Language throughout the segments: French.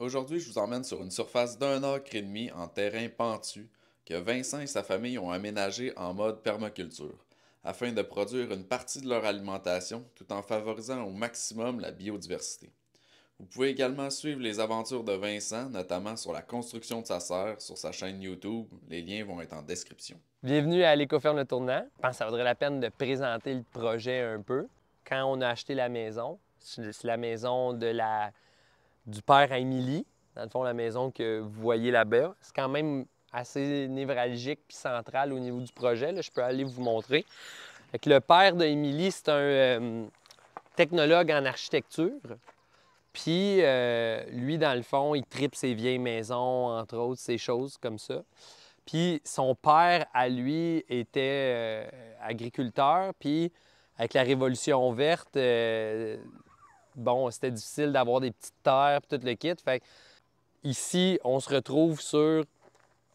Aujourd'hui, je vous emmène sur une surface d'un acre et demi en terrain pentu que Vincent et sa famille ont aménagé en mode permaculture afin de produire une partie de leur alimentation tout en favorisant au maximum la biodiversité. Vous pouvez également suivre les aventures de Vincent, notamment sur la construction de sa serre, sur sa chaîne YouTube. Les liens vont être en description. Bienvenue à l'écoferme Le Tournant. Je pense que ça vaudrait la peine de présenter le projet un peu. Quand on a acheté la maison, c'est la maison de la du père à Émilie, dans le fond, la maison que vous voyez là-bas. C'est quand même assez névralgique et central au niveau du projet. je peux aller vous montrer. Fait le père d'Émilie, c'est un euh, technologue en architecture. Puis, euh, lui, dans le fond, il tripe ses vieilles maisons, entre autres, ces choses comme ça. Puis, son père, à lui, était euh, agriculteur. Puis, avec la Révolution verte, bon, c'était difficile d'avoir des petites terres et tout le kit. Fait ici, on se retrouve sur.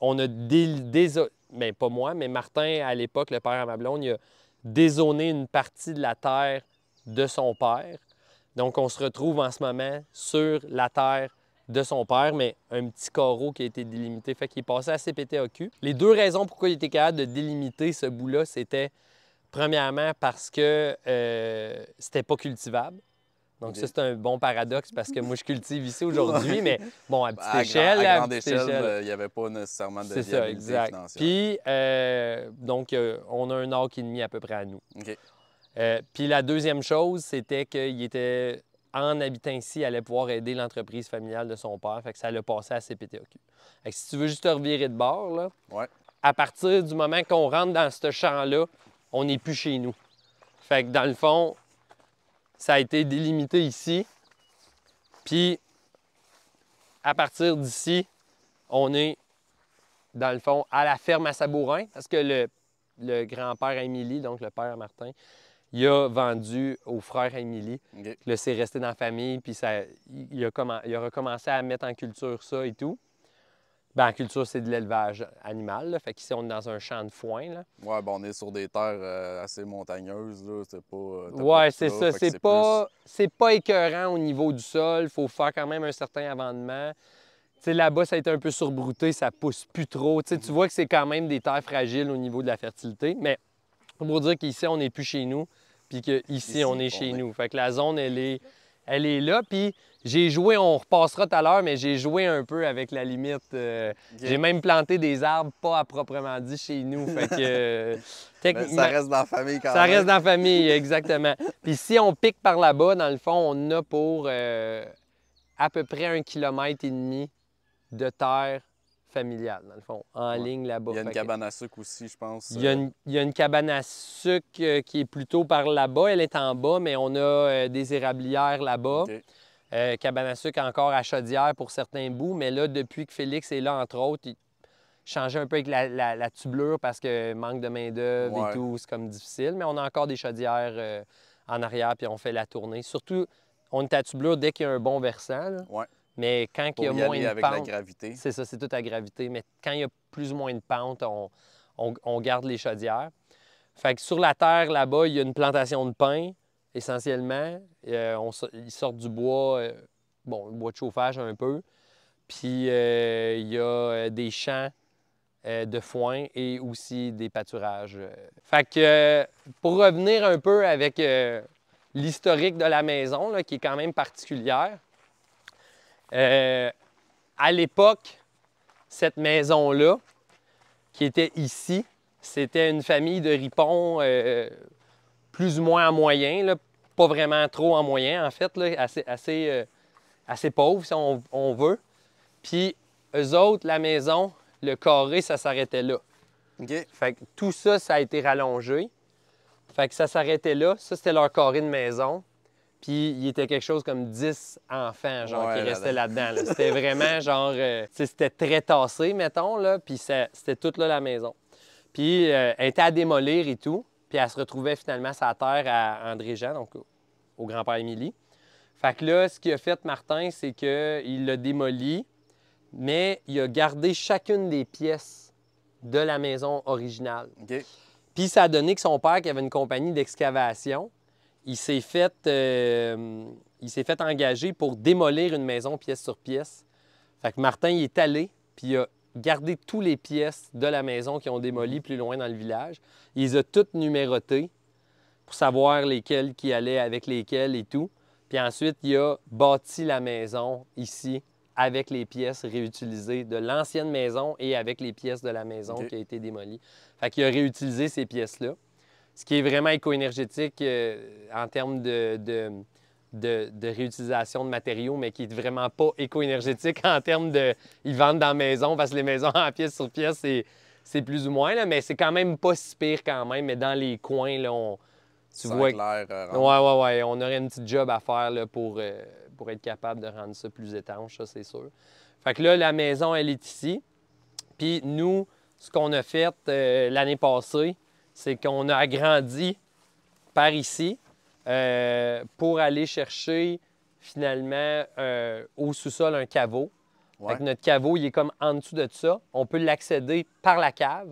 On a des. Ben, mais pas moi, mais Martin, à l'époque, le père à ma il a dézoné une partie de la terre de son père. Donc, on se retrouve en ce moment sur la terre de son père, mais un petit carreau qui a été délimité, fait qu'il est passé à cul. Les deux raisons pourquoi il était capable de délimiter ce bout-là, c'était premièrement parce que euh, c'était pas cultivable. Donc, ça, c'est un bon paradoxe parce que moi, je cultive ici aujourd'hui, mais bon, à petite échelle. à grande échelle, euh, il n'y avait pas nécessairement de viabilité ça, exact. Puis, euh, donc, euh, on a un arc et demi à peu près à nous. puis, la deuxième chose, c'était qu'il était en habitant ici, allait pouvoir aider l'entreprise familiale de son père. Fait que ça l'a passé à CPTOQ. Fait que si tu veux juste te revirer de bord, là, à partir du moment qu'on rentre dans ce champ-là, on n'est plus chez nous. Fait que dans le fond, ça a été délimité ici. Puis, à partir d'ici, on est, dans le fond, à la ferme à Sabourin, parce que le, grand-père Émilie, donc le père Martin, il a vendu au frère Émilie. Le Là, c'est resté dans la famille, puis ça, il a recommencé à mettre en culture ça et tout. Bien, culture, c'est de l'élevage animal. Là. Fait qu'ici, on est dans un champ de foin. Ben, on est sur des terres euh, assez montagneuses. Là. C'est pas. Euh, c'est ça. C'est pas, écœurant au niveau du sol. Il faut faire quand même un certain sais, Là-bas, ça a été un peu surbrouté, ça pousse plus trop. tu mhm. vois que c'est quand même des terres fragiles au niveau de la fertilité. Mais pour dire qu'ici, on n'est plus chez nous, puis qu'ici, on est chez nous. Fait que la zone, elle est elle est là. Puis j'ai joué, on repassera tout à l'heure, mais j'ai joué un peu avec la limite. Euh, j'ai même planté des arbres, pas à proprement dit chez nous. Ben, ça reste dans la famille quand même. Ça reste dans la famille, exactement. Puis si on pique par là-bas, dans le fond, on a pour euh, à peu près un kilomètre et demi de terre familiale, dans le fond, en ligne là-bas. Il y a une cabane à sucre aussi, je pense. Il y, a euh, une, il cabane à sucre euh, qui est plutôt par là-bas. Elle est en bas, mais on a euh, des érablières là-bas. cabane à sucre encore à chaudière pour certains bouts, mais là, depuis que Félix est là, entre autres, il changeait un peu avec la, tublure parce que manque de main-d'œuvre et tout, c'est comme difficile. Mais on a encore des chaudières en arrière, puis on fait la tournée. Surtout, on est à tublure dès qu'il y a un bon versant. Mais quand il y a moins de pente. C'est ça, c'est toute à gravité. Mais quand il y a plus ou moins de pente, on, garde les chaudières. Fait que sur la terre, là-bas, il y a une plantation de pins, essentiellement. Euh, on, ils sortent du bois, euh, bon, le bois de chauffage un peu. Puis euh, il y a des champs de foin et aussi des pâturages. Fait que pour revenir un peu avec l'historique de la maison, qui est quand même particulière, euh, à l'époque, cette maison-là, qui était ici, c'était une famille de ripons euh, plus ou moins en moyen, pas vraiment trop en moyen, en fait, assez, euh, pauvre, si on, veut. Puis, eux autres, la maison, le carré, ça s'arrêtait là. Fait tout ça, ça a été rallongé. Fait que ça s'arrêtait là. Ça, c'était leur carré de maison. Puis il était quelque chose comme 10 enfants, genre, qui restaient là-dedans. c'était vraiment genre, euh, c'était très tassé, mettons, là, puis c'était toute la maison. Puis euh, elle était à démolir et tout, puis elle se retrouvait finalement sa terre à André Jean, donc au grand-père Émilie. Fait que là, ce qu'il a fait, Martin, c'est qu'il l'a démoli, mais il a gardé chacune des pièces de la maison originale. Puis ça a donné que son père, qui avait une compagnie d'excavation, il s'est fait, euh, fait engager pour démolir une maison pièce sur pièce. Fait que Martin est allé, puis il a gardé toutes les pièces de la maison qu'ils ont démolies plus loin dans le village. Il les a toutes numérotées pour savoir lesquelles qui allaient avec lesquelles et tout. Puis ensuite, il a bâti la maison ici avec les pièces réutilisées de l'ancienne maison et avec les pièces de la maison qui a été démolie. Fait qu'il a réutilisé ces pièces-là ce qui est vraiment éco-énergétique euh, en termes de, réutilisation de matériaux, mais qui est vraiment pas éco-énergétique en termes de. Ils vendent dans la maison parce que les maisons en pièce sur pièce, c'est, plus ou moins, là, mais c'est quand même pas si pire quand même. Mais dans les coins, là, on. Tu vois. Euh, ouais, ouais, On aurait une petite job à faire pour, euh, pour être capable de rendre ça plus étanche, ça, c'est sûr. Fait que là, la maison, elle est ici. Puis nous, ce qu'on a fait l'année passée, c'est qu'on a agrandi par ici euh, pour aller chercher finalement euh, au sous-sol un caveau. notre caveau, il est comme en dessous de ça. On peut l'accéder par la cave.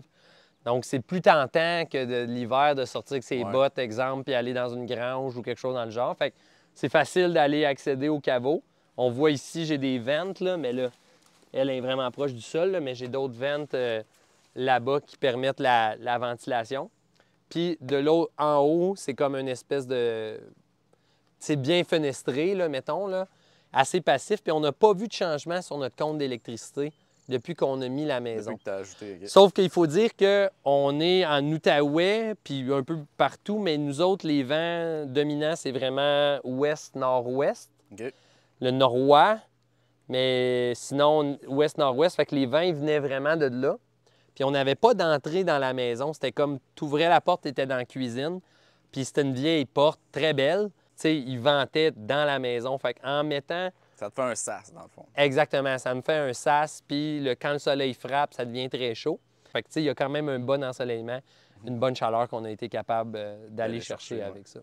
Donc, c'est plus tentant que de l'hiver de sortir avec ses bottes, exemple, puis aller dans une grange ou quelque chose dans le genre. Fait c'est facile d'aller accéder au caveau. On voit ici, j'ai des ventes, là, mais là, elle est vraiment proche du sol, mais j'ai d'autres ventes euh, là-bas qui permettent la, ventilation. Puis de l'autre, en haut, c'est comme une espèce de... C'est bien fenestré, là, mettons, là, assez passif. Puis on n'a pas vu de changement sur notre compte d'électricité depuis qu'on a mis la maison. Sauf qu'il faut dire qu'on est en Outaouais, puis un peu partout, mais nous autres, les vents dominants, c'est vraiment ouest-nord-ouest. Le Le ouest mais sinon ouest-nord-ouest. Fait que les vents, ils venaient vraiment de là. Puis on n'avait pas d'entrée dans la maison. C'était comme, tu ouvrais la porte, tu étais dans la cuisine. Puis c'était une vieille porte très belle. Tu sais, il ventait dans la maison. Fait en mettant. Ça te fait un sas, dans le fond. Exactement. Ça me fait un sas. Puis le, quand le soleil frappe, ça devient très chaud. Fait que, tu sais, il y a quand même un bon ensoleillement, une bonne chaleur qu'on a été capable euh, d'aller chercher, avec ça.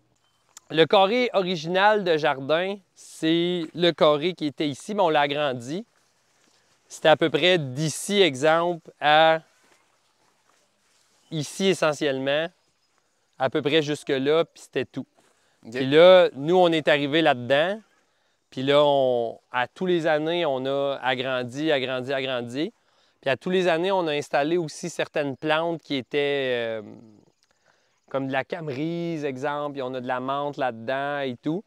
Le carré original de jardin, c'est le carré qui était ici, mais on l'a agrandi. C'était à peu près d'ici, exemple, à ici essentiellement, à peu près jusque-là, puis c'était tout. Puis là, nous, on est arrivé là-dedans. Puis là, à tous les années, on a agrandi, agrandi, agrandi. Puis à tous les années, on a installé aussi certaines plantes qui étaient euh, comme de la camerise, exemple, puis on a de la menthe là-dedans et tout.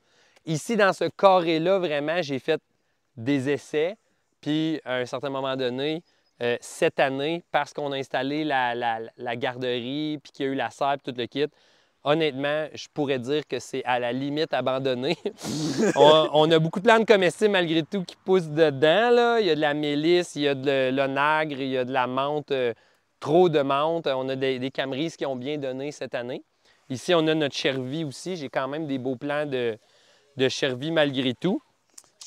Ici, dans ce carré-là, vraiment, j'ai fait des essais. Puis à un certain moment donné, euh, cette année, parce qu'on a installé la, garderie, puis qu'il y a eu la serre, tout le kit, honnêtement, je pourrais dire que c'est à la limite abandonné. on, a beaucoup de plantes comestibles malgré tout qui poussent dedans. Il y a de la mélisse, il y a de l'onagre, il y a de la menthe, euh, trop de menthe. On a des, des camerises qui ont bien donné cette année. Ici, on a notre chervie aussi. J'ai quand même des beaux plants de, de chervie malgré tout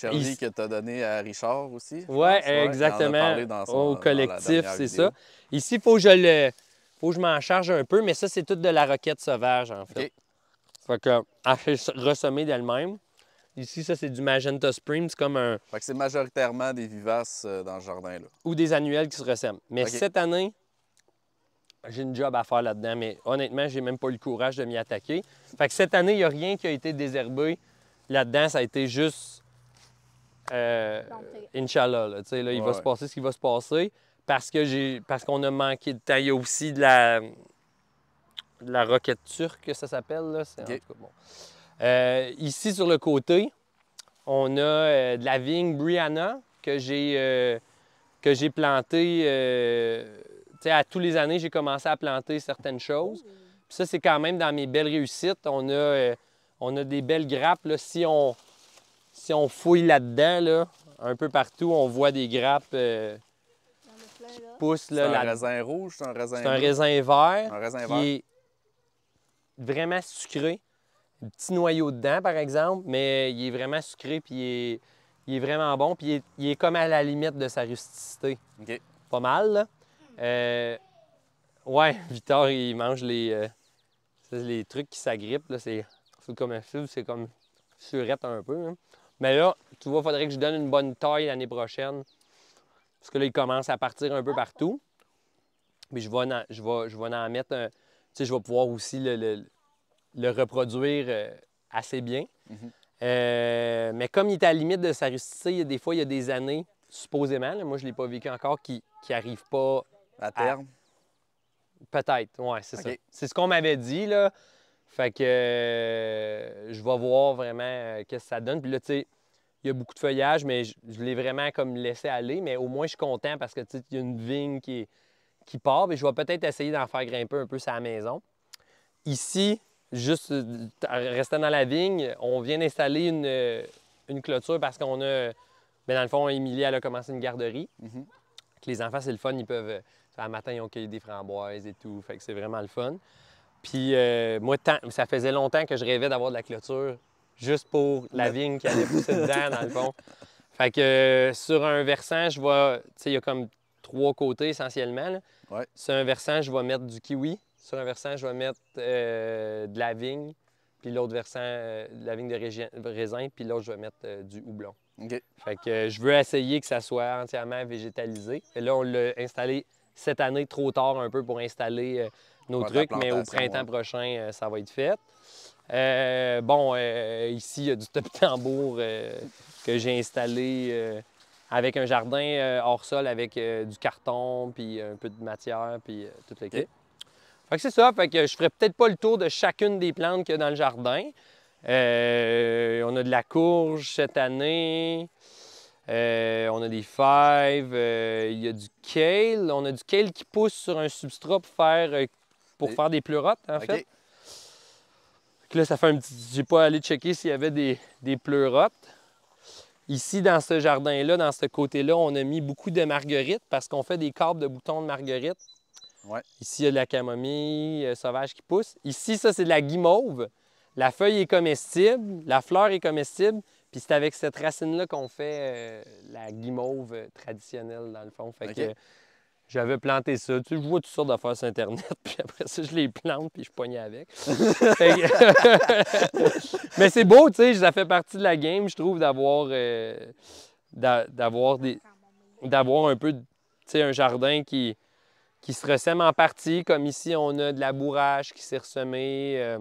que tu as donné à Richard aussi. Oui, exactement. Au collectif, c'est ça. Ici, il faut que je le. faut je m'en charge un peu, mais ça, c'est toute de la roquette sauvage, en fait. Fait que, fait ressemer d'elle-même. Ici, ça, c'est du Magenta Spring. C'est comme un. Fait que c'est majoritairement des vivaces euh, dans le jardin-là. Ou des annuels qui se ressèment. Mais cette année, j'ai une job à faire là-dedans, mais honnêtement, j'ai même pas le courage de m'y attaquer. Fait que cette année, il n'y a rien qui a été désherbé là-dedans. Ça a été juste euh, Inch'Allah, là, il va se passer ce qui va se passer parce que j'ai parce qu'on a manqué de temps. Il y a aussi de la, de la roquette turque, ça s'appelle. cas, Bon. Euh, ici, sur le côté, on a euh, de la vigne Brianna que j'ai que j'ai plantée. à tous les années, j'ai commencé à planter certaines choses. Puis ça, c'est quand même dans mes belles réussites. On a, on a des belles grappes. Là, si on si on fouille là-dedans, là, un peu partout, on voit des grappes euh, qui poussent. C'est un raisin rouge, c'est un raisin C'est un raisin vert. qui est vraiment sucré. Un petit noyau dedans, par exemple, mais il est vraiment sucré, puis il est, vraiment bon, puis il est... comme à la limite de sa rusticité. Pas mal, là. Euh, ouais, Victor, il mange les, euh, les trucs qui s'agrippent, C'est comme un fil, c'est comme surette un peu. Hein. Mais là, tu vois, il faudrait que je donne une bonne taille l'année prochaine. Parce que là, il commence à partir un peu partout. Mais je vais en, je je vais mettre un. Tu sais, je vais pouvoir aussi le, reproduire euh, assez bien. Mhm. Euh, mais comme il est à la limite de sa rusticité, des fois, il y a des années, supposément, moi, je ne l'ai pas vécu encore, qui n'arrivent pas. À terme? Peut-être, oui, c'est ça. C'est ce qu'on m'avait dit, là. Fait que euh, je vais voir vraiment euh, ce que ça donne. Puis là, tu sais, il y a beaucoup de feuillage, mais je, l'ai vraiment comme laissé aller. Mais au moins, je suis content parce que, tu sais, il y a une vigne qui, part. Et je vais peut-être essayer d'en faire grimper un peu sa maison. Ici, juste euh, restant dans la vigne, on vient d'installer une, clôture parce qu'on a. Mais ben, dans le fond, Émilie, elle a commencé une garderie. Mm-hmm. Les enfants, c'est le fun, ils peuvent. Le matin, ils ont cueilli des framboises et tout. Fait que c'est vraiment le fun. Puis euh, moi, ça faisait longtemps que je rêvais d'avoir de la clôture juste pour la vigne qui allait pousser dedans, dans le fond. Fait que euh, sur un versant, je vais. Tu sais, il y a comme trois côtés essentiellement. Sur un versant, je vais mettre du kiwi. Sur un versant, je vais mettre euh, de la vigne. Puis l'autre versant, de la vigne de raisin. Puis l'autre, je vais mettre du houblon. Fait que je veux essayer que ça soit entièrement végétalisé. Et là, on l'a installé cette année trop tard un peu pour installer nos trucs, mais au printemps prochain, euh, ça va être fait. Euh, bon, euh, ici, il y a du top tambour que j'ai installé avec un jardin hors sol avec du carton, puis un peu de matière, puis tout l'équipe. Fait que c'est ça. Fait que je ferai peut-être pas le tour de chacune des plantes qu'il y a dans le jardin. on a de la courge cette année. on a des fèves, il y a du kale. On a du kale qui pousse sur un substrat pour faire pour faire des pleurotes, en fait. là, ça fait un petit. J'ai pas allé checker s'il y avait des, des pleurotes. Ici, dans ce jardin-là, dans ce côté-là, on a mis beaucoup de marguerites parce qu'on fait des câbles de boutons de marguerite. Ici, il y a de la camomille euh, sauvage qui pousse. Ici, ça, c'est de la guimauve. La feuille est comestible, la fleur est comestible, puis c'est avec cette racine-là qu'on fait euh, la guimauve euh, traditionnelle, dans le fond. Fait que, j'avais planté ça. Tu vois toutes sortes d'affaires sur Internet, puis après ça, je les plante, puis je pognais avec. Mais c'est beau, tu sais, ça fait partie de la game, je trouve, d'avoir euh, d'avoir des d'avoir un peu, tu sais, un jardin qui, qui se ressème en partie, comme ici, on a de la bourrache qui s'est ressemée. Euh.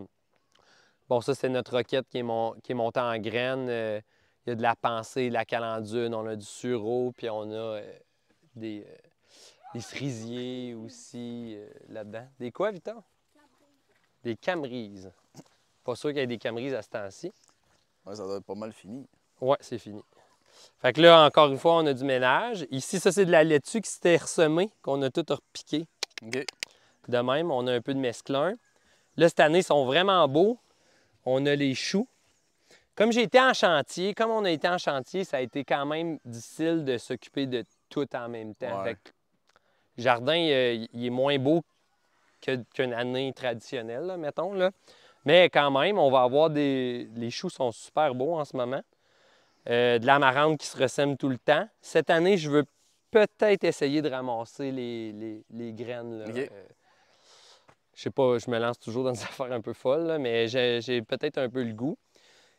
bon, ça, c'est notre roquette qui est, mon, qui est montée en graines. Euh. il y a de la pensée, de la calendule on a du sureau, puis on a des des cerisiers aussi euh, là-dedans. Des quoi, Victor? Des camerises. Pas sûr qu'il y ait des camerises à ce temps-ci. ça doit être pas mal fini. Ouais, c'est fini. Fait que là, encore une fois, on a du ménage. Ici, ça, c'est de la laitue qui s'était ressemée, qu'on a tout repiqué. De même, on a un peu de mesclun. Là, cette année, ils sont vraiment beaux. On a les choux. Comme j'ai été en chantier, comme on a été en chantier, ça a été quand même difficile de s'occuper de tout en même temps jardin, il, euh, est moins beau qu'une année traditionnelle, mettons. Là. Mais quand même, on va avoir des. Les choux sont super beaux en ce moment. Euh, de l'amarante qui se ressème tout le temps. Cette année, je veux peut-être essayer de ramasser les, graines. Là. Euh, je sais pas, je me lance toujours dans des affaires un peu folles, mais j'ai peut-être un peu le goût.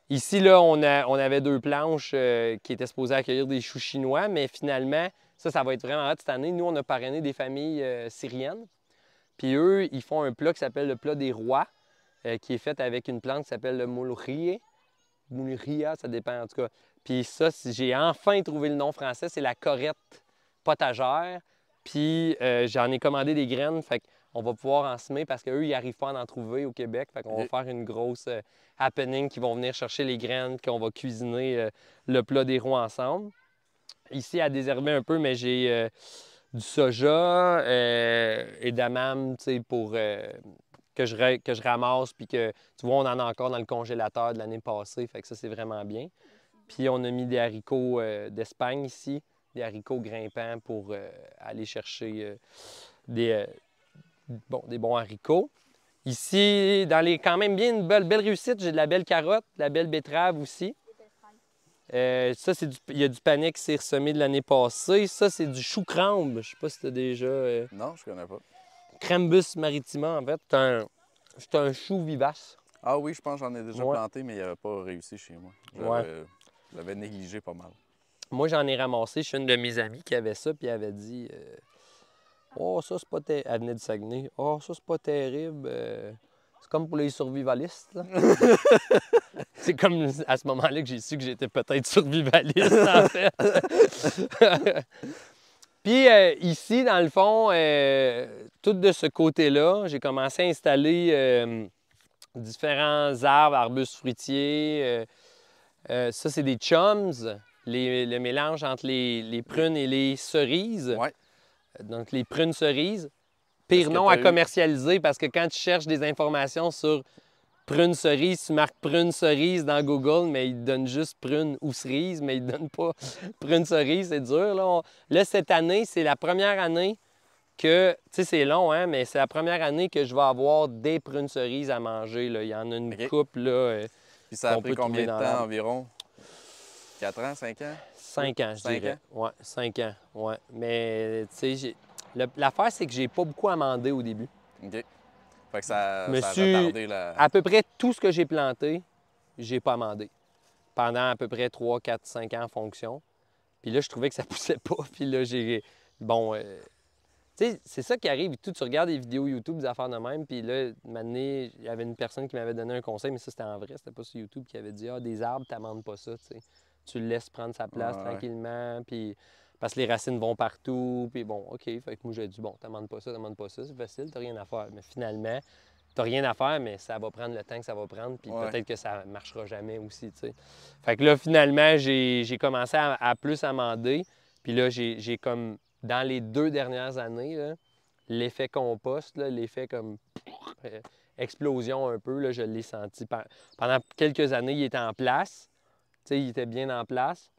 Ici, là, on, avait deux planches euh, qui étaient supposées accueillir des choux chinois, mais finalement, ça, ça va être vraiment hot cette année. Nous, on a parrainé des familles euh, syriennes. Puis eux, ils font un plat qui s'appelle le plat des rois, euh, qui est fait avec une plante qui s'appelle le moulourie. Moulouria, ça dépend en tout cas. Puis ça, j'ai enfin trouvé le nom français, c'est la corette potagère. Puis j'en ai commandé des graines. Fait on va pouvoir en semer parce qu'eux, ils n'arrivent pas à en trouver au Québec. Fait qu'on va faire une grosse euh, happening qui vont venir chercher les graines, qu'on va cuisiner euh, le plat des rois ensemble. Ici, à désherber un peu, mais j'ai euh, du soja et de tu sais, pour que je, que je ramasse, puis que, tu vois, on en a encore dans le congélateur de l'année passée, fait que ça, c'est vraiment bien. Puis on a mis des haricots d'Espagne ici, des haricots grimpants pour aller chercher des Hmm. bon, des bons haricots. Ici, dans les quand même bien une belle, belle réussite, j'ai de la belle carotte, de la belle betterave aussi. Euh, ça, c'est du... il y a du panais qui s'est ressemé de l'année passée. Ça, c'est du chou crambe. Je sais pas si tu as déjà. Euh, non, je connais pas. Crambus maritima, en fait. C'est un... chou vivace. Ah oui, je pense que j'en ai déjà planté, mais il n'avait pas réussi chez moi. Je l'avais négligé pas mal. Moi, j'en ai ramassé chez une de mes amies qui avait ça, puis elle avait dit euh, Oh, oh, ça, c'est pas terrible. Elle venait Oh, ça, c'est pas terrible. C'est comme pour les survivalistes. c'est comme à ce moment-là que j'ai su que j'étais peut-être survivaliste, en fait. Puis euh, ici, dans le fond, euh, tout de ce côté-là, j'ai commencé à installer euh, différents arbres, arbustes fruitiers. ça, c'est des chums, le mélange entre les, prunes et les cerises donc les prunes cerises. Pire nom à commercialiser parce que quand tu cherches des informations sur prunes cerises, tu marques prune cerise dans Google, mais te donnent juste prune ou cerise, mais te donnent pas prune cerise, c'est dur. Là, cette année, c'est la première année que, tu sais, c'est long, hein, mais c'est la première année que je vais avoir des prunes cerises à manger. Il y en a une coupe, là. Euh, ça a pris combien de temps environ? 4 ans, 5 ans? Cinq ans, je dirais. Ans? Ouais, cinq ans, ouais. Mais, tu sais, l'affaire, c'est que j'ai pas beaucoup amendé au début. OK. Fait que ça, ça a retardé la... À peu près tout ce que j'ai planté, j'ai pas amendé. Pendant à peu près trois, quatre, cinq ans en fonction. Puis là, je trouvais que ça poussait pas. Puis là, j'ai... Bon... Euh, tu sais, c'est ça qui arrive. Tout, tu regardes des vidéos YouTube, des affaires de même. Puis là, maintenant, il y avait une personne qui m'avait donné un conseil, mais ça, c'était en vrai. C'était pas sur YouTube qui avait dit Ah, des arbres, tu t'amendes pas ça. Tu sais tu le laisses prendre sa place tranquillement, puis parce que les racines vont partout, puis bon, OK, que moi j'ai dit, bon, t'amendes pas ça, t'amendes pas ça, c'est facile, t'as rien à faire. Mais finalement, t'as rien à faire, mais ça va prendre le temps que ça va prendre, puis peut-être que ça marchera jamais aussi, tu sais. Fait que là, finalement, j'ai commencé à, plus amender, puis là, j'ai comme, dans les deux dernières années, l'effet compost, l'effet comme euh, explosion un peu, là, je l'ai senti. Pendant quelques années, il était en place, il était bien en place.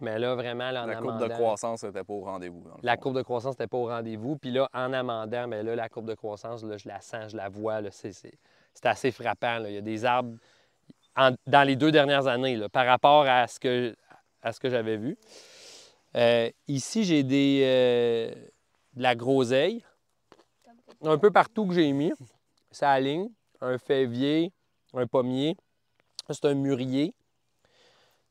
Mais là, vraiment, en La courbe de croissance n'était pas au rendez-vous. La courbe de croissance n'était pas au rendez-vous. Puis là, en amendant, mais ben là, la courbe de croissance, je la sens, je la vois. C'est assez frappant. Il y a des arbres dans les deux dernières années par rapport à ce que, à ce que j'avais vu. Euh, ici, j'ai des, euh, de la groseille. Un peu partout que j'ai mis. Ça aligne. Un févier, un pommier. C'est un mûrier.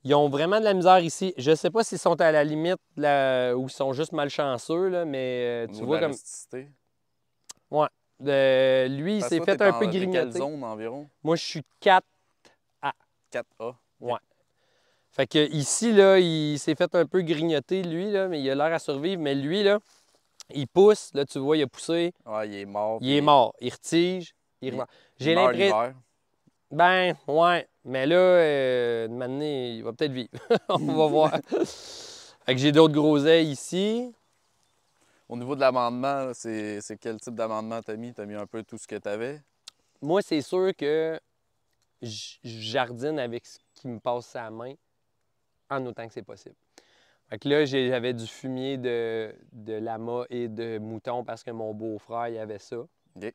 Ils ont vraiment de la misère ici. Je sais pas s'ils sont à la limite ou ou sont juste malchanceux, là, mais euh, tu vois comme. Ouais. lui, il s'est fait un peu grignoter. environ? Moi, je suis 4A. 4A. Ouais. Fait que ici, là, il s'est fait un peu grignoter, lui, là, mais il a l'air à survivre. Mais lui, là, il pousse. Là, tu vois, il a poussé. Ouais, il est mort. Il est mort. Il retige. Il, il... J'ai l'impression. Ben, ouais. Mais là, euh, manière, il va peut-être vivre. On va voir. fait j'ai d'autres groseilles ici. Au niveau de l'amendement, c'est quel type d'amendement t'as mis? T'as mis un peu tout ce que tu avais? Moi, c'est sûr que je jardine avec ce qui me passe à la main en autant que c'est possible. Fait que là, j'avais du fumier de, de lama et de mouton parce que mon beau-frère, il avait ça. Je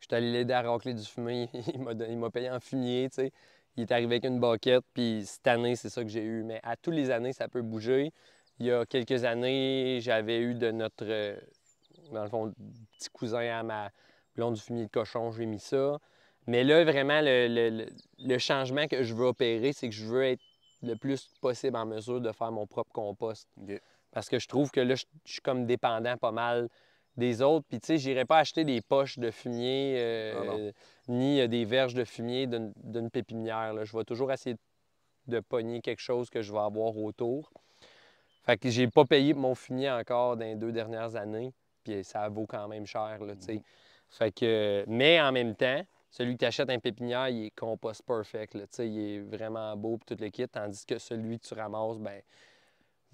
suis allé l'aider à racler du fumier. Il m'a payé en fumier, tu sais il est arrivé avec une boquette, puis cette année, c'est ça que j'ai eu. Mais à tous les années, ça peut bouger. Il y a quelques années, j'avais eu de notre, euh, dans le fond, petit cousin à ma blonde du fumier de cochon, j'ai mis ça. Mais là, vraiment, le, changement que je veux opérer, c'est que je veux être le plus possible en mesure de faire mon propre compost. Parce que je trouve que là, je, suis comme dépendant pas mal des autres. Puis, tu sais, j'irai pas acheter des poches de fumier. Euh, ah ni euh, des verges de fumier d'une pépinière. Je vais toujours essayer de pogner quelque chose que je vais avoir autour. Fait que j'ai pas payé mon fumier encore dans les deux dernières années, puis ça vaut quand même cher, là, tu sais. Mhm. Fait que... Mais en même temps, celui qui achète un pépinière, il est compost perfect, là, tu sais, il est vraiment beau, pour toute l'équipe, tandis que celui que tu ramasses, ben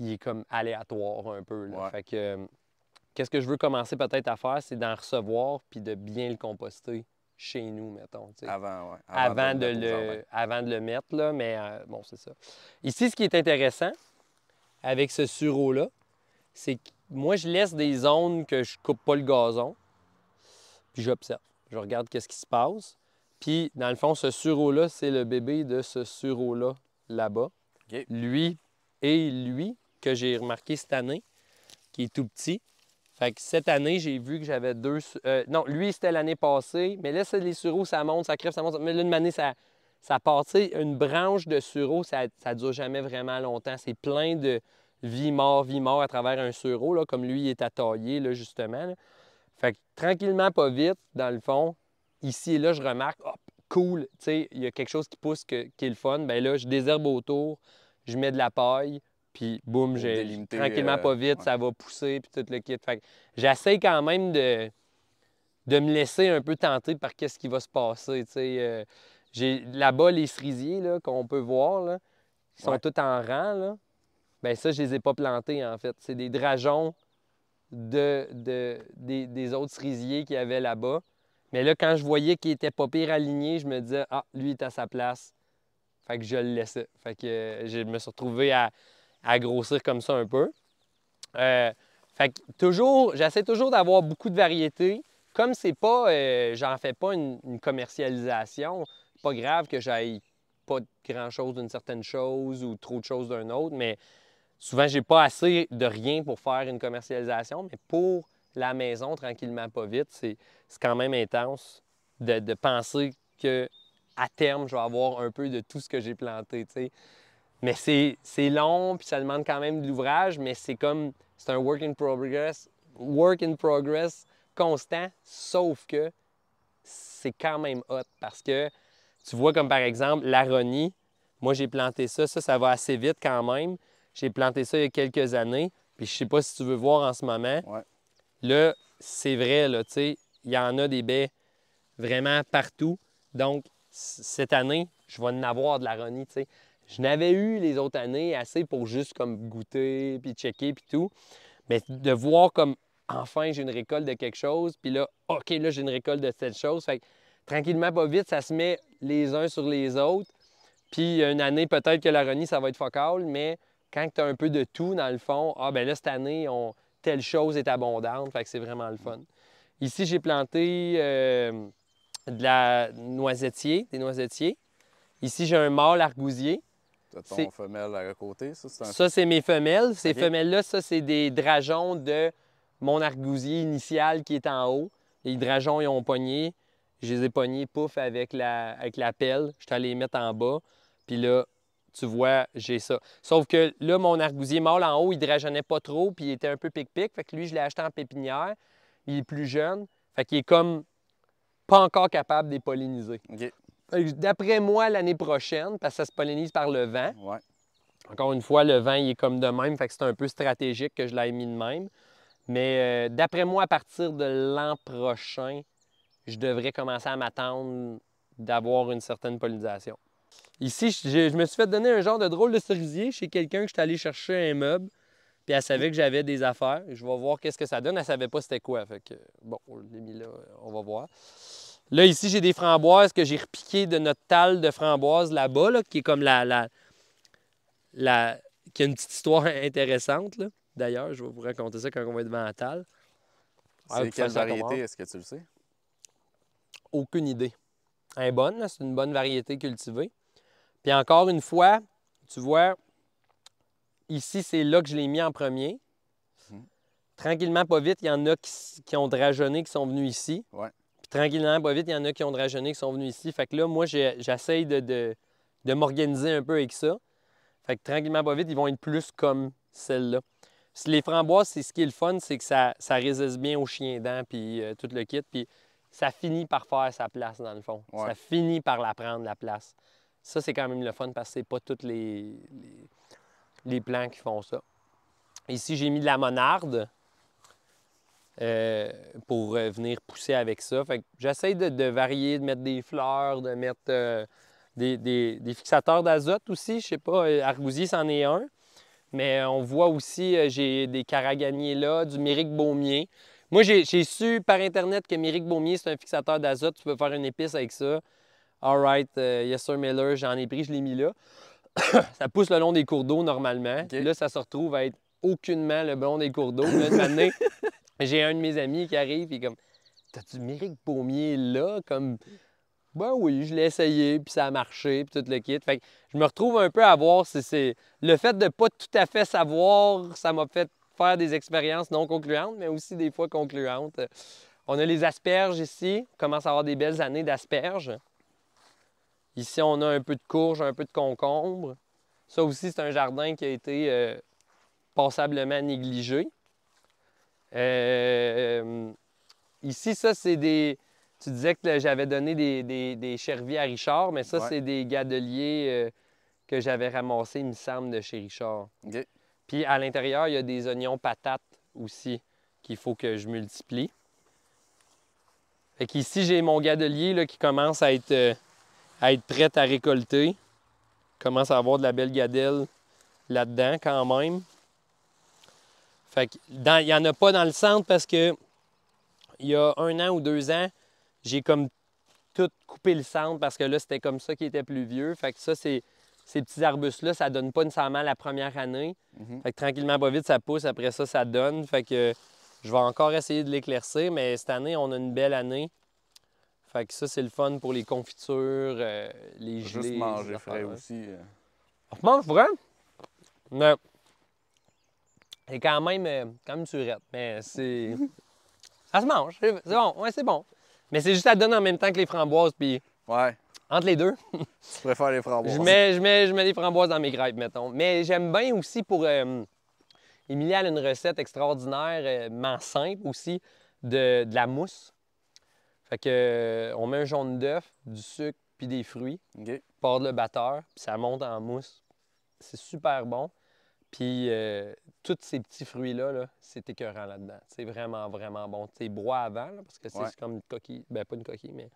il est comme aléatoire un peu, Fait que... Euh, qu'est-ce que je veux commencer peut-être à faire, c'est d'en recevoir puis de bien le composter chez nous, mettons. Avant, Avant, de, le, mettre, là, mais euh, bon, c'est ça. Ici, ce qui est intéressant avec ce sureau-là, c'est que moi, je laisse des zones que je coupe pas le gazon, puis j'observe. Je regarde qu'est-ce qui se passe. Puis, dans le fond, ce sureau-là, c'est le bébé de ce sureau-là, là-bas. Lui et lui, que j'ai remarqué cette année, qui est tout petit. Fait que cette année, j'ai vu que j'avais deux. Euh, non, lui, c'était l'année passée, mais là, c'est les sureaux, ça monte, ça crève, ça monte. Mais là, une année, ça, ça part. une branche de sureau, ça ne dure jamais vraiment longtemps. C'est plein de vie-mort, vie-mort à travers un sureau, comme lui, il est à justement. Fait que tranquillement, pas vite, dans le fond, ici et là, je remarque, hop, cool, tu sais, il y a quelque chose qui pousse qui est le fun. Bien là, je désherbe autour, je mets de la paille, puis boum, j'ai tranquillement pas euh, vite, ça va pousser, puis tout le kit. j'essaie quand même de, de me laisser un peu tenter par qu'est-ce qui va se passer. Euh, là-bas les cerisiers qu'on peut voir, là, sont tous en rang. Là. Bien, ça, je les ai pas plantés en fait. C'est des drageons de, des, autres cerisiers qu'il y avait là-bas. Mais là, quand je voyais qu'ils était pas pire aligné, je me disais, ah, lui, il est à sa place. Fait que je le laissais. Fait que euh, je me suis retrouvé à à grossir comme ça un peu. Euh, fait que toujours, j'essaie toujours d'avoir beaucoup de variétés. Comme c'est pas, euh, j'en fais pas une, une commercialisation, pas grave que j'aille pas grand chose d'une certaine chose ou trop de choses d'un autre, mais souvent j'ai pas assez de rien pour faire une commercialisation, mais pour la maison, tranquillement, pas vite, c'est quand même intense de, penser que à terme, je vais avoir un peu de tout ce que j'ai planté. T'sais. Mais c'est long, puis ça demande quand même de l'ouvrage, mais c'est comme, c'est un work in progress, work in progress constant, sauf que c'est quand même hot parce que tu vois comme par exemple l'aronie, moi j'ai planté ça, ça, ça va assez vite quand même. J'ai planté ça il y a quelques années, puis je sais pas si tu veux voir en ce moment. Là, c'est vrai, là, tu sais, il y en a des baies vraiment partout. Donc, cette année, je vais en avoir de l'aronie, tu sais. Je n'avais eu les autres années assez pour juste comme goûter, puis checker, puis tout. Mais de voir comme enfin j'ai une récolte de quelque chose, puis là, OK, là j'ai une récolte de telle chose. Fait tranquillement, pas vite, ça se met les uns sur les autres. Puis une année, peut-être que la renie, ça va être focal mais quand tu as un peu de tout dans le fond, ah ben là, cette année, telle chose est abondante, fait que c'est vraiment le fun. Ici, j'ai planté euh, de la noisetier, des noisetiers Ici, j'ai un mâle argousier. T'as ton femelle à côté, ça? Ça, c'est mes femelles. Ces femelles-là, ça, c'est des drageons de mon argousier initial qui est en haut. Les drageons, ils ont pogné. Je les ai pognés, pouf, avec la, avec la pelle. Je suis allé les mettre en bas. Puis là, tu vois, j'ai ça. Sauf que là, mon argousier mâle en haut, il drageonnait pas trop, puis il était un peu pic-pic. Fait que lui, je l'ai acheté en pépinière. Il est plus jeune. Fait qu'il est comme pas encore capable de les polliniser. Euh, d'après moi, l'année prochaine, parce que ça se pollinise par le vent. Ouais. Encore une fois, le vent, il est comme de même, fait que c'est un peu stratégique que je l'ai mis de même. Mais euh, d'après moi, à partir de l'an prochain, je devrais commencer à m'attendre d'avoir une certaine pollinisation. Ici, je, me suis fait donner un genre de drôle de cerisier chez quelqu'un que j'étais allé chercher un meuble. Puis elle savait que j'avais des affaires. Je vais voir qu'est-ce que ça donne. Elle savait pas c'était quoi. Fait que, bon, on l'a mis là, on va voir. Là, ici, j'ai des framboises que j'ai repiquées de notre talle de framboises là-bas, qui est comme la, la, la, qui a une petite histoire intéressante. D'ailleurs, je vais vous raconter ça quand on va être devant la talle. c'est quelle variété, est-ce que tu le sais? Aucune idée. Un bonne, c'est une bonne variété cultivée. Puis encore une fois, tu vois, ici, c'est là que je l'ai mis en premier. Hum. Tranquillement, pas vite, il y en a qui, ont drageonné, qui sont venus ici. Ouais tranquillement, pas vite, il y en a qui ont rajeuner qui sont venus ici. Fait que là, moi, j'essaye de, m'organiser un peu avec ça. Fait que tranquillement, pas vite, ils vont être plus comme celle-là. Les framboises, c'est ce qui est le fun, c'est que ça, résiste bien aux chiens dents puis euh, tout le kit. Puis ça finit par faire sa place, dans le fond. Ça finit par la prendre, la place. Ça, c'est quand même le fun parce que c'est pas tous les, les, les, plants qui font ça. Ici, j'ai mis de la monarde. Euh, pour euh, venir pousser avec ça. Fait j'essaie de, varier, de mettre des fleurs, de mettre euh, des, fixateurs d'azote aussi. Je sais pas, Argousier, c'en est un. Mais on voit aussi, j'ai des caraganiers là, du Méric Baumier. Moi, j'ai su par Internet que Méric Baumier, c'est un fixateur d'azote. Tu peux faire une épice avec ça. All right, yes sir Miller, j'en ai pris, je l'ai mis là. ça pousse le long des cours d'eau normalement. Là, ça se retrouve à être aucunement le long des cours d'eau. J'ai un de mes amis qui arrive et comme T'as-tu Méric Paumier là? Comme Ben oui, je l'ai essayé, puis ça a marché, puis tout le kit. Fait je me retrouve un peu à voir c'est. Le fait de ne pas tout à fait savoir, ça m'a fait faire des expériences non concluantes, mais aussi des fois concluantes. On a les asperges ici. On commence à avoir des belles années d'asperges. Ici, on a un peu de courge, un peu de concombre. Ça aussi, c'est un jardin qui a été euh, passablement négligé. Euh, ici, ça, c'est des. Tu disais que j'avais donné des, des, Cherviers à Richard, mais ça, c'est des gadeliers euh, que j'avais ramassés, il me semble, de chez Richard. Puis à l'intérieur, il y a des oignons patates aussi qu'il faut que je multiplie. Fait qu'ici, j'ai mon gadelier qui commence à être, euh, à être prêt à récolter. commence à avoir de la belle gadelle là-dedans quand même. Fait que dans, il n'y en a pas dans le centre parce que il y a un an ou deux ans, j'ai comme tout coupé le centre parce que là, c'était comme ça qui était plus vieux. Fait que ça, c'est ces petits arbustes-là, ça donne pas nécessairement la première année. Mhm. Fait que tranquillement, pas vite, ça pousse. Après ça, ça donne. Fait que je vais encore essayer de l'éclaircir, mais cette année, on a une belle année. Fait que ça, c'est le fun pour les confitures, euh, les gelées. Juste manger frais aussi. Euh. On mange vrai? Non est quand même, quand euh, même surette, mais c'est... ça se mange, c'est bon, ouais, c'est bon. Mais c'est juste à donner en même temps que les framboises, puis... Ouais. Entre les deux. je préfère les framboises. Je mets, les framboises dans mes gripes, mettons. Mais j'aime bien aussi pour... Emilia euh, a une recette extraordinaire, euh, simple aussi, de, la mousse. Fait que, on met un jaune d'œuf, du sucre, puis des fruits. OK. le batteur, puis ça monte en mousse. C'est super bon. Puis euh, tous ces petits fruits-là, c'est écœurant là-dedans. C'est vraiment, vraiment bon. Tu bois avant, parce que c'est comme une coquille. Ben, pas une coquille, mais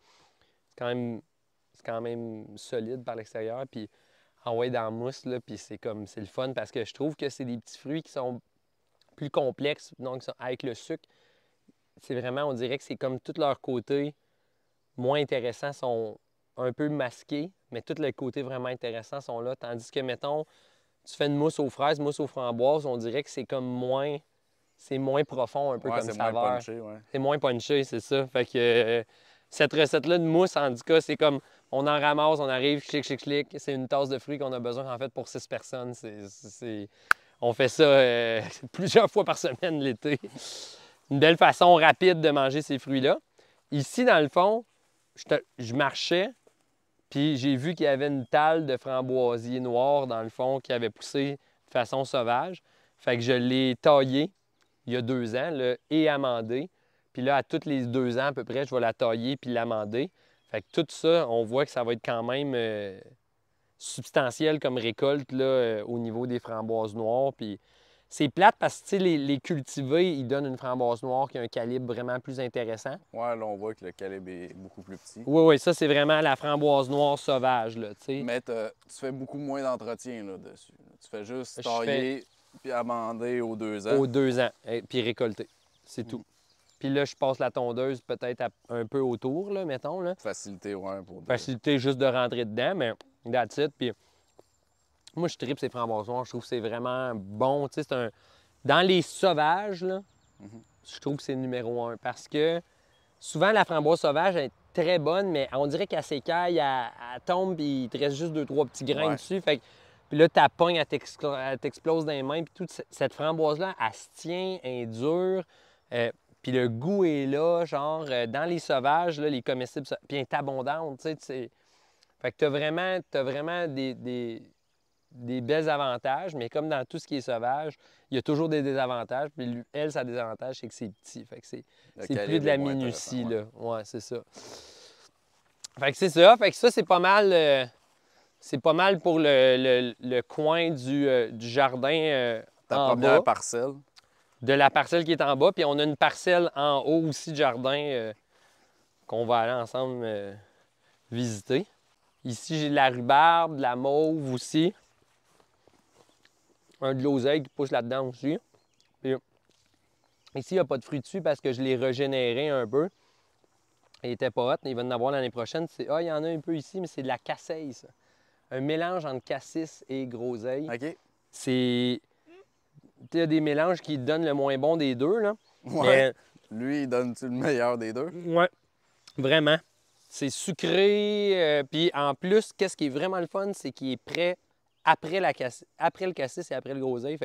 c'est quand même, solide par l'extérieur. Puis envoyé dans la mousse, puis c'est comme, c'est le fun parce que je trouve que c'est des petits fruits qui sont plus complexes, donc avec le sucre. C'est vraiment, on dirait que c'est comme tout leurs côtés moins intéressants sont un peu masqués, mais tous les côtés vraiment intéressants sont là. Tandis que, mettons, tu fais une mousse aux fraises, mousse aux framboises, on dirait que c'est comme moins. C'est moins profond un peu comme saveur. C'est moins punché, C'est moins ça. Fait que euh, cette recette-là de mousse, en tout cas, c'est comme on en ramasse, on arrive, clic, clic, clic. C'est une tasse de fruits qu'on a besoin en fait pour six personnes. On fait ça euh, plusieurs fois par semaine l'été. Une belle façon rapide de manger ces fruits-là. Ici, dans le fond, je marchais, puis j'ai vu qu'il y avait une talle de framboisier noir dans le fond qui avait poussé de façon sauvage. Fait que je l'ai taillé il y a deux ans là, et amendé. Puis là, à toutes les deux ans à peu près, je vais la tailler puis l'amender. Fait que tout ça, on voit que ça va être quand même euh, substantiel comme récolte là, euh, au niveau des framboises noires. Puis c'est plate parce que les, les cultivés, ils donnent une framboise noire qui a un calibre vraiment plus intéressant. Ouais, là, on voit que le calibre est beaucoup plus petit. Oui, oui, ça, c'est vraiment la framboise noire sauvage, là, tu sais. Mais tu fais beaucoup moins d'entretien, là, dessus. Tu fais juste tailler, puis amender aux deux ans. Aux deux ans, et puis récolter. C'est tout. Mm. Puis là, je passe la tondeuse peut-être un peu autour, là, mettons, là. Facilité, ouais, pour... Facilité juste de rentrer dedans, mais that's it, puis... Moi, je tripe ces framboises noires. Je trouve que c'est vraiment bon. Tu un... Dans les sauvages, je trouve que c'est numéro un. Parce que souvent, la framboise sauvage est très bonne, mais on dirait qu'elle s'écaille, elle, elle, tombe, et il te reste juste deux, trois petits grains dessus. Fait Puis là, ta pogne, elle t'explose dans les mains. toute cette framboise-là, elle se tient, elle est dure. Euh, puis le goût est là, genre, euh, dans les sauvages, là, les comestibles, puis elle est tu sais. Fait que t'as vraiment, as vraiment des, des belles avantages, mais comme dans tout ce qui est sauvage, il y a toujours des désavantages. Puis elle, sa désavantage, c'est que c'est petit. Fait que c'est, plus de la minutie, là. Ouais, c'est ça. Fait que c'est ça. Fait que ça, c'est pas mal. Euh, c'est pas mal pour le, coin du, euh, jardin. Euh, Ta en première parcelle. De la parcelle qui est en bas. Puis on a une parcelle en haut aussi de jardin qu'on va aller ensemble visiter. Ici, j'ai de la rhubarbe, de la mauve aussi un de l'oseille qui pousse là-dedans aussi. ici, il n'y a pas de fruits dessus parce que je l'ai régénéré un peu. Il était pas hot, il va en avoir l'année prochaine. Ah, il y en a un peu ici, mais c'est de la casseille, ça. Un mélange entre cassis et groseille. OK. C'est. Il y a des mélanges qui donnent le moins bon des deux, là. Lui, il donne-tu le meilleur des deux? Ouais. Vraiment. C'est sucré. Euh, puis en plus, qu'est-ce qui est vraiment le fun, c'est qu'il est prêt après, le cassis et après le groseille.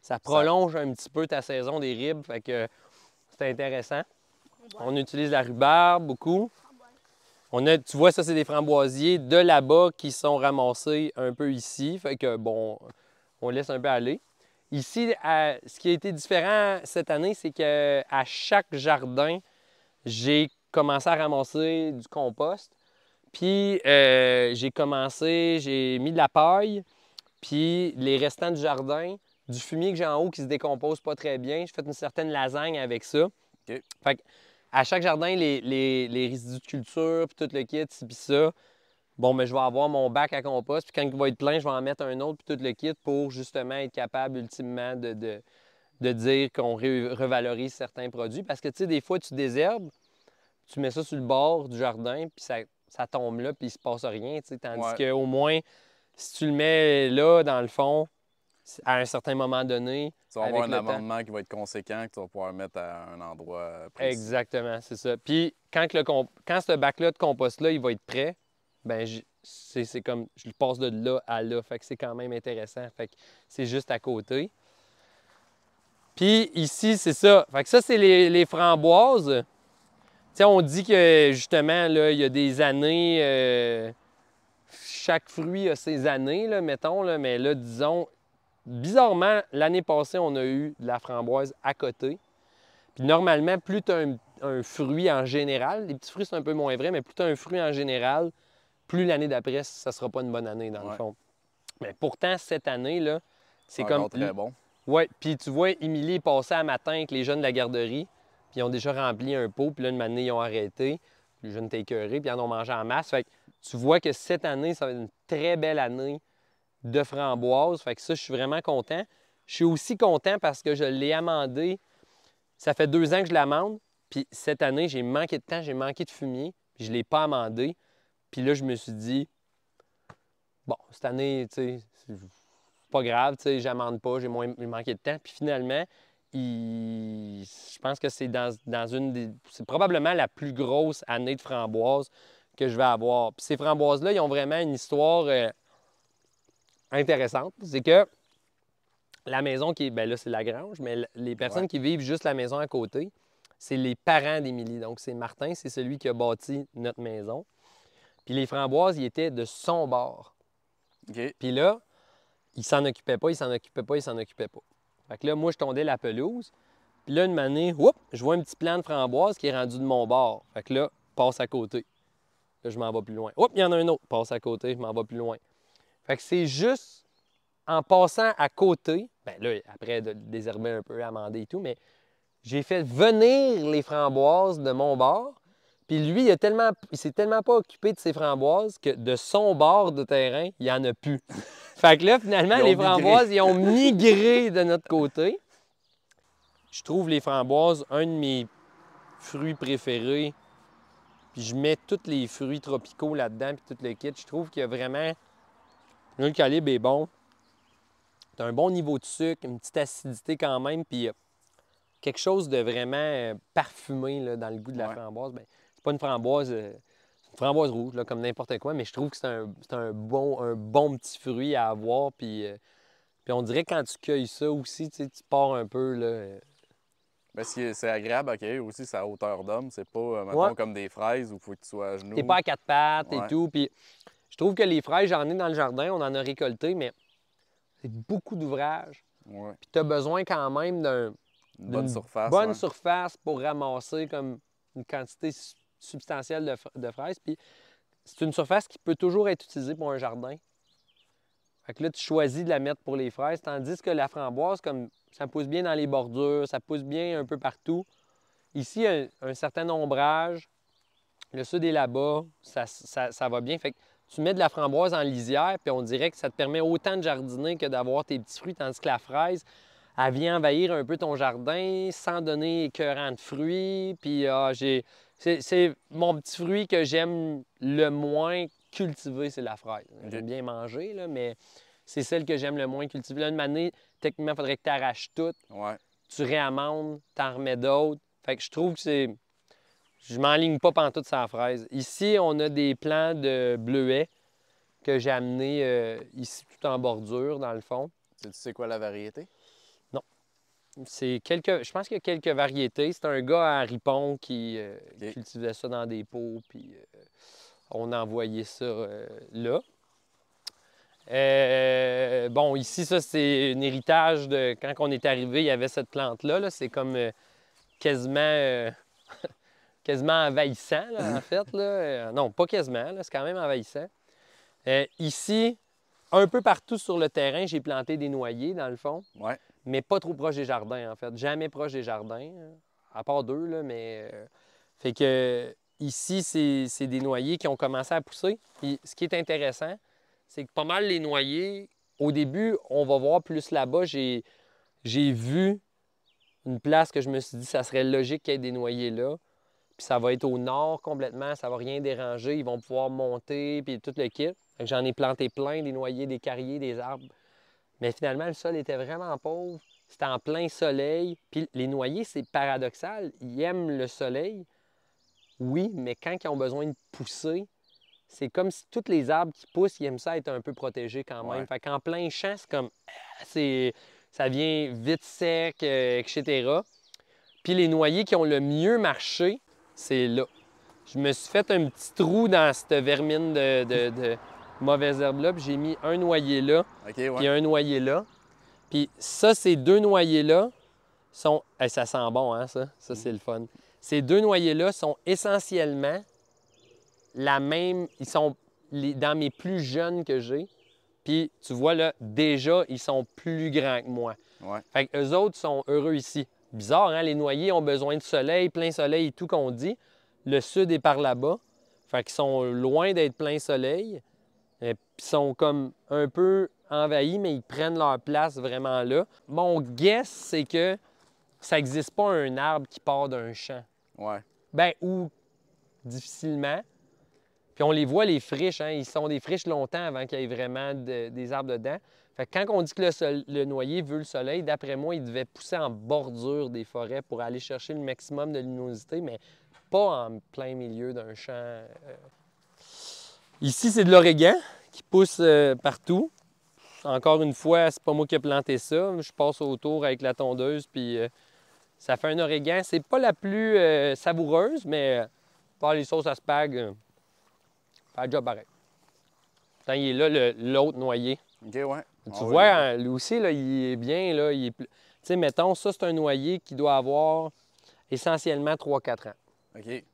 Ça prolonge un petit peu ta saison des ribes. Fait que c'est intéressant. On utilise la rhubarbe beaucoup. tu vois, ça, c'est des framboisiers de là-bas qui sont ramassés un peu ici. Fait que, bon, on laisse un peu aller. Ici, ce qui a été différent cette année, c'est qu'à chaque jardin, j'ai commencé à ramasser du compost. Puis, euh, j'ai commencé, j'ai mis de la paille. Puis les restants du jardin, du fumier que j'ai en haut qui se décompose pas très bien, je fais une certaine lasagne avec ça. Fait à chaque jardin, les, les, résidus de culture, puis tout le kit, puis ça, bon, mais je vais avoir mon bac à compost, puis quand il va être plein, je vais en mettre un autre, puis tout le kit pour justement être capable ultimement de, de, dire qu'on revalorise certains produits. Parce que, tu sais, des fois, tu désherbes, tu mets ça sur le bord du jardin, puis ça, tombe là, puis il se passe rien, tu sais, tandis qu'au moins, si tu le mets là, dans le fond, à un certain moment donné. Tu vas avoir un amendement qui va être conséquent que tu vas pouvoir mettre à un endroit précis. Exactement, c'est ça. Puis quand, le quand ce bac-là de compost-là, il va être prêt, ben c'est comme je le passe de là à là. Fait que c'est quand même intéressant. Fait que c'est juste à côté. Puis ici, c'est ça. Fait que ça, c'est les... les, framboises. sais, on dit que justement, là, il y a des années. Euh, chaque fruit a ses années, mettons, mais là, disons, bizarrement, l'année passée, on a eu de la framboise à côté. Puis normalement, plus tu as un, fruit en général, les petits fruits, c'est un peu moins vrai, mais plus tu as un fruit en général, plus l'année d'après, ça sera pas une bonne année, dans le fond. Mais pourtant, cette année, là, c'est comme. très bon. Oui, puis tu vois, Émilie est passée à matin avec les jeunes de la garderie, puis ils ont déjà rempli un pot, puis là, une année, ils ont arrêté. Les jeunes étaient écœurés, puis ils en ont mangé en masse. Fait tu vois que cette année, ça va être une très belle année de framboise Fait que ça, je suis vraiment content. Je suis aussi content parce que je l'ai amendé. Ça fait deux ans que je l'amende. Puis cette année, j'ai manqué de temps, j'ai manqué de fumier. Puis je ne l'ai pas amendé. Puis là, je me suis dit, bon, cette année, tu sais, c'est pas grave, tu sais, j'amende pas, j'ai moins manqué de temps. Puis finalement, je pense que c'est dans, une des. C'est probablement la plus grosse année de framboise que je vais avoir. Puis ces framboises-là, ils ont vraiment une histoire euh, intéressante. C'est que la maison qui est. Bien là, c'est la grange, mais les personnes qui vivent juste la maison à côté, c'est les parents d'Émilie. Donc, c'est Martin, c'est celui qui a bâti notre maison. Puis les framboises, ils étaient de son bord. Puis là, il s'en occupait pas, il s'en occupait pas, il s'en occupait pas. Fait que là, moi, je tondais la pelouse. Puis là, une manée, je vois un petit plan de framboise qui est rendu de mon bord. Fait que là, passe à côté que je m'en vais plus loin. Oups, il y en a un autre. Passe à côté, je m'en vais plus loin. Fait que c'est juste en passant à côté, ben là, après de désherber un peu, amender et tout, mais j'ai fait venir les framboises de mon bord. Puis lui, il, tellement, il s'est tellement pas occupé de ses framboises que de son bord de terrain, il n'y en a plus. fait que là, finalement, les framboises, ils ont migré de notre côté. Je trouve les framboises un de mes fruits préférés puis je mets tous les fruits tropicaux là-dedans, puis tout le kit. Je trouve qu'il y a vraiment. Le calibre est bon. T'as un bon niveau de sucre, une petite acidité quand même, puis euh, quelque chose de vraiment euh, parfumé dans le goût de la framboise. Ben c'est pas une framboise, euh, framboise rouge, là, comme n'importe quoi, mais je trouve que c'est un, bon, un bon petit fruit à avoir. Puis, on dirait quand tu cueilles ça aussi, tu, tu pars un peu là, mais ben, c'est agréable ok. aussi, sa hauteur d'homme. C'est pas, euh, comme des fraises où il faut que tu sois à genoux. T'es pas à quatre pattes et tout. Puis je trouve que les fraises, j'en ai dans le jardin, on en a récolté, mais c'est beaucoup d'ouvrage. Tu Puis besoin quand même d'une bonne, surface, bonne surface pour ramasser comme une quantité substantielle de, de fraises. Puis c'est une surface qui peut toujours être utilisée pour un jardin. Fait que là, tu choisis de la mettre pour les fraises, tandis que la framboise, comme ça pousse bien dans les bordures, ça pousse bien un peu partout. Ici, un, un certain ombrage, le sud est là-bas, ça, va bien. Fait que tu mets de la framboise en lisière, puis on dirait que ça te permet autant de jardiner que d'avoir tes petits fruits, tandis que la fraise, elle vient envahir un peu ton jardin sans donner écœurant de fruits. Puis ah, C'est mon petit fruit que j'aime le moins cultiver, c'est la fraise. J'aime bien manger, là, mais c'est celle que j'aime le moins cultiver. Là, une année, techniquement, il faudrait que tu arraches toutes. Tu réamandes, en remets d'autres. Fait que je trouve que c'est. Je m'enligne pas toute sa fraise. Ici, on a des plants de bleuets que j'ai amenés euh, ici tout en bordure, dans le fond. Tu sais quoi la variété? Non. C'est quelques. Je pense qu'il y a quelques variétés. C'est un gars à Ripon qui euh, cultivait ça dans des pots. Puis, euh, on a envoyé ça euh, là. Euh, bon, ici, ça, c'est un héritage de quand on est arrivé, il y avait cette plante-là. -là, c'est comme euh, quasiment, quasiment envahissant, en mhm. fait. non, pas quasiment, c'est quand même envahissant. ici, un peu partout sur le terrain, j'ai planté des noyers, dans le fond. Mais pas trop proche des jardins, en fait. Jamais proche des jardins. À part deux, là, mais. fait que Ici, c'est des noyers qui ont commencé à pousser. ce qui est intéressant, c'est que pas mal les noyers, au début, on va voir plus là-bas, j'ai vu une place que je me suis dit, ça serait logique qu'il y ait des noyers là. Puis ça va être au nord complètement, ça va rien déranger, ils vont pouvoir monter, puis tout le kit. J'en ai planté plein, des noyers, des carriers, des arbres. Mais finalement, le sol était vraiment pauvre. C'était en plein soleil. Puis les noyers, c'est paradoxal. Ils aiment le soleil, oui, mais quand ils ont besoin de pousser, c'est comme si tous les arbres qui poussent, ils aiment ça être un peu protégés quand même. En Fait qu'en plein champ, c'est comme. Ah, ça vient vite sec, euh, etc. Puis les noyers qui ont le mieux marché, c'est là. Je me suis fait un petit trou dans cette vermine de, de, de mauvaise herbe-là, puis j'ai mis un noyer là, puis un noyer là. Puis ça, ces deux noyers-là sont. ça sent bon, hein, ça? Ça, mm. c'est le fun. Ces deux noyers-là sont essentiellement la même. Ils sont dans mes plus jeunes que j'ai. Puis tu vois, là, déjà, ils sont plus grands que moi. Fait que eux autres sont heureux ici. Bizarre, hein? Les noyers ont besoin de soleil, plein soleil et tout qu'on dit. Le sud est par là-bas. Fait qu'ils sont loin d'être plein soleil. Et ils sont comme un peu envahis, mais ils prennent leur place vraiment là. Mon guess, c'est que ça n'existe pas un arbre qui part d'un champ. Ouais. Ben, ou difficilement. Puis on les voit, les friches, hein. ils sont des friches longtemps avant qu'il y ait vraiment des arbres dedans. Fait quand on dit que le, noyer veut le soleil, d'après moi, il devait pousser en bordure des forêts pour aller chercher le maximum de luminosité, mais pas en plein milieu d'un champ. Euh. Ici, c'est de l'origan qui pousse euh, partout. Encore une fois, c'est pas moi qui ai planté ça. Je passe autour avec la tondeuse, puis euh, ça fait un origan. C'est pas la plus euh, savoureuse, mais euh, par les sauces à spag, euh, pas fait job pareil. Tant il est là, l'autre noyer. OK, ouais. Tu ah vois, hein, lui aussi, là, il est bien, Tu sais, mettons, ça, c'est un noyer qui doit avoir essentiellement 3-4 ans. OK.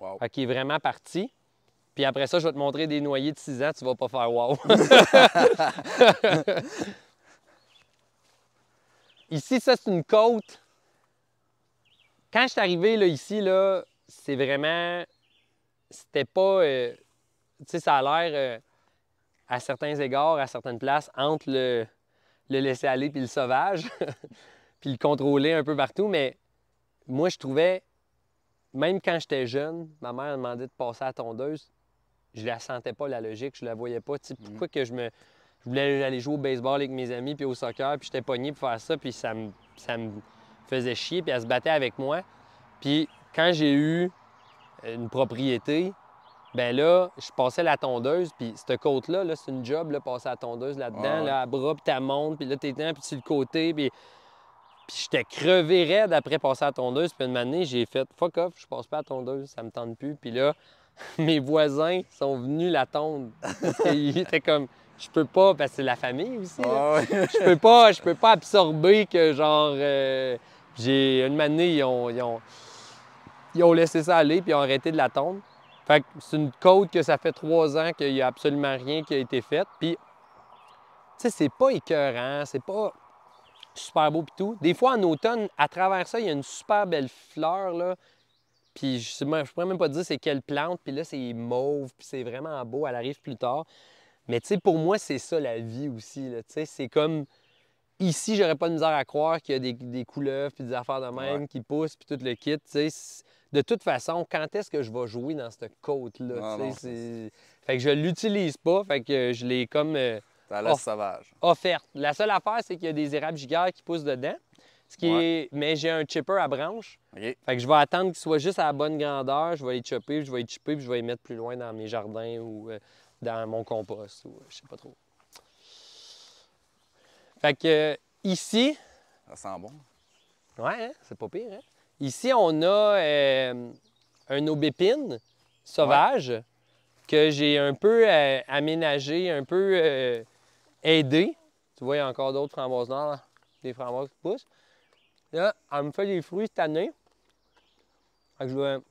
Wow. Fait est vraiment parti. Puis après ça, je vais te montrer des noyers de 6 ans, tu vas pas faire wow. Ici, ça, c'est une côte quand je suis arrivé là, ici, là, c'est vraiment. C'était pas. Euh, tu sais, ça a l'air, euh, à certains égards, à certaines places, entre le, le laisser-aller puis le sauvage, puis le contrôler un peu partout. Mais moi, je trouvais, même quand j'étais jeune, ma mère me demandait de passer à la tondeuse. Je la sentais pas, la logique, je la voyais pas. Tu sais, mm. pourquoi que je me. Je voulais aller jouer au baseball avec mes amis, puis au soccer, puis j'étais pogné pour faire ça, puis ça me, ça me, faisait chier, puis elle se battait avec moi. Puis quand j'ai eu euh, une propriété, ben là, je passais la tondeuse, puis cette côte-là, c'est une job, là, passer la tondeuse là-dedans, ah là, à bras, puis ta montre, puis là, t'es puis sur le côté, puis... Puis j'étais crevé raide après passer à la tondeuse. Puis une année, j'ai fait fuck off, je passe pas à la tondeuse, ça me tente plus. Puis là, mes voisins sont venus la tondre. Ils étaient comme je peux pas, parce que c'est la famille aussi. Ah je peux pas, je peux pas absorber que genre. Euh, j'ai, une année, ils ont, ils, ont, laissé ça aller puis ils ont arrêté de la tombe. Fait que c'est une côte que ça fait trois ans qu'il n'y a absolument rien qui a été fait. Puis, tu sais, c'est pas écœurant, c'est pas super beau puis tout. Des fois, en automne, à travers ça, il y a une super belle fleur, là. Puis je ne pourrais même pas dire c'est quelle plante, puis là, c'est mauve, puis c'est vraiment beau, elle arrive plus tard. Mais tu sais, pour moi, c'est ça la vie aussi, tu sais, c'est comme... Ici, j'aurais pas de misère à croire qu'il y a des, des couleuvres puis des affaires de même qui poussent puis tout le kit. De toute façon, quand est-ce que je vais jouer dans cette côte-là? Je fait je l'utilise pas, fait que je l'ai comme. Euh, offerte. La seule affaire, c'est qu'il y a des érables gigantes qui poussent dedans. Mais j'ai un chipper à branches. je vais attendre qu'il soit juste à la bonne grandeur. Je vais les chopper, je vais les chipper, puis je vais les mettre plus loin dans mes jardins ou euh, dans mon compost ou euh, je sais pas trop. Fait que ici. Ça sent bon. Ouais, hein, c'est pas pire. Hein. Ici, on a euh, un aubépine sauvage que j'ai un peu euh, aménagé, un peu euh, aidé. Tu vois, il y a encore d'autres framboises noires, hein, des framboises qui poussent. Là, elle me fait des fruits cette année. Fait que je veux...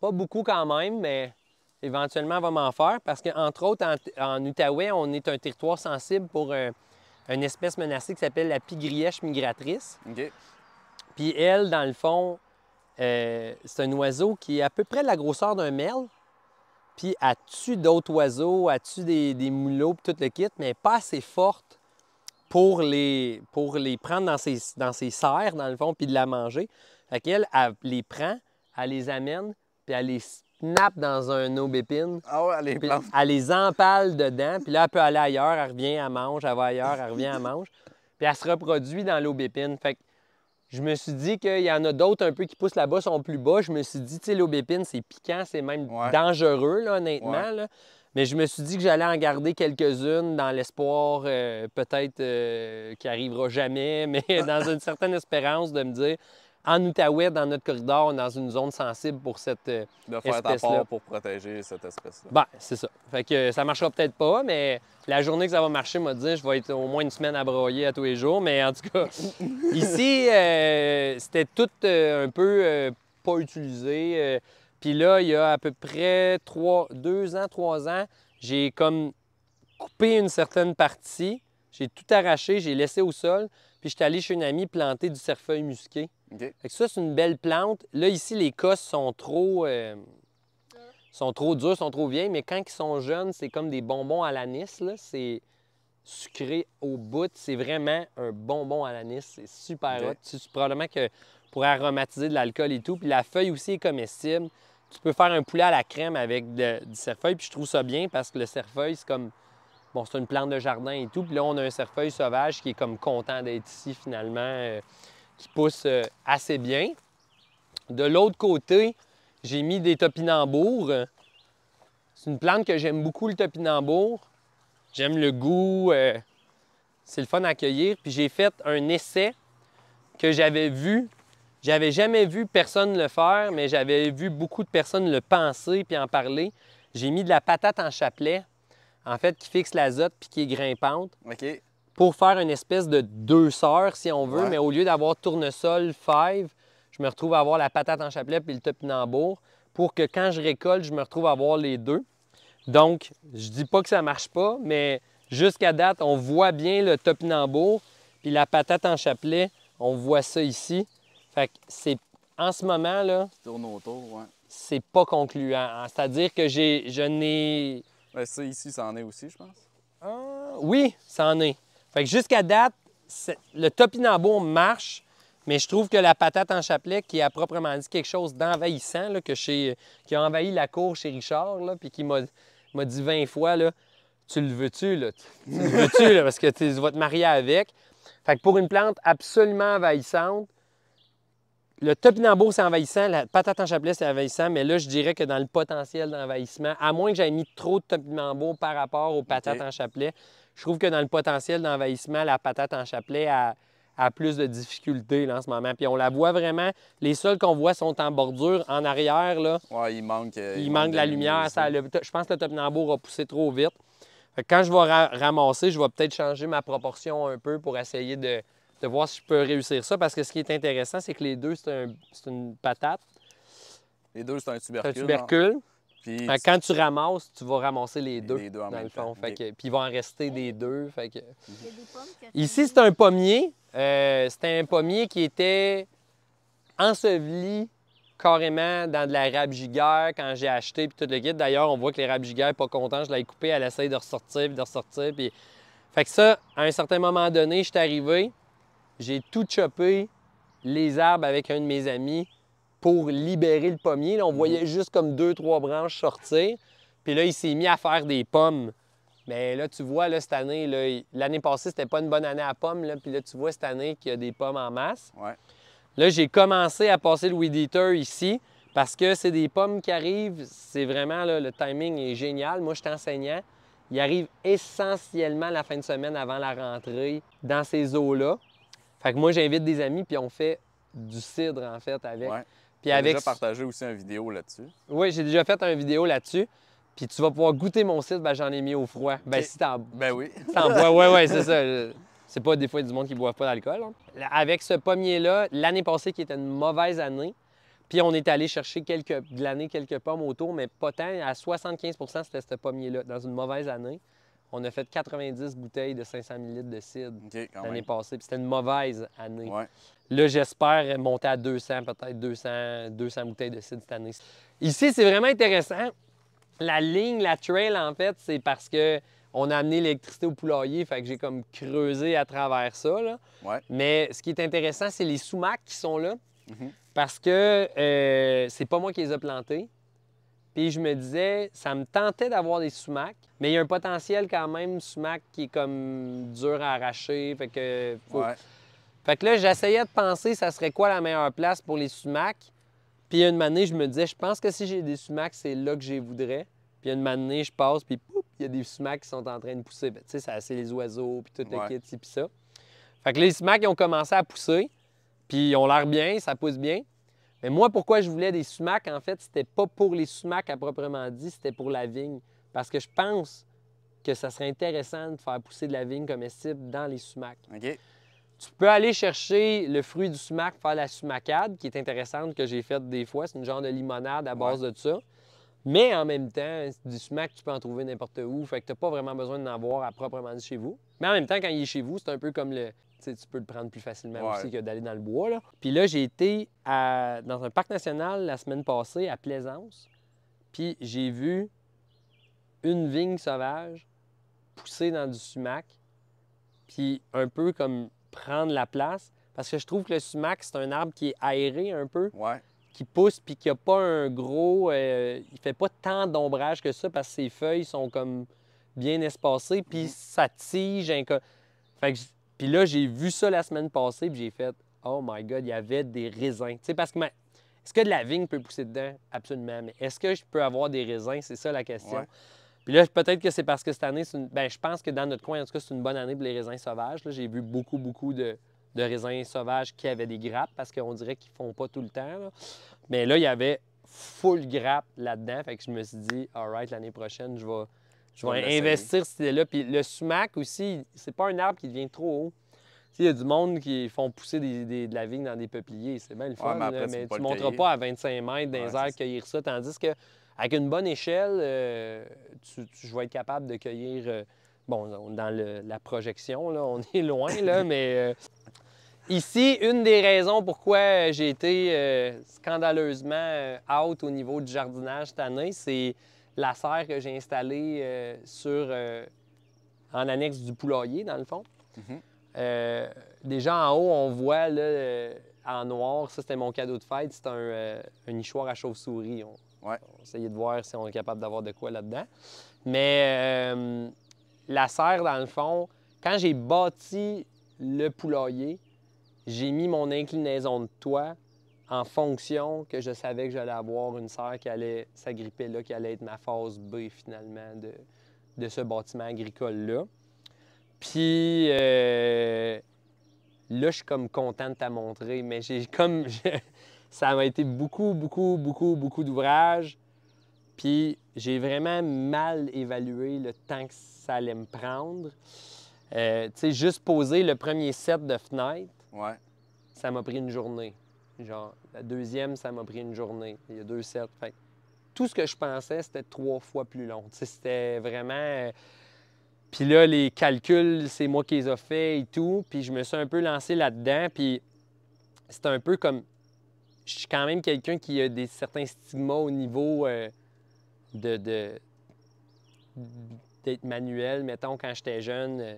Pas beaucoup quand même, mais éventuellement, elle va m'en faire parce qu'entre autres, en, Outaouais, on est un territoire sensible pour une espèce menacée qui s'appelle la pigrièche migratrice. Puis elle, dans le fond, euh, c'est un oiseau qui est à peu près la grosseur d'un merle. Puis elle tue d'autres oiseaux, elle tue des, des moulots, tout le kit, mais pas assez forte pour les, pour les prendre dans ses, dans ses serres, dans le fond, puis de la manger. Fait qu'elle, elle les prend, elle les amène, puis elle les nappe dans un aubépine. Ah elle les les empale dedans, puis là, elle peut aller ailleurs, elle revient, elle mange, elle va ailleurs, elle revient, elle mange. Puis elle se reproduit dans l'aubépine. Fait que je me suis dit qu'il y en a d'autres un peu qui poussent là-bas, sont plus bas. Je me suis dit, tu sais, l'aubépine, c'est piquant, c'est même dangereux, honnêtement. Mais je me suis dit que j'allais en garder quelques-unes dans l'espoir, euh, peut-être, euh, qui arrivera jamais, mais dans une certaine espérance de me dire, en Outaouais, dans notre corridor, dans une zone sensible pour cette espèce euh, De faire ta part pour protéger cette espèce-là. Bien, c'est ça. Fait que ça marchera peut-être pas, mais la journée que ça va marcher, m'a dit, je vais être au moins une semaine à broyer à tous les jours. Mais en tout cas, ici, euh, c'était tout euh, un peu pas utilisé. Puis là, il y a à peu près deux ans, trois ans, j'ai comme coupé une certaine partie. J'ai tout arraché, j'ai laissé au sol. Puis suis allé chez une amie planter du cerfeuil musqué. ça, c'est une belle plante. Là, ici, les cosses sont trop, euh, sont trop dures, sont trop vieilles, mais quand ils sont jeunes, c'est comme des bonbons à l'anis. C'est sucré au bout. C'est vraiment un bonbon à l'anis. C'est super hot. Tu, sais probablement que pour aromatiser de l'alcool et tout. Puis la feuille aussi est comestible. Tu peux faire un poulet à la crème avec du cerfeuil. Puis je trouve ça bien parce que le cerfeuil, c'est comme bon, c'est une plante de jardin et tout. Puis là, on a un cerfeuil sauvage qui est comme content d'être ici finalement, euh, qui pousse euh, assez bien. De l'autre côté, j'ai mis des topinambours. C'est une plante que j'aime beaucoup, le topinambour. J'aime le goût. Euh, c'est le fun à cueillir. Puis j'ai fait un essai que j'avais vu. J'avais jamais vu personne le faire, mais j'avais vu beaucoup de personnes le penser puis en parler. J'ai mis de la patate en chapelet en fait, qui fixe l'azote puis qui est grimpante. OK. Pour faire une espèce de deux sœurs, si on veut, mais au lieu d'avoir tournesol, 5, je me retrouve à avoir la patate en chapelet puis le topinambour pour que quand je récolte, je me retrouve à avoir les deux. Donc, je dis pas que ça marche pas, mais jusqu'à date, on voit bien le topinambour puis la patate en chapelet, on voit ça ici. Fait que c'est en ce moment là, tourne autour, ouais. C'est pas concluant. C'est-à-dire que j'ai je n'ai ben, ça, ici, ça en est aussi, je pense. Ah, oui, ça en est. Fait jusqu'à date, le topinambour marche, mais je trouve que la patate en chapelet, qui a proprement dit quelque chose d'envahissant, qui a envahi la cour chez Richard, là, puis qui m'a dit 20 fois, tu le veux-tu, Tu, le veux-tu, parce que tu vas te marier avec. Fait que pour une plante absolument envahissante, le topinambour, c'est envahissant, la patate en chapelet, c'est envahissant, mais là, je dirais que dans le potentiel d'envahissement, à moins que j'aie mis trop de topinambour par rapport aux patates en chapelet, je trouve que dans le potentiel d'envahissement, la patate en chapelet a, plus de difficultés en ce moment. Puis on la voit vraiment, les seuls qu'on voit sont en bordure, en arrière. Là, il manque, euh, il, manque, de la lumière. je pense que le topinambour a poussé trop vite. Quand je vais ramasser, je vais peut-être changer ma proportion un peu pour essayer de, de voir si je peux réussir ça. Parce que ce qui est intéressant, c'est que les deux, c'est une patate. Les deux, c'est un tubercule. quand tu ramasses, tu vas ramasser les deux, dans le fond. Fait que, puis il va en rester des deux. Fait que... Ici, c'est un pommier. Euh, c'était un pommier qui était enseveli carrément dans de la rabe quand j'ai acheté puis tout le guide. D'ailleurs, on voit que les rabe n'est pas content, je l'ai coupé, elle essaye de ressortir de ressortir. Fait que ça, à un certain moment donné, je suis arrivé, j'ai tout chopé les arbres avec un de mes amis pour libérer le pommier. on mhm. voyait juste comme deux, trois branches sortir. Puis là, il s'est mis à faire des pommes. Mais là, tu vois, cette année, l'année passée, c'était pas une bonne année à pommes. puis là, tu vois cette année qu'il y a des pommes en masse. Là, j'ai commencé à passer le weed eater ici parce que c'est des pommes qui arrivent. C'est vraiment, le timing est génial. Moi, je suis enseignant. Il arrive essentiellement la fin de semaine avant la rentrée dans ces eaux-là. Fait moi, j'invite des amis, puis on fait du cidre, en fait, avec. Ouais. Puis avec... déjà partagé aussi une vidéo là-dessus. Oui, j'ai déjà fait une vidéo là-dessus. Puis tu vas pouvoir goûter mon cidre, ben, j'en ai mis au froid. Ben, si t'en... Ben oui. T'en bois, ouais, ouais, c'est ça. C'est pas des fois du monde qui ne boivent pas d'alcool. Hein. Avec ce pommier-là, l'année passée, qui était une mauvaise année, puis on est allé chercher de l'année quelques pommes autour, mais pas tant. À 75 c'était ce pommier-là, dans une mauvaise année on a fait 90 bouteilles de 500 ml de cidre l'année passée. C'était une mauvaise année. Là, j'espère monter à 200, peut-être 200, 200 bouteilles de cidre cette année. Ici, c'est vraiment intéressant. La ligne, la trail, en fait, c'est parce que on a amené l'électricité au poulailler, fait que j'ai comme creusé à travers ça. Mais ce qui est intéressant, c'est les sumacs qui sont là. Mhm. Parce que euh, c'est pas moi qui les ai plantés. Puis je me disais, ça me tentait d'avoir des sumacs, mais il y a un potentiel quand même sumac qui est comme dur à arracher. Fait que. Fait que là, j'essayais de penser, ça serait quoi la meilleure place pour les sumacs. Puis une année, je me disais, je pense que si j'ai des sumacs, c'est là que je les voudrais. Puis une année, je passe, puis il y a des sumacs qui sont en train de pousser. Ben, tu sais, c'est les oiseaux, puis tout le kit, puis ça. Fait que les sumacs, ils ont commencé à pousser, puis ils ont l'air bien, ça pousse bien. Mais moi, pourquoi je voulais des sumacs, en fait, c'était pas pour les sumacs à proprement dit, c'était pour la vigne. Parce que je pense que ça serait intéressant de faire pousser de la vigne comestible dans les sumacs. Ok. Tu peux aller chercher le fruit du sumac, faire la sumacade, qui est intéressante, que j'ai faite des fois. C'est une genre de limonade à base de ça. Mais en même temps, du sumac, tu peux en trouver n'importe où. Fait que tu n'as pas vraiment besoin d'en avoir à proprement dit chez vous. Mais en même temps, quand il est chez vous, c'est un peu comme le, tu peux le prendre plus facilement aussi que d'aller dans le bois. Là. Puis là, j'ai été à, dans un parc national la semaine passée à Plaisance. Puis j'ai vu une vigne sauvage pousser dans du sumac. Puis un peu comme prendre la place. Parce que je trouve que le sumac, c'est un arbre qui est aéré un peu. Ouais. Qui pousse, puis qui a pas un gros. Euh, il fait pas tant d'ombrage que ça parce que ses feuilles sont comme bien espacées, puis mm-hmm. ça tige. Fait que puis là, j'ai vu ça la semaine passée, puis j'ai fait Oh my God, il y avait des raisins. Tu sais, parce que est-ce que de la vigne peut pousser dedans? Absolument. Mais est-ce que je peux avoir des raisins? C'est ça la question. Puis là, peut-être que c'est parce que cette année, ben, je pense que dans notre coin, en tout cas, c'est une bonne année pour les raisins sauvages. là J'ai vu beaucoup, beaucoup de, raisins sauvages qui avaient des grappes parce qu'on dirait qu'ils font pas tout le temps. Mais là, il y avait full grappe là-dedans. Fait que je me suis dit, all right, l'année prochaine, je vais, je vais investir cette idée-là. Puis le sumac aussi, c'est pas un arbre qui devient trop haut. Il y a du monde qui font pousser des, de la vigne dans des peupliers. C'est bien le fun, mais, tu ne monteras pas à 25 mètres dans les airs cueillir ça. Tandis que avec une bonne échelle, euh, tu, je vais être capable de cueillir. Euh, bon, dans la projection, là, on est loin, là, mais euh, ici, une des raisons pourquoi j'ai été scandaleusement out au niveau du jardinage cette année, c'est la serre que j'ai installée euh, sur, euh, en annexe du poulailler, dans le fond. Mhm. Euh, déjà en haut, on voit en noir, ça c'était mon cadeau de fête, c'est un, nichoir à chauve-souris. On, ouais. on essayait de voir si on est capable d'avoir de quoi là-dedans. Mais la serre, dans le fond, quand j'ai bâti le poulailler, j'ai mis mon inclinaison de toit en fonction que je savais que j'allais avoir une sœur qui allait s'agripper là, qui allait être ma phase B finalement de, ce bâtiment agricole-là. Puis euh, là, je suis comme content de t'en montrer, mais j'ai comme. ça m'a été beaucoup, beaucoup, beaucoup, beaucoup d'ouvrages. Puis j'ai vraiment mal évalué le temps que ça allait me prendre. Euh, tu sais, juste poser le premier set de fenêtres, ça m'a pris une journée. Genre, la deuxième, ça m'a pris une journée. Il y a deux sets. Fait tout ce que je pensais, c'était trois fois plus long. C'était vraiment. Euh, puis là, les calculs, c'est moi qui les ai faits et tout. Puis je me suis un peu lancé là-dedans. Puis c'est un peu comme. Je suis quand même quelqu'un qui a des certains stigmas au niveau euh, de. d'être manuel. Mettons, quand j'étais jeune, euh,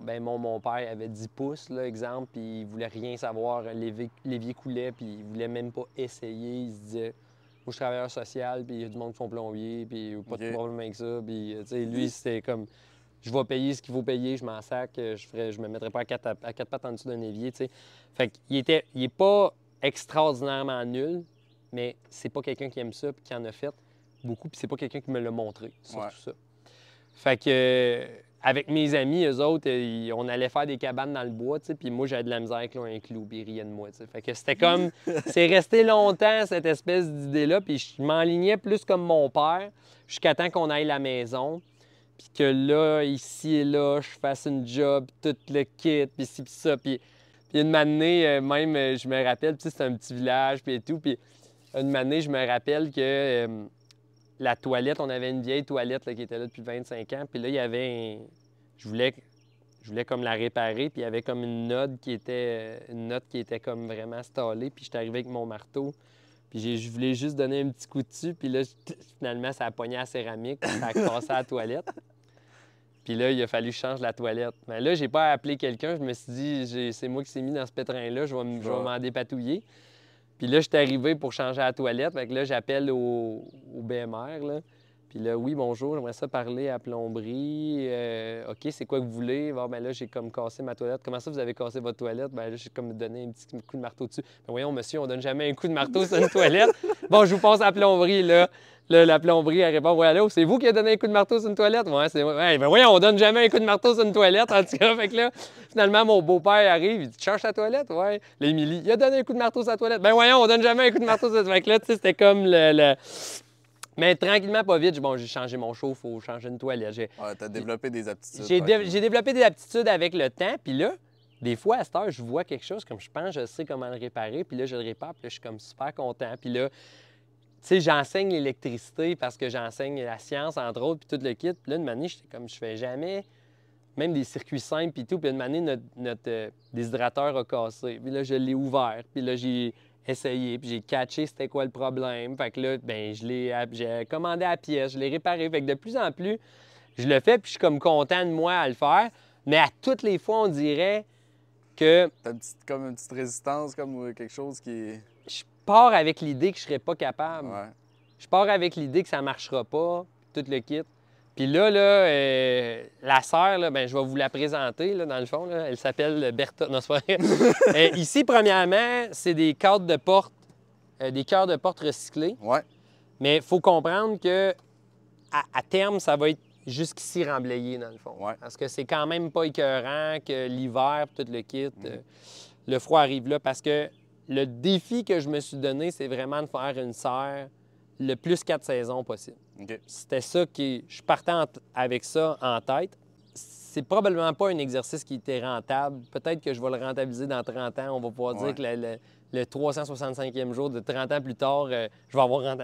ben mon, père avait 10 pouces, là, exemple, puis il voulait rien savoir. L'évier coulait, puis il voulait même pas essayer. Il se disait, moi, je suis travailleur social, puis il y a du monde qui sont plombier, puis pas de problème avec ça. Euh, mmh. lui, c'était comme, je vais payer ce qu'il faut payer, je m'en sac, euh, je ferai, je me mettrai pas à quatre, pattes en dessous d'un évier, Fait qu'il était, il est pas extraordinairement nul, mais c'est pas quelqu'un qui aime ça, puis qui en a fait beaucoup, puis c'est pas quelqu'un qui me l'a montré, C'est tout ça. Fait que avec mes amis, eux autres, on allait faire des cabanes dans le bois, tu sais, puis moi, j'avais de la misère avec un clou, puis rien de moi, tu sais. Fait que c'était comme... c'est resté longtemps, cette espèce d'idée-là, puis je m'enlignais plus comme mon père, jusqu'à temps qu'on aille à la maison, puis que là, ici et là, je fasse une job, tout le kit, puis ci, puis ça, puis... une année, euh, même, euh, je me rappelle, sais, c'est un petit village, puis tout, puis une année, je me rappelle que... Euh, la toilette, on avait une vieille toilette qui était là depuis 25 ans. Puis là, il y avait un... Je voulais, je voulais comme la réparer, puis il y avait comme une note qui était, une note qui était comme vraiment stallée. Puis suis arrivé avec mon marteau, puis je voulais juste donner un petit coup dessus, puis là, finalement, ça a pogné à céramique, ça a cassé la toilette. Puis là, il a fallu que je change la toilette. Mais là, j'ai pas appelé quelqu'un. Je me suis dit, c'est moi qui s'est mis dans ce pétrin-là, je vais m'en dépatouiller. Puis là, je suis arrivé pour changer la toilette. Fait que là, j'appelle au, BMR. Là. Puis là, oui, bonjour, j'aimerais ça parler à plomberie. Euh, OK, c'est quoi que vous voulez? Bon, ben là, j'ai comme cassé ma toilette. Comment ça, vous avez cassé votre toilette? Ben là, j'ai comme donné un petit coup de marteau dessus. Ben voyons, monsieur, on donne jamais un coup de marteau sur une toilette. Bon, je vous passe à plomberie, là. Là, la plomberie, elle répond c'est vous qui avez donné un coup de marteau sur une toilette Ouais, c'est ouais, ben on donne jamais un coup de marteau sur une toilette, en tout cas. Fait là, finalement, mon beau-père arrive, il dit Cherche la toilette Ouais. L'Émilie, il a donné un coup de marteau sur la toilette. Ben voyons, on donne jamais un coup de marteau sur la toilette. c'était comme le... Mais tranquillement, pas vite, bon, j'ai changé mon chauffe, faut changer une toilette. J'ai... Ouais, t'as développé des aptitudes. J'ai, développé des aptitudes avec le temps, puis là, des fois, à cette heure, je vois quelque chose, comme je pense, je sais comment le réparer, puis là, je le répare, puis je suis comme super content. Puis là, sais, j'enseigne l'électricité parce que j'enseigne la science, entre autres, puis tout le kit. Puis là, une manière, comme, je fais jamais même des circuits simples, puis tout. Puis une manière, notre, notre euh, déshydrateur a cassé. Puis là, je l'ai ouvert. Puis là, j'ai essayé, puis j'ai catché c'était quoi le problème. Fait que là, ben je l'ai commandé à pièce, je l'ai réparé. Fait que de plus en plus, je le fais, puis je suis comme content de moi à le faire. Mais à toutes les fois, on dirait que... T'as comme une petite résistance, comme quelque chose qui... est... Je pars avec l'idée que je serais pas capable. Je pars avec l'idée que ça marchera pas, tout le kit. Puis là, là euh, la sœur, ben, je vais vous la présenter, dans le fond. Elle s'appelle Bertha. Non, c'est euh, ici, premièrement, c'est des cartes de porte, euh, des cœurs de porte recyclés. Mais il faut comprendre que à, terme, ça va être jusqu'ici remblayé, dans le fond. Parce que c'est quand même pas écœurant que l'hiver, tout le kit, mhm. le froid arrive là. Parce que le défi que je me suis donné, c'est vraiment de faire une serre le plus quatre saisons possible. C'était ça qui. Je partais avec ça en tête. C'est probablement pas un exercice qui était rentable. Peut-être que je vais le rentabiliser dans 30 ans. On va pouvoir dire que le, 365e jour de 30 ans plus tard, euh, je vais avoir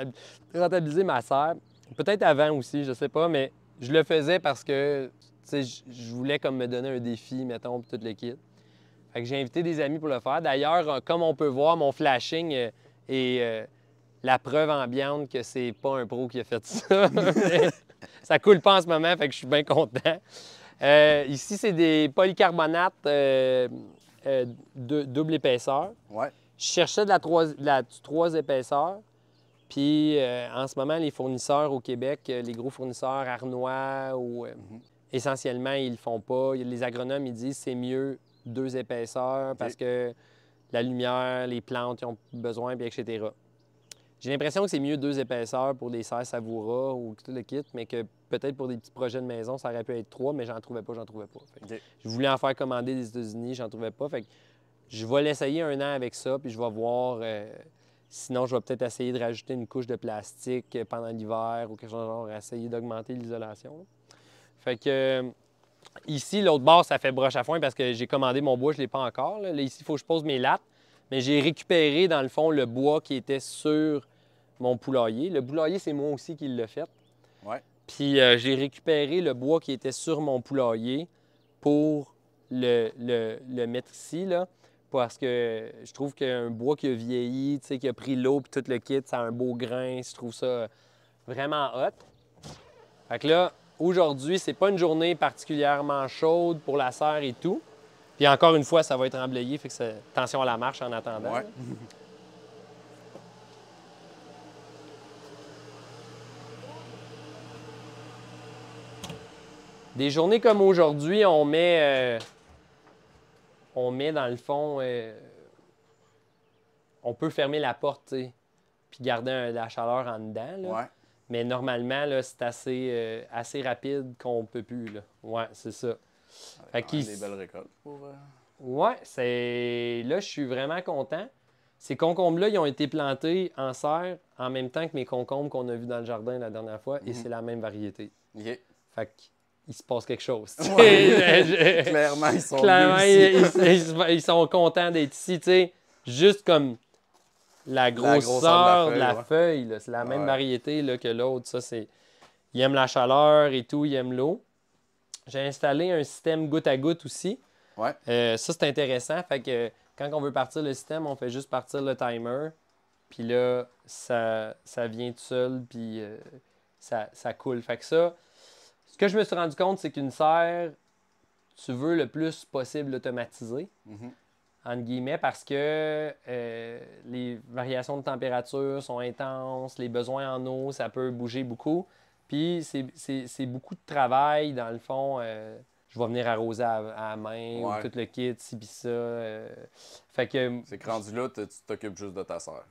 rentabilisé ma serre. Peut-être avant aussi, je sais pas, mais je le faisais parce que je voulais comme me donner un défi, mettons, pour toute l'équipe. Fait que j'ai invité des amis pour le faire. D'ailleurs, euh, comme on peut voir, mon flashing euh, est euh, la preuve ambiante que c'est pas un pro qui a fait ça. ça coule pas en ce moment, fait que je suis bien content. ici, c'est des polycarbonates de, double épaisseur. Ouais. Je cherchais de la trois, trois épaisseurs. Puis en ce moment, les fournisseurs au Québec, les gros fournisseurs Arnois ou mhm. essentiellement, ils le font pas. Les agronomes, ils disent c'est mieux deux épaisseurs parce que la lumière, les plantes ils ont besoin, puis etc. J'ai l'impression que c'est mieux deux épaisseurs pour des serres Savoura ou tout le kit, mais que peut-être pour des petits projets de maison, ça aurait pu être trois, mais j'en trouvais pas, j'en trouvais pas. Je voulais en faire commander des États-Unis, j'en trouvais pas. Fait je vais l'essayer un an avec ça, puis je vais voir. Euh, sinon, je vais peut-être essayer de rajouter une couche de plastique pendant l'hiver ou quelque chose genre, essayer d'augmenter l'isolation. Fait que euh, Ici, l'autre bord, ça fait broche à foin parce que j'ai commandé mon bois, je ne l'ai pas encore. ici, il faut que je pose mes lattes, mais j'ai récupéré, dans le fond, le bois qui était sur mon poulailler. Le poulailler, c'est moi aussi qui l'ai fait. Ouais. Puis euh, j'ai récupéré le bois qui était sur mon poulailler pour le, mettre ici, parce que je trouve qu'un bois qui a vieilli, qui a pris l'eau puis tout le kit, ça a un beau grain. Je trouve ça vraiment hot. Fait que là, Aujourd'hui, c'est pas une journée particulièrement chaude pour la serre et tout. Puis encore une fois, ça va être emblayé, fait que c'est tension à la marche en attendant. Des journées comme aujourd'hui, on met euh, on met dans le fond euh, on peut fermer la porte, sais, puis garder la chaleur en dedans. Mais normalement, c'est assez, euh, assez rapide qu'on ne peut plus. Là. Ouais, c'est ça. Fait Des belles récoltes Ouais, c'est. Là, je suis vraiment content. Ces concombres-là, ils ont été plantés en serre en même temps que mes concombres qu'on a vus dans le jardin la dernière fois, et mhm. c'est la même variété. Fait il se passe quelque chose. Clairement, ils sont contents d'être ici. Juste comme la grosseur, de la feuille. c'est la même variété que l'autre. Ça, c'est... Il aime la chaleur et tout, il aime l'eau. J'ai installé un système goutte à goutte aussi. Euh, ça, c'est intéressant. Fait que quand on veut partir le système, on fait juste partir le timer. Puis là, ça, vient tout seul, puis euh, ça, coule. Fait que ça, ce que je me suis rendu compte, c'est qu'une serre, tu veux le plus possible l'automatiser. Mm-hmm entre guillemets, parce que euh, les variations de température sont intenses, les besoins en eau, ça peut bouger beaucoup. Puis c'est beaucoup de travail, dans le fond. Euh, je vais venir arroser à, à main, tout le kit, si pis ça. Euh. fait que... C'est que rendu là, tu t'occupes juste de ta serre.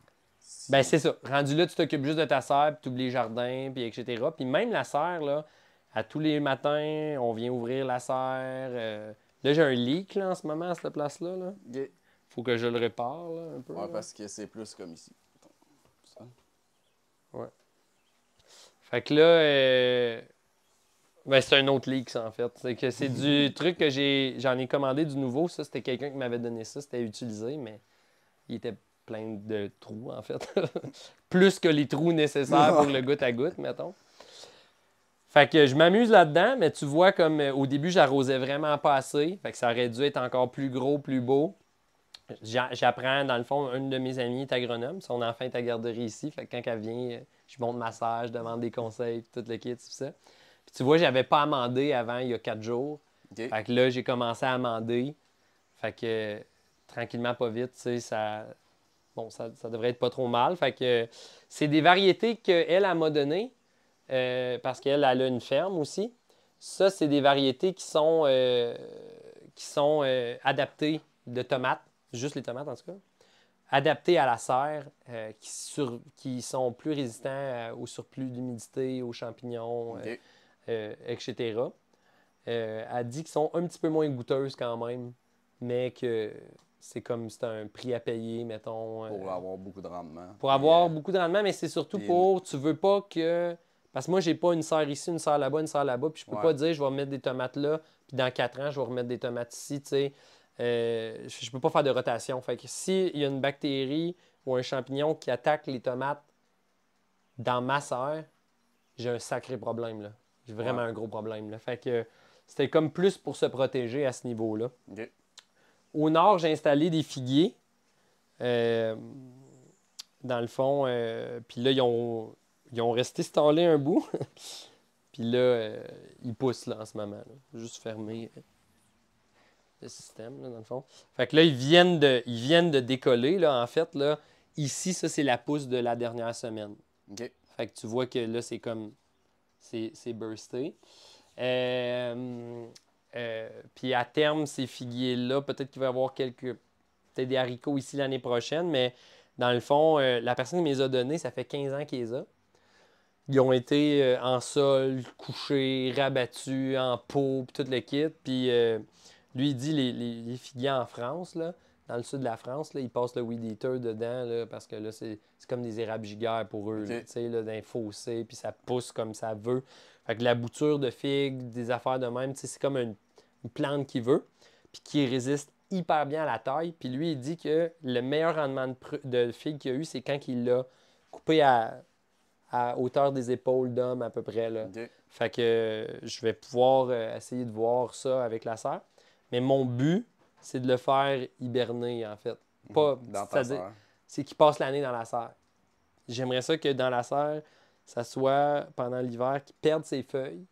Ben c'est ça. Rendu là, tu t'occupes juste de ta serre, puis tu oublies le jardin, puis etc. Puis même la serre, là, à tous les matins, on vient ouvrir la serre. Là, j'ai un leak en ce moment à cette place-là. Là. Faut que je le répare un peu. Ouais, parce que c'est plus comme ici. Ça. Ouais. Fait que là, euh, ben, c'est un autre leak, ça, en fait. C'est que c'est du truc que j'ai. J'en ai commandé du nouveau. Ça, c'était quelqu'un qui m'avait donné ça. C'était utilisé, mais il était plein de trous, en fait. plus que les trous nécessaires pour le goutte à goutte, mettons. Fait que je m'amuse là-dedans, mais tu vois comme euh, au début, j'arrosais vraiment pas assez. Fait que ça aurait dû être encore plus gros, plus beau. J'apprends, dans le fond, une de mes amies est agronome. Son enfant est à garderie ici. Fait que quand elle vient, euh, je monte ma je demande des conseils, tout le kit, tout ça. tu vois, j'avais pas amendé avant, il y a quatre jours. Fait que là, j'ai commencé à amender. Fait que tranquillement, pas vite, tu sais, ça... Bon, ça, ça devrait être pas trop mal. Fait que c'est des variétés qu'elle, m'a données. Euh, parce qu'elle a une ferme aussi. Ça, c'est des variétés qui sont, euh, qui sont euh, adaptées de tomates, juste les tomates en tout cas, adaptées à la serre, qui, sont plus résistants au surplus d'humidité, aux champignons, etc. elle dit qu'ils sont un petit peu moins goûteuses quand même, mais que c'est comme c'est un prix à payer, mettons. Pour avoir beaucoup de rendement. Pour avoir beaucoup de rendement, mais c'est surtout pour, tu veux pas que parce que moi, j'ai pas une serre ici, une serre là-bas, une serre là-bas, puis je peux pas dire je vais remettre des tomates là, puis dans quatre ans, je vais remettre des tomates ici, tu sais. Euh, je peux pas faire de rotation. Fait que s'il y a une bactérie ou un champignon qui attaque les tomates dans ma serre, j'ai un sacré problème, là. J'ai vraiment un gros problème, là. Fait que c'était comme plus pour se protéger à ce niveau-là. Au nord, j'ai installé des figuiers. Euh, dans le fond, euh, puis là, ils ont ils ont resté stallés un bout. Puis là, euh, ils poussent là, en ce moment. Juste fermer euh, le système, dans le fond. Fait que là, ils viennent de, ils viennent de décoller. Là, en fait, là, ici, ça, c'est la pousse de la dernière semaine. Fait que tu vois que là, c'est comme. C'est, bursté. Euh, puis à terme, ces figuiers-là, peut-être qu'il va y avoir quelques. Peut-être des haricots ici l'année prochaine, mais dans le fond, la personne qui me les a donnés, ça fait 15 ans qu'ils les a ils ont été euh, en sol, couchés, rabattus, en peau, puis tout le kit. Puis euh, lui, il dit les, les, figuiers en France, là, dans le sud de la France, là, ils passent le weed eater dedans parce que là, c'est comme des érables gigaires pour eux, tu d'un fossé, puis ça pousse comme ça veut. Fait que la bouture de figue, des affaires de même, c'est comme une, plante qui veut, puis qui résiste hyper bien à la taille. Puis lui, il dit que le meilleur rendement de, de figue qu'il a eu, c'est quand il l'a coupé à à hauteur des épaules d'homme à peu près. Là. Fait que je vais pouvoir euh, essayer de voir ça avec la serre. Mais mon but, c'est de le faire hiberner, en fait. Mhm. Pas, cest à c'est qu'il passe l'année dans la serre. J'aimerais ça que dans la serre, ça soit pendant l'hiver qu'il perde ses feuilles,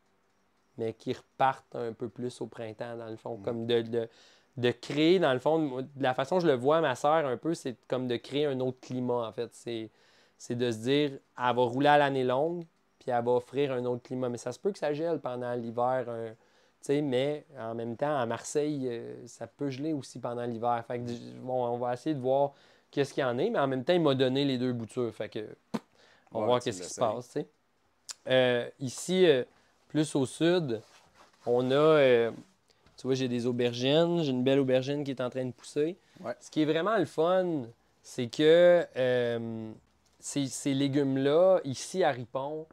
mais qu'il reparte un peu plus au printemps, dans le fond. Mhm. Comme de, créer, dans le fond, la façon que je le vois à ma serre un peu, c'est comme de créer un autre climat, en fait. C'est c'est de se dire, elle va rouler à l'année longue, puis elle va offrir un autre climat. Mais ça se peut que ça gèle pendant l'hiver. sais mais en même temps, à Marseille, euh, ça peut geler aussi pendant l'hiver. Fait on va essayer de voir qu'est-ce qu'il y en a, mais en même temps, il m'a donné les deux boutures. Fait que, on va voir qu'est-ce qui se passe. Euh, ici, euh, plus au sud, on a. tu vois, j'ai des aubergines. J'ai une belle aubergine qui est en train de pousser. Ce qui est vraiment le fun, c'est que ces, légumes-là, ici à Ripon,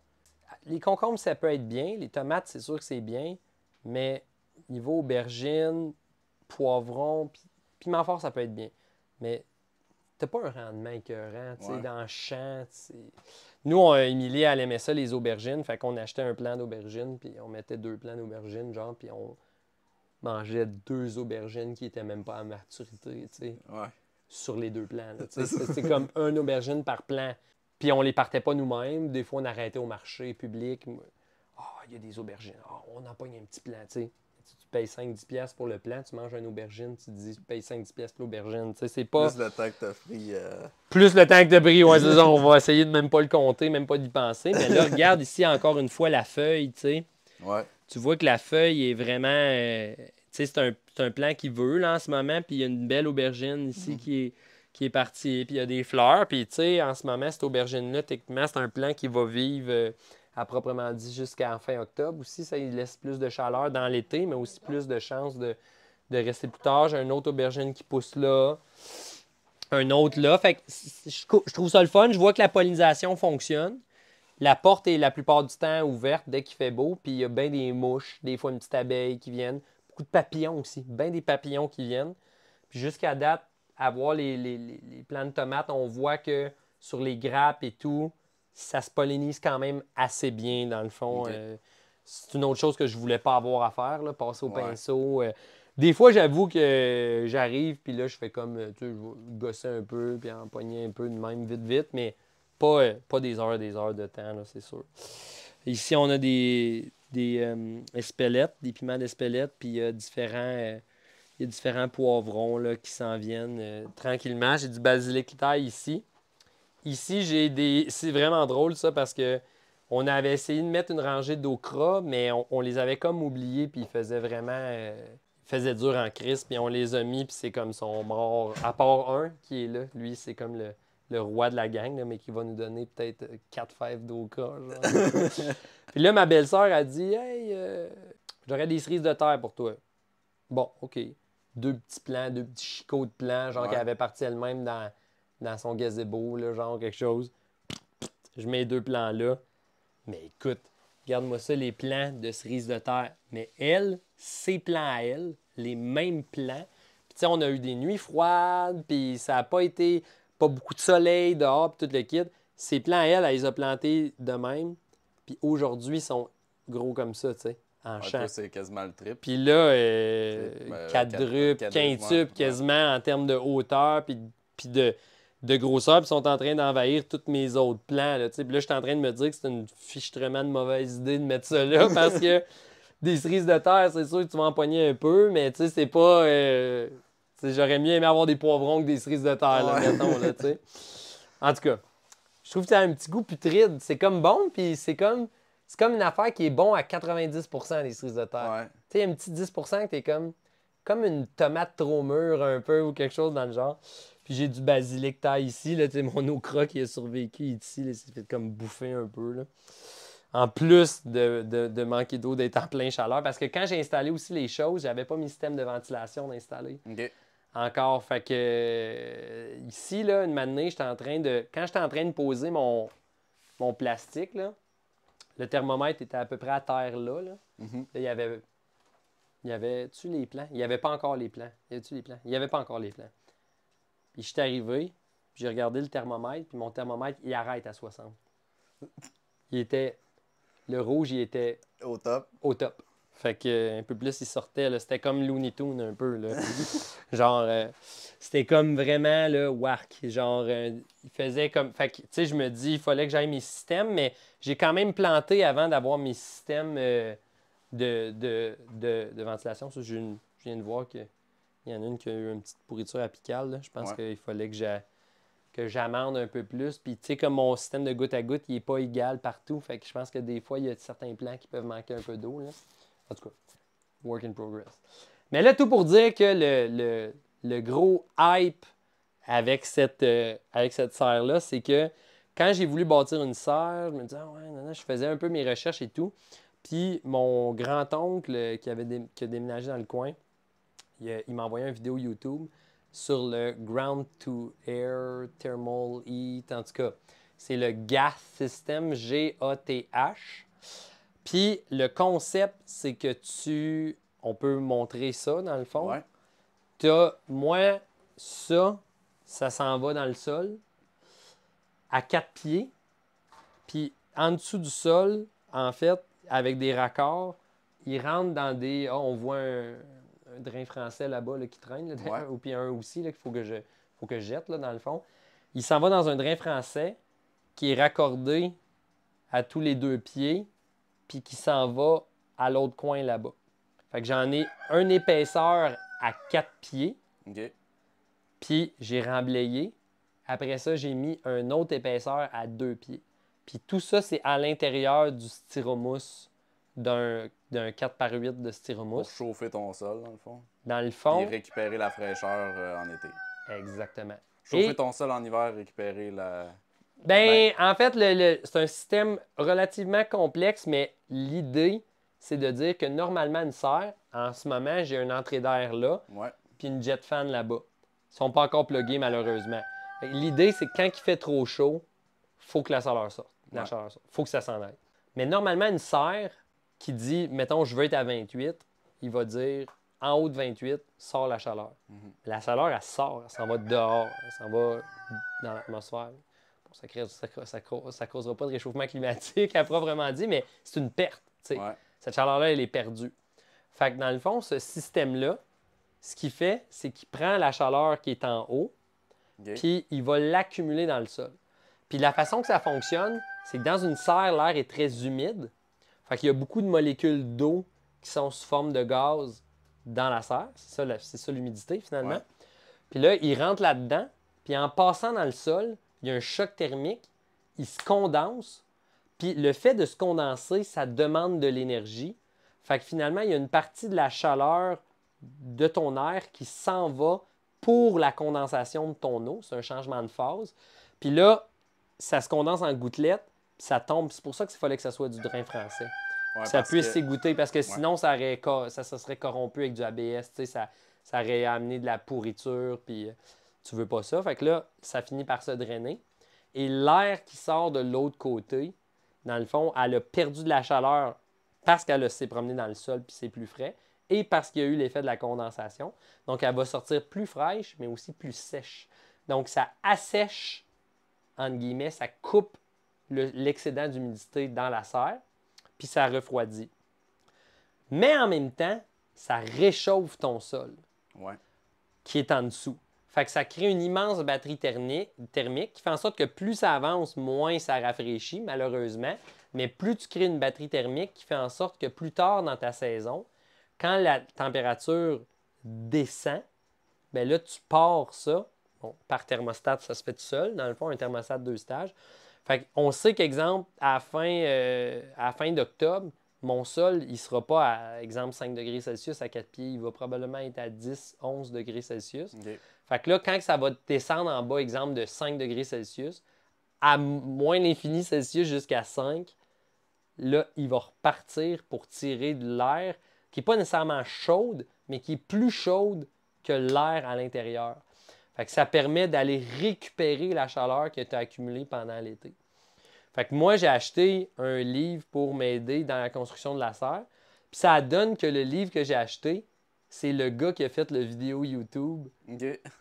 les concombres, ça peut être bien. Les tomates, c'est sûr que c'est bien. Mais niveau aubergine, poivron, piment fort, ça peut être bien. Mais t'as pas un rendement écœurant, tu sais, dans le champ. Nous, on, Émilie, elle aimait ça, les aubergines. Fait qu'on achetait un plan d'aubergine, puis on mettait deux plans d'aubergines, genre, puis on mangeait deux aubergines qui étaient même pas à maturité, tu sais. Ouais sur les deux plans. C'est comme un aubergine par plan. Puis on les partait pas nous-mêmes. Des fois, on arrêtait au marché public. Ah, il y a des aubergines. Ah, on en pogne un petit plan, tu payes 5-10$ pour le plan, tu manges une aubergine, tu dis tu payes 5-10$ pour l'aubergine. C'est pas... Plus le temps que as pris. Euh, plus le temps que t'as pris, ouais, on va essayer de même pas le compter, même pas d'y penser. Mais là, regarde ici encore une fois la feuille, tu Tu vois que la feuille est vraiment. Euh, c'est un, un, plan qui veut en ce moment, puis il y a une belle aubergine ici mm. qui, est, qui est partie, puis il y a des fleurs, puis en ce moment, cette aubergine-là, techniquement, c'est un plan qui va vivre euh, à proprement dit jusqu'à fin octobre. Aussi, ça laisse plus de chaleur dans l'été, mais aussi plus de chances de, de rester plus tard. J'ai une autre aubergine qui pousse là, un autre là. Fait je trouve ça le fun. Je vois que la pollinisation fonctionne. La porte est la plupart du temps ouverte dès qu'il fait beau, puis il y a bien des mouches, des fois une petite abeille qui viennent beaucoup de papillons aussi, bien des papillons qui viennent. Puis jusqu'à date, à voir les, les, plants de tomates, on voit que sur les grappes et tout, ça se pollinise quand même assez bien, dans le fond. Euh, c'est une autre chose que je voulais pas avoir à faire, là, passer au pinceau. Euh. des fois, j'avoue que j'arrive, puis là, je fais comme, euh, tu sais, je gosser un peu, puis empoigner un peu de même vite, vite, mais pas, pas des heures, des heures de temps, c'est sûr. Ici, on a des, des euh, des piments d'espelette, puis il y a différents, euh, différents poivrons là, qui s'en viennent euh, tranquillement. J'ai du basilic taille ici. Ici, j'ai des. C'est vraiment drôle ça parce que on avait essayé de mettre une rangée d'okra, mais on, les avait comme oubliés, puis ils faisaient vraiment. Euh, ils faisaient dur en crise, puis on les a mis, puis c'est comme son mort. À part un qui est là, lui, c'est comme le le roi de la gang, mais qui va nous donner peut-être 4 euh, fèves d'Oka. Puis là, ma belle-sœur a dit Hey, euh, j'aurais des cerises de terre pour toi. Bon, OK. Deux petits plans, deux petits chicots de plans, genre qu'elle avait parti elle-même dans, son gazebo, genre quelque chose. Je mets deux plans là. Mais écoute, garde moi ça, les plans de cerises de terre. Mais elle, ses plans à elle, les mêmes plans. Puis, tu sais, on a eu des nuits froides, puis ça n'a pas été pas beaucoup de soleil dehors, puis tout le kit. ces plants, elle, elle les a plantés de même. Puis aujourd'hui, ils sont gros comme ça, tu sais, en champ. c'est quasiment le triple. Puis là, euh, ben, euh, quadruple, quasiment en termes de hauteur, puis, de, de grosseur, puis sont en train d'envahir tous mes autres plants. Là, puis là, je suis en train de me dire que c'est une fichtrement de mauvaise idée de mettre ça là, parce que des cerises de terre, c'est sûr que tu vas empoigner un peu, mais tu sais, c'est pas... Euh, J'aurais mieux aimé avoir des poivrons que des cerises de terre, là, En tout cas, je trouve que ça as un petit goût putride. C'est comme bon, puis c'est comme... C'est comme une affaire qui est bon à 90 des cerises de terre. Tu il y a un petit 10 que t'es comme... Comme une tomate trop mûre, un peu, ou quelque chose dans le genre. Puis j'ai du basilic taille ici, là, tu sais, mon eau qui a survécu ici, là, c'est fait comme bouffer un peu, En plus de, manquer d'eau, d'être en plein chaleur, parce que quand j'ai installé aussi les choses, j'avais pas mes système de ventilation d'installer encore. Fait que euh, ici, là, une matinée, j'étais en train de. Quand j'étais en train de poser mon, mon plastique, le thermomètre était à peu près à terre mhm. là. il y avait. Il y avait-tu les plans? Il n'y avait pas encore les plans. Il tu Il n'y avait pas encore les plans. Puis je suis arrivé, j'ai regardé le thermomètre, puis mon thermomètre, il arrête à 60. Il était. Le rouge, il était. Au top. Au top. Fait que euh, un peu plus, il sortait. C'était comme Looney Tunes un peu. Là. genre, euh, c'était comme vraiment le Wark. Genre, euh, il faisait comme. Fait que, tu sais, je me dis, il fallait que j'aille mes systèmes, mais j'ai quand même planté avant d'avoir mes systèmes de, ventilation. je, viens de voir qu'il y en a une qui a eu une petite pourriture apicale. Je pense qu'il fallait que j'amende un peu plus. Puis, tu sais, comme mon système de goutte à goutte, il n'est pas égal partout. Fait que je pense que des fois, il y a certains plants qui peuvent manquer un peu d'eau. En tout cas, work in progress. Mais là, tout pour dire que le, gros hype avec cette, euh, avec cette serre-là, c'est que quand j'ai voulu bâtir une serre, je me disais, ah ouais, non, je faisais un peu mes recherches et tout. Puis mon grand-oncle euh, qui, avait a déménagé dans le coin, il, euh, m'a envoyé une vidéo YouTube sur le Ground to Air Thermal Heat. En tout cas, c'est le GATH System, G-A-T-H. Puis le concept, c'est que tu. On peut montrer ça dans le fond. Tu as, moi, ça, ça s'en va dans le sol à quatre pieds. Puis en dessous du sol, en fait, avec des raccords, ils rentrent dans des. Ah, on voit un, drain français là-bas qui traîne, ou puis un aussi qu'il faut que je, faut que jette là, dans le fond. Il s'en va dans un drain français qui est raccordé à tous les deux pieds puis qui s'en va à l'autre coin là-bas. Fait que j'en ai un épaisseur à quatre pieds. Ok. Puis j'ai remblayé. Après ça, j'ai mis un autre épaisseur à deux pieds. Puis tout ça, c'est à l'intérieur du styromousse d'un 4 par 8 de styromousse. Pour chauffer ton sol, dans le fond. Dans le fond. Et récupérer la fraîcheur euh, en été. Exactement. Chauffer ton sol en hiver, récupérer la. Ben, ben, en fait, c'est un système relativement complexe, mais l'idée, c'est de dire que normalement, une serre, en ce moment, j'ai une entrée d'air là, puis une jet fan là-bas. Ils sont pas encore plugués, malheureusement. L'idée, c'est que quand il fait trop chaud, faut que la chaleur sorte. La chaleur faut que ça s'en aille. Mais normalement, une serre qui dit, mettons, je veux être à 28, il va dire, en haut de 28, sort la chaleur. Mhm. La chaleur, elle sort, elle s'en va dehors, elle s'en va dans l'atmosphère ça ne causera pas de réchauffement climatique à proprement dit, mais c'est une perte. Cette chaleur-là, elle est perdue. Fait que dans le fond, ce système-là, ce qu'il fait, c'est qu'il prend la chaleur qui est en haut, puis il va l'accumuler dans le sol. Puis la façon que ça fonctionne, c'est que dans une serre, l'air est très humide. Fait qu'il y a beaucoup de molécules d'eau qui sont sous forme de gaz dans la serre. C'est ça, l'humidité, finalement. Puis là, il rentre là-dedans, puis en passant dans le sol, il y a un choc thermique, il se condense, puis le fait de se condenser, ça demande de l'énergie. Fait que finalement, il y a une partie de la chaleur de ton air qui s'en va pour la condensation de ton eau. C'est un changement de phase. Puis là, ça se condense en gouttelettes, ça tombe. C'est pour ça qu'il fallait que ça soit du drain français. ça puisse s'égoutter, parce que sinon, ça, serait corrompu avec du ABS. Ça, ça aurait amené de la pourriture. Puis euh, tu veux pas ça. Fait que là, ça finit par se drainer. Et l'air qui sort de l'autre côté, dans le fond, elle a perdu de la chaleur parce qu'elle s'est promenée dans le sol puis c'est plus frais et parce qu'il y a eu l'effet de la condensation. Donc, elle va sortir plus fraîche, mais aussi plus sèche. Donc, ça assèche, entre guillemets, ça coupe l'excédent d'humidité dans la serre, puis ça refroidit. Mais en même temps, ça réchauffe ton sol qui est en dessous. Fait que ça crée une immense batterie thermique qui fait en sorte que plus ça avance, moins ça rafraîchit, malheureusement. Mais plus tu crées une batterie thermique qui fait en sorte que plus tard dans ta saison, quand la température descend, bien là, tu pars ça. Bon, par thermostat, ça se fait tout seul. Dans le fond, un thermostat de deux stages. Fait sait qu'exemple, à euh, fin, d'octobre, mon sol, il sera pas à, exemple, 5 degrés Celsius à 4 pieds. Il va probablement être à 10, 11 degrés Celsius. Fait que là, quand ça va descendre en bas, exemple, de 5 degrés Celsius, à moins l'infini Celsius jusqu'à 5, là, il va repartir pour tirer de l'air qui n'est pas nécessairement chaude, mais qui est plus chaude que l'air à l'intérieur. Fait que ça permet d'aller récupérer la chaleur qui a été accumulée pendant l'été. Fait que moi, j'ai acheté un livre pour m'aider dans la construction de la serre. Puis ça donne que le livre que j'ai acheté, c'est le gars qui a fait le vidéo YouTube.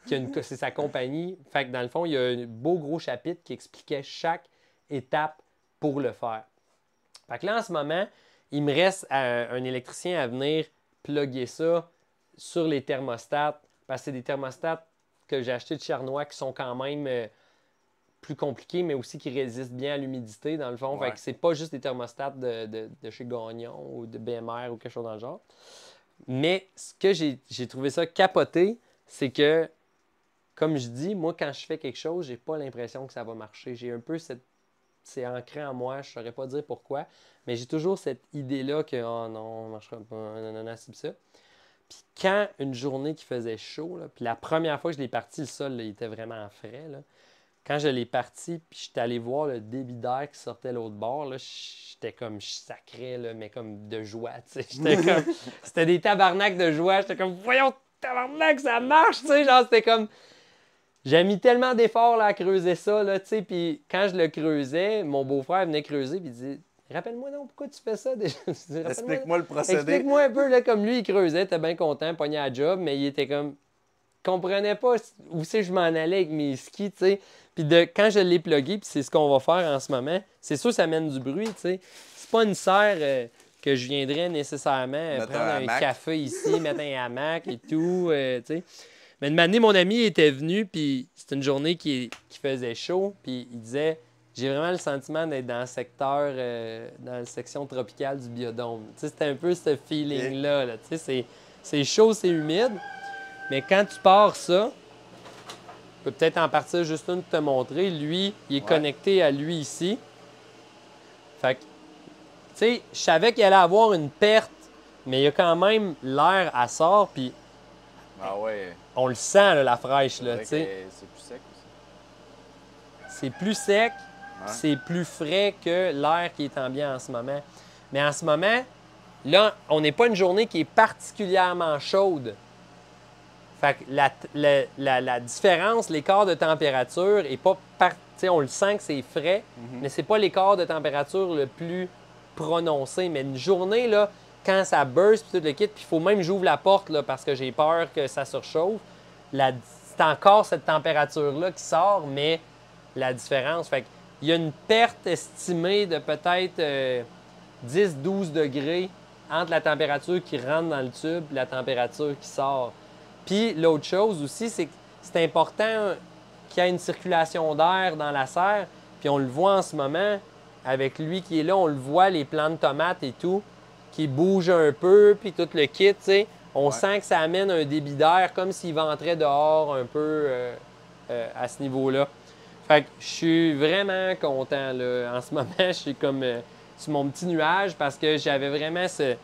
c'est sa compagnie. Fait que dans le fond, il y a un beau gros chapitre qui expliquait chaque étape pour le faire. Fait que là, en ce moment, il me reste un électricien à venir plugger ça sur les thermostats. Parce que c'est des thermostats que j'ai achetés de Charnois qui sont quand même euh, plus compliqués, mais aussi qui résistent bien à l'humidité, dans le fond. Fait que c'est pas juste des thermostats de, de, de chez Gagnon ou de BMR ou quelque chose dans le genre. Mais ce que j'ai trouvé ça capoté, c'est que, comme je dis, moi, quand je fais quelque chose, j'ai pas l'impression que ça va marcher. J'ai un peu cette. C'est ancré en moi, je saurais pas dire pourquoi, mais j'ai toujours cette idée-là que, oh non, on marchera pas, non, c'est ça. Puis quand une journée qui faisait chaud, puis la première fois que je l'ai parti, le sol, était vraiment frais, là, quand je l'ai parti, puis j'étais allé voir le débit d'air qui sortait l'autre bord, là, j'étais comme sacré, là, mais comme de joie, c'était des tabarnaks de joie. J'étais comme, voyons, tabarnak, ça marche, Genre, c'était comme. J'ai mis tellement d'efforts à creuser ça, là, tu sais. Puis quand je le creusais, mon beau-frère venait creuser, puis il disait. Rappelle-moi non, pourquoi tu fais ça déjà? Explique-moi le procédé. Explique-moi un peu, là, comme lui, il creusait, était bien content, pogné à job, mais il était comme. comprenait pas où je m'en allais avec mes skis, tu sais. Puis de, quand je l'ai plugué, puis c'est ce qu'on va faire en ce moment, c'est sûr que ça mène du bruit, tu sais. C'est pas une serre euh, que je viendrais nécessairement prendre un, café ici, mettre un hamac et tout, euh, tu sais. Mais de année, mon ami était venu, puis c'était une journée qui, faisait chaud, puis il disait j'ai vraiment le sentiment d'être dans le secteur, euh, dans la section tropicale du biodôme. C'était un peu ce feeling-là. Là. C'est chaud, c'est humide. Mais quand tu pars ça, peux peut-être en partir juste une pour te montrer. Lui, il est connecté à lui ici. Fait que, tu sais, je savais qu'il allait avoir une perte, mais il y a quand même l'air à sort, puis. Ah on le sent, la fraîche, là, tu sais. C'est plus sec C'est plus sec, c'est plus frais que l'air qui est en ambiant en ce moment. Mais en ce moment, là, on n'est pas une journée qui est particulièrement chaude. Fait la, la, la, différence, l'écart de température est pas on le sent que c'est frais, mais mhm. ce mais c'est pas l'écart de température le plus prononcé. Mais une journée, là, quand ça burst, puis tout le kit, puis il faut même que j'ouvre la porte là, parce que j'ai peur que ça surchauffe, c'est encore cette température-là qui sort, mais la différence. Fait il y a une perte estimée de peut-être 10-12 euh, degrés entre la température qui rentre dans le tube et la température qui sort. Puis l'autre chose aussi, c'est que c'est important qu'il y ait une circulation d'air dans la serre. Puis on le voit en ce moment, avec lui qui est là, on le voit, les plants de tomates et tout, qui bougent un peu, puis tout le kit, tu sais. On sent que ça amène un débit d'air comme s'il ventrait dehors un peu euh, euh, à ce niveau-là. Fait que je suis vraiment content. Là. En ce moment, je suis comme euh, sur mon petit nuage parce que j'avais vraiment ce,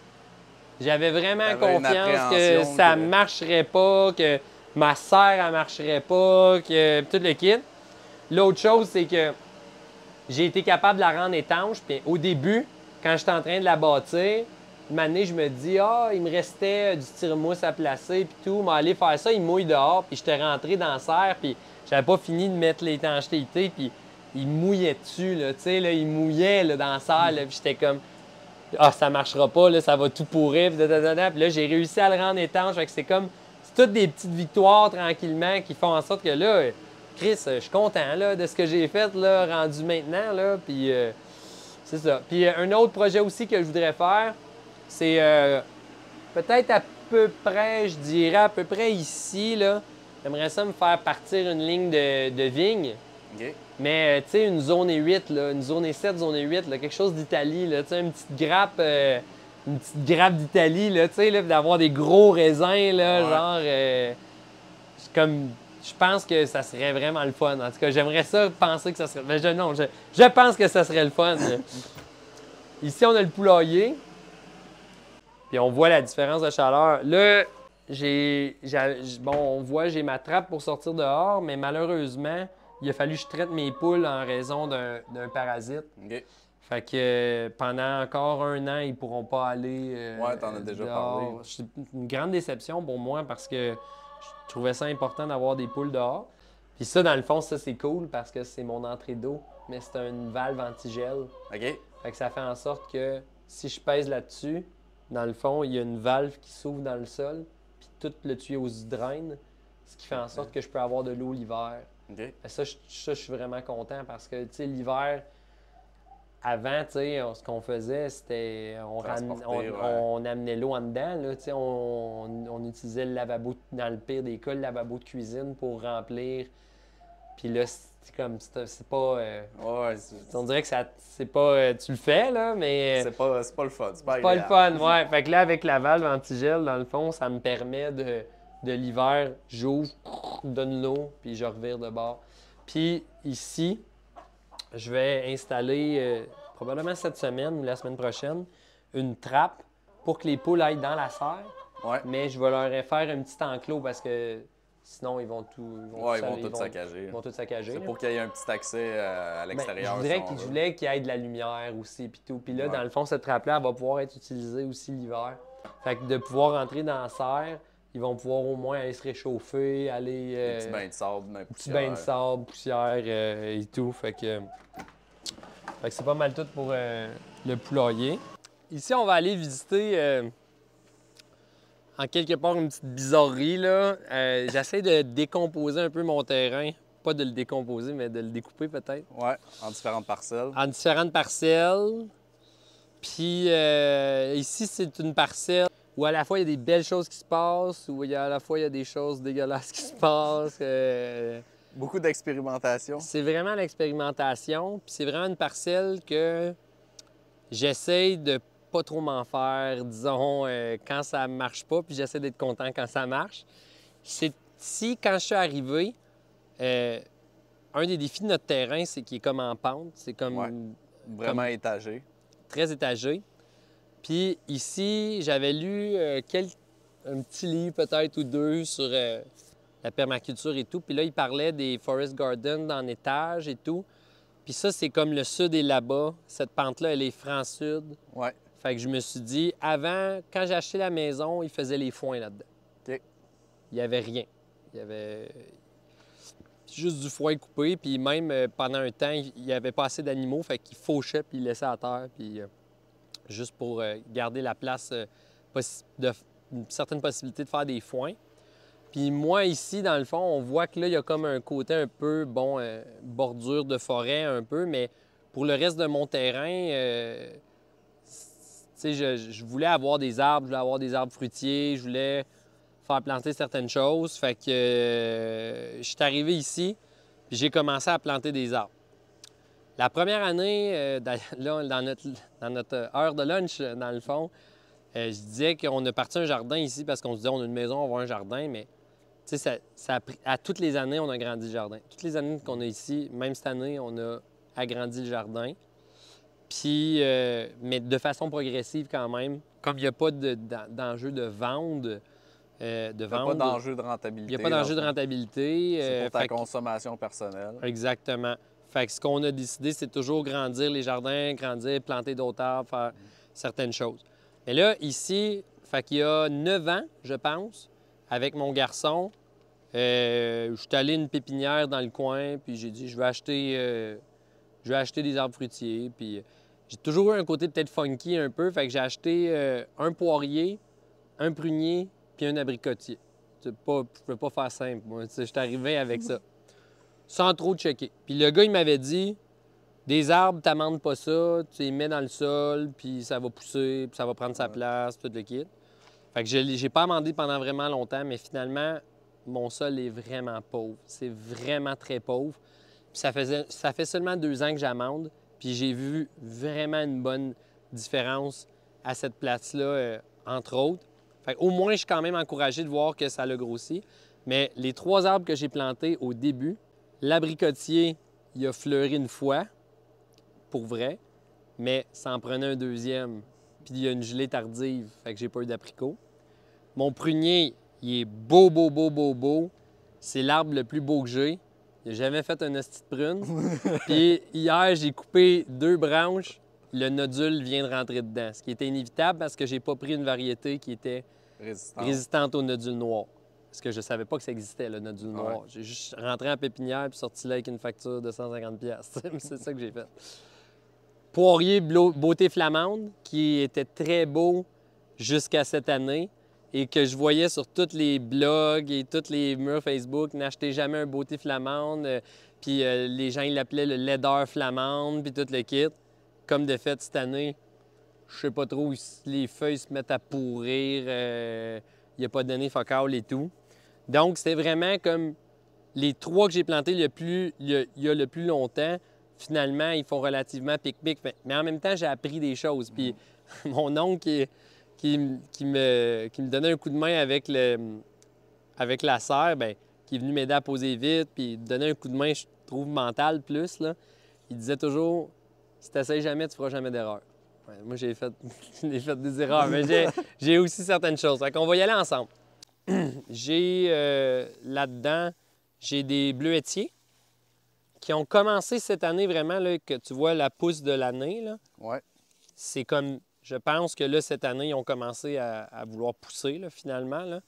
j'avais vraiment confiance que ça marcherait pas, que ma serre ne marcherait pas, que tout le kit. L'autre chose, c'est que j'ai été capable de la rendre étanche. Puis au début, quand j'étais en train de la bâtir, une année, je me dis, ah, il me restait du tire-mousse à placer, puis tout. Mais aller faire ça, il mouille dehors, puis j'étais rentré dans la serre, puis j'avais pas fini de mettre l'étanchéité, puis il mouillait dessus, là, tu sais, là, il mouillait dans la serre, puis j'étais comme, ah, ça marchera pas, là, ça va tout pourrir. Puis là, j'ai réussi à le rendre étanche. Fait que c'est comme, c'est toutes des petites victoires tranquillement qui font en sorte que là, Chris, je suis content là, de ce que j'ai fait, là, rendu maintenant. Là, puis euh, c'est ça. Puis euh, un autre projet aussi que je voudrais faire, c'est euh, peut-être à peu près, je dirais à peu près ici, là, j'aimerais ça me faire partir une ligne de, vigne. Mais euh, tu sais, une zone et 8, une zone et 7, zone et 8, quelque chose d'Italie, là, tu sais, une petite grappe. Euh, une petite grappe d'Italie, là, tu sais, d'avoir des gros raisins, là, genre. Euh, comme. Je pense que ça serait vraiment le fun. En tout cas, j'aimerais ça penser que ça serait. Mais ben, je, non, je, je pense que ça serait le fun. Ici, on a le poulailler. Puis on voit la différence de chaleur. Là, j'ai. Bon, on voit, j'ai ma trappe pour sortir dehors, mais malheureusement, il a fallu que je traite mes poules en raison d'un parasite. OK. Fait que euh, pendant encore un an, ils pourront pas aller. Euh, ouais, t'en as déjà parlé. C'est une grande déception pour moi parce que je trouvais ça important d'avoir des poules dehors. Puis ça, dans le fond, ça c'est cool parce que c'est mon entrée d'eau, mais c'est une valve antigel. OK. Fait que ça fait en sorte que si je pèse là-dessus, dans le fond, il y a une valve qui s'ouvre dans le sol, puis tout le tuyau se draine, ce qui fait en sorte que je peux avoir de l'eau l'hiver. Ben, ça, je, suis vraiment content parce que l'hiver, avant, ce qu'on faisait, c'était on, on, amenait l'eau en dedans. Là, on, on, utilisait le lavabo, dans le pire des cas, le lavabo de cuisine pour remplir. Puis là, c'est comme, c'est pas. Euh, on dirait que c'est pas. Euh, tu le fais, là, mais. Euh, c'est pas, pas le fun. C'est pas, pas le fun, ouais. fait que là, avec la valve antigel, dans le fond, ça me permet de de l'hiver, j'ouvre, donne l'eau, puis je revire de bord. Puis ici, je vais installer euh, probablement cette semaine ou la semaine prochaine une trappe pour que les poules aillent dans la serre. Ouais. Mais je vais leur faire un petit enclos parce que sinon ils vont tout. saccager. vont tout saccager. C'est pour qu'il y ait un petit accès euh, à ben, l'extérieur. je voulais qu'il y ait de la lumière aussi puis tout. Puis là, dans le fond, cette trappe-là va pouvoir être utilisée aussi l'hiver. Fait que de pouvoir rentrer dans la serre, ils vont pouvoir au moins aller se réchauffer, aller. petit euh, bain de sable, poussière. Petit bain de sable, poussière et tout. Fait que, c'est pas mal tout pour euh, le poulailler. Ici, on va aller visiter euh, en quelque part une petite bizarrerie. là. J'essaie de décomposer un peu mon terrain. Pas de le décomposer, mais de le découper peut-être. Ouais, en différentes parcelles. En différentes parcelles. Puis ici, c'est une parcelle où à la fois il y a des belles choses qui se passent, ou il à la fois il y a des choses dégueulasses qui se passent. Euh, Beaucoup d'expérimentation. C'est vraiment l'expérimentation, puis c'est vraiment une parcelle que j'essaye de pas trop m'en faire, disons, euh, quand ça marche pas, puis j'essaie d'être content quand ça marche. C'est si, quand je suis arrivé, euh, un des défis de notre terrain, c'est qu'il est comme en pente, c'est comme... vraiment étagé. Très étagé. Puis ici, j'avais lu euh, quelques... un petit livre peut-être ou deux sur euh, la permaculture et tout. Puis là, il parlait des forest gardens en étage et tout. Puis ça, c'est comme le sud est là-bas. Cette pente-là, elle est franc-sud. Ouais. Fait que je me suis dit, avant, quand j'ai acheté la maison, il faisait les foins là-dedans. OK. Il n'y avait rien. Il y avait juste du foin coupé. Puis même, euh, pendant un temps, il n'y avait pas assez d'animaux. Fait qu'ils fauchaient puis ils laissaient à terre. Puis juste pour euh, garder la place, euh, de, une certaine possibilité de faire des foins. Puis moi, ici, dans le fond, on voit que là, il y a comme un côté un peu, bon, euh, bordure de forêt un peu, mais pour le reste de mon terrain, euh, je, je, voulais avoir des arbres, je voulais avoir des arbres fruitiers, je voulais faire planter certaines choses. Fait que je suis arrivé ici, puis j'ai commencé à planter des arbres. La première année, euh, dans, notre, heure de lunch, euh, dans le fond, euh, je disais qu'on a parti un jardin ici parce qu'on se disait on a une maison, on va un jardin, mais ça, à toutes les années, on a grandi le jardin. Toutes les années qu'on est ici, même cette année, on a agrandi le jardin. Puis, mais de façon progressive quand même. Comme il n'y a pas d'enjeu de, vente, il n'y a pas d'enjeu de rentabilité. Il n'y a pas d'enjeu de rentabilité. C'est pour ta consommation personnelle. Exactement. Fait que ce qu'on a décidé, c'est toujours grandir les jardins, grandir, planter d'autres arbres, faire certaines choses. Et là, ici, fait qu'il y a 9 ans, je pense, avec mon garçon, euh, je suis allé une pépinière dans le coin, puis j'ai dit, je vais acheter, euh, acheter des arbres fruitiers. Puis euh, j'ai toujours eu un côté peut-être funky un peu, fait que j'ai acheté euh, un poirier, un prunier, puis un abricotier. Pas, je ne pouvais pas faire simple. Moi, je suis arrivé avec ça sans trop checker. Puis le gars, il m'avait dit des arbres, t'amandes pas ça, tu les mets dans le sol, puis ça va pousser, puis ça va prendre sa place, tout le kit. Fait que je n'ai pas amendé pendant vraiment longtemps, mais finalement, mon sol est vraiment pauvre. C'est vraiment très pauvre. Puis ça, faisait, ça fait seulement deux ans que j'amende, puis j'ai vu vraiment une bonne différence à cette place-là, euh, entre autres. Fait au moins, je suis quand même encouragé de voir que ça le grossi. Mais les trois arbres que j'ai plantés au début, L'abricotier, il a fleuri une fois, pour vrai, mais ça en prenait un deuxième. Puis il y a une gelée tardive, fait que j'ai pas eu d'apricot. Mon prunier, il est beau, beau, beau, beau, beau. C'est l'arbre le plus beau que j'ai. J'ai jamais fait un hostie de prune. Puis hier, j'ai coupé deux branches. Le nodule vient de rentrer dedans, ce qui était inévitable parce que j'ai pas pris une variété qui était résistante au nodule noir. Parce que je savais pas que ça existait, le nodule noir. J'ai juste rentré en pépinière et sorti là avec une facture de 150 C'est ça que j'ai fait. Poirier Beauté Flamande, qui était très beau jusqu'à cette année et que je voyais sur tous les blogs et tous les murs Facebook, n'achetez jamais un beauté flamande. Euh, puis euh, les gens, ils l'appelaient le laideur flamande, puis tout le kit. Comme de fait, cette année, je sais pas trop où les feuilles se mettent à pourrir. Il euh, n'y a pas de données focales et tout. Donc, c'était vraiment comme les trois que j'ai plantés le plus, il y a le plus longtemps, finalement, ils font relativement pic-pic. Mais en même temps, j'ai appris des choses. Puis mon oncle qui, me, donnait un coup de main avec, la serre, ben, qui est venu m'aider à poser vite, puis donner un coup de main, je trouve, mental plus, il disait toujours si tu jamais, tu feras jamais d'erreur. moi, j'ai fait, fait des erreurs, mais j'ai aussi certaines choses. Donc, on va y aller ensemble. j'ai euh, là-dedans, j'ai des bleuetiers qui ont commencé cette année vraiment, là, que tu vois la pousse de l'année. Ouais. C'est comme, je pense que là, cette année, ils ont commencé à, vouloir pousser là, finalement. Là.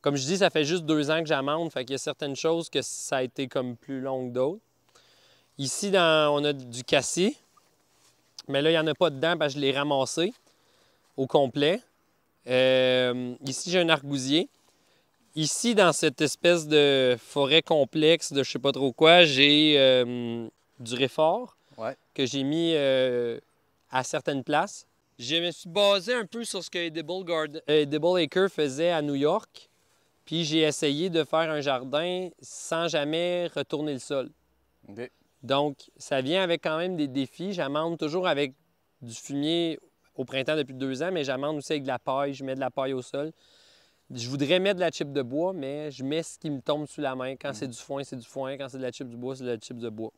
Comme je dis, ça fait juste deux ans que j'amende, fait qu'il y a certaines choses que ça a été comme plus long que d'autres. Ici, on a du cassis, mais là, il n'y en a pas dedans parce que je l'ai ramassé au complet. Euh, ici, j'ai un argousier. Ici, dans cette espèce de forêt complexe de je sais pas trop quoi, j'ai euh, du réfort que j'ai mis euh, à certaines places. Je me suis basé un peu sur ce que euh, Edible, Acre faisait à New York. Puis j'ai essayé de faire un jardin sans jamais retourner le sol. Donc, ça vient avec quand même des défis. J'amende toujours avec du fumier au printemps depuis deux ans, mais j'amende aussi avec de la paille. Je mets de la paille au sol. Je voudrais mettre de la chip de bois, mais je mets ce qui me tombe sous la main. Quand mm. c'est du foin, c'est du foin. Quand c'est de la chip de bois, c'est de la chip de bois.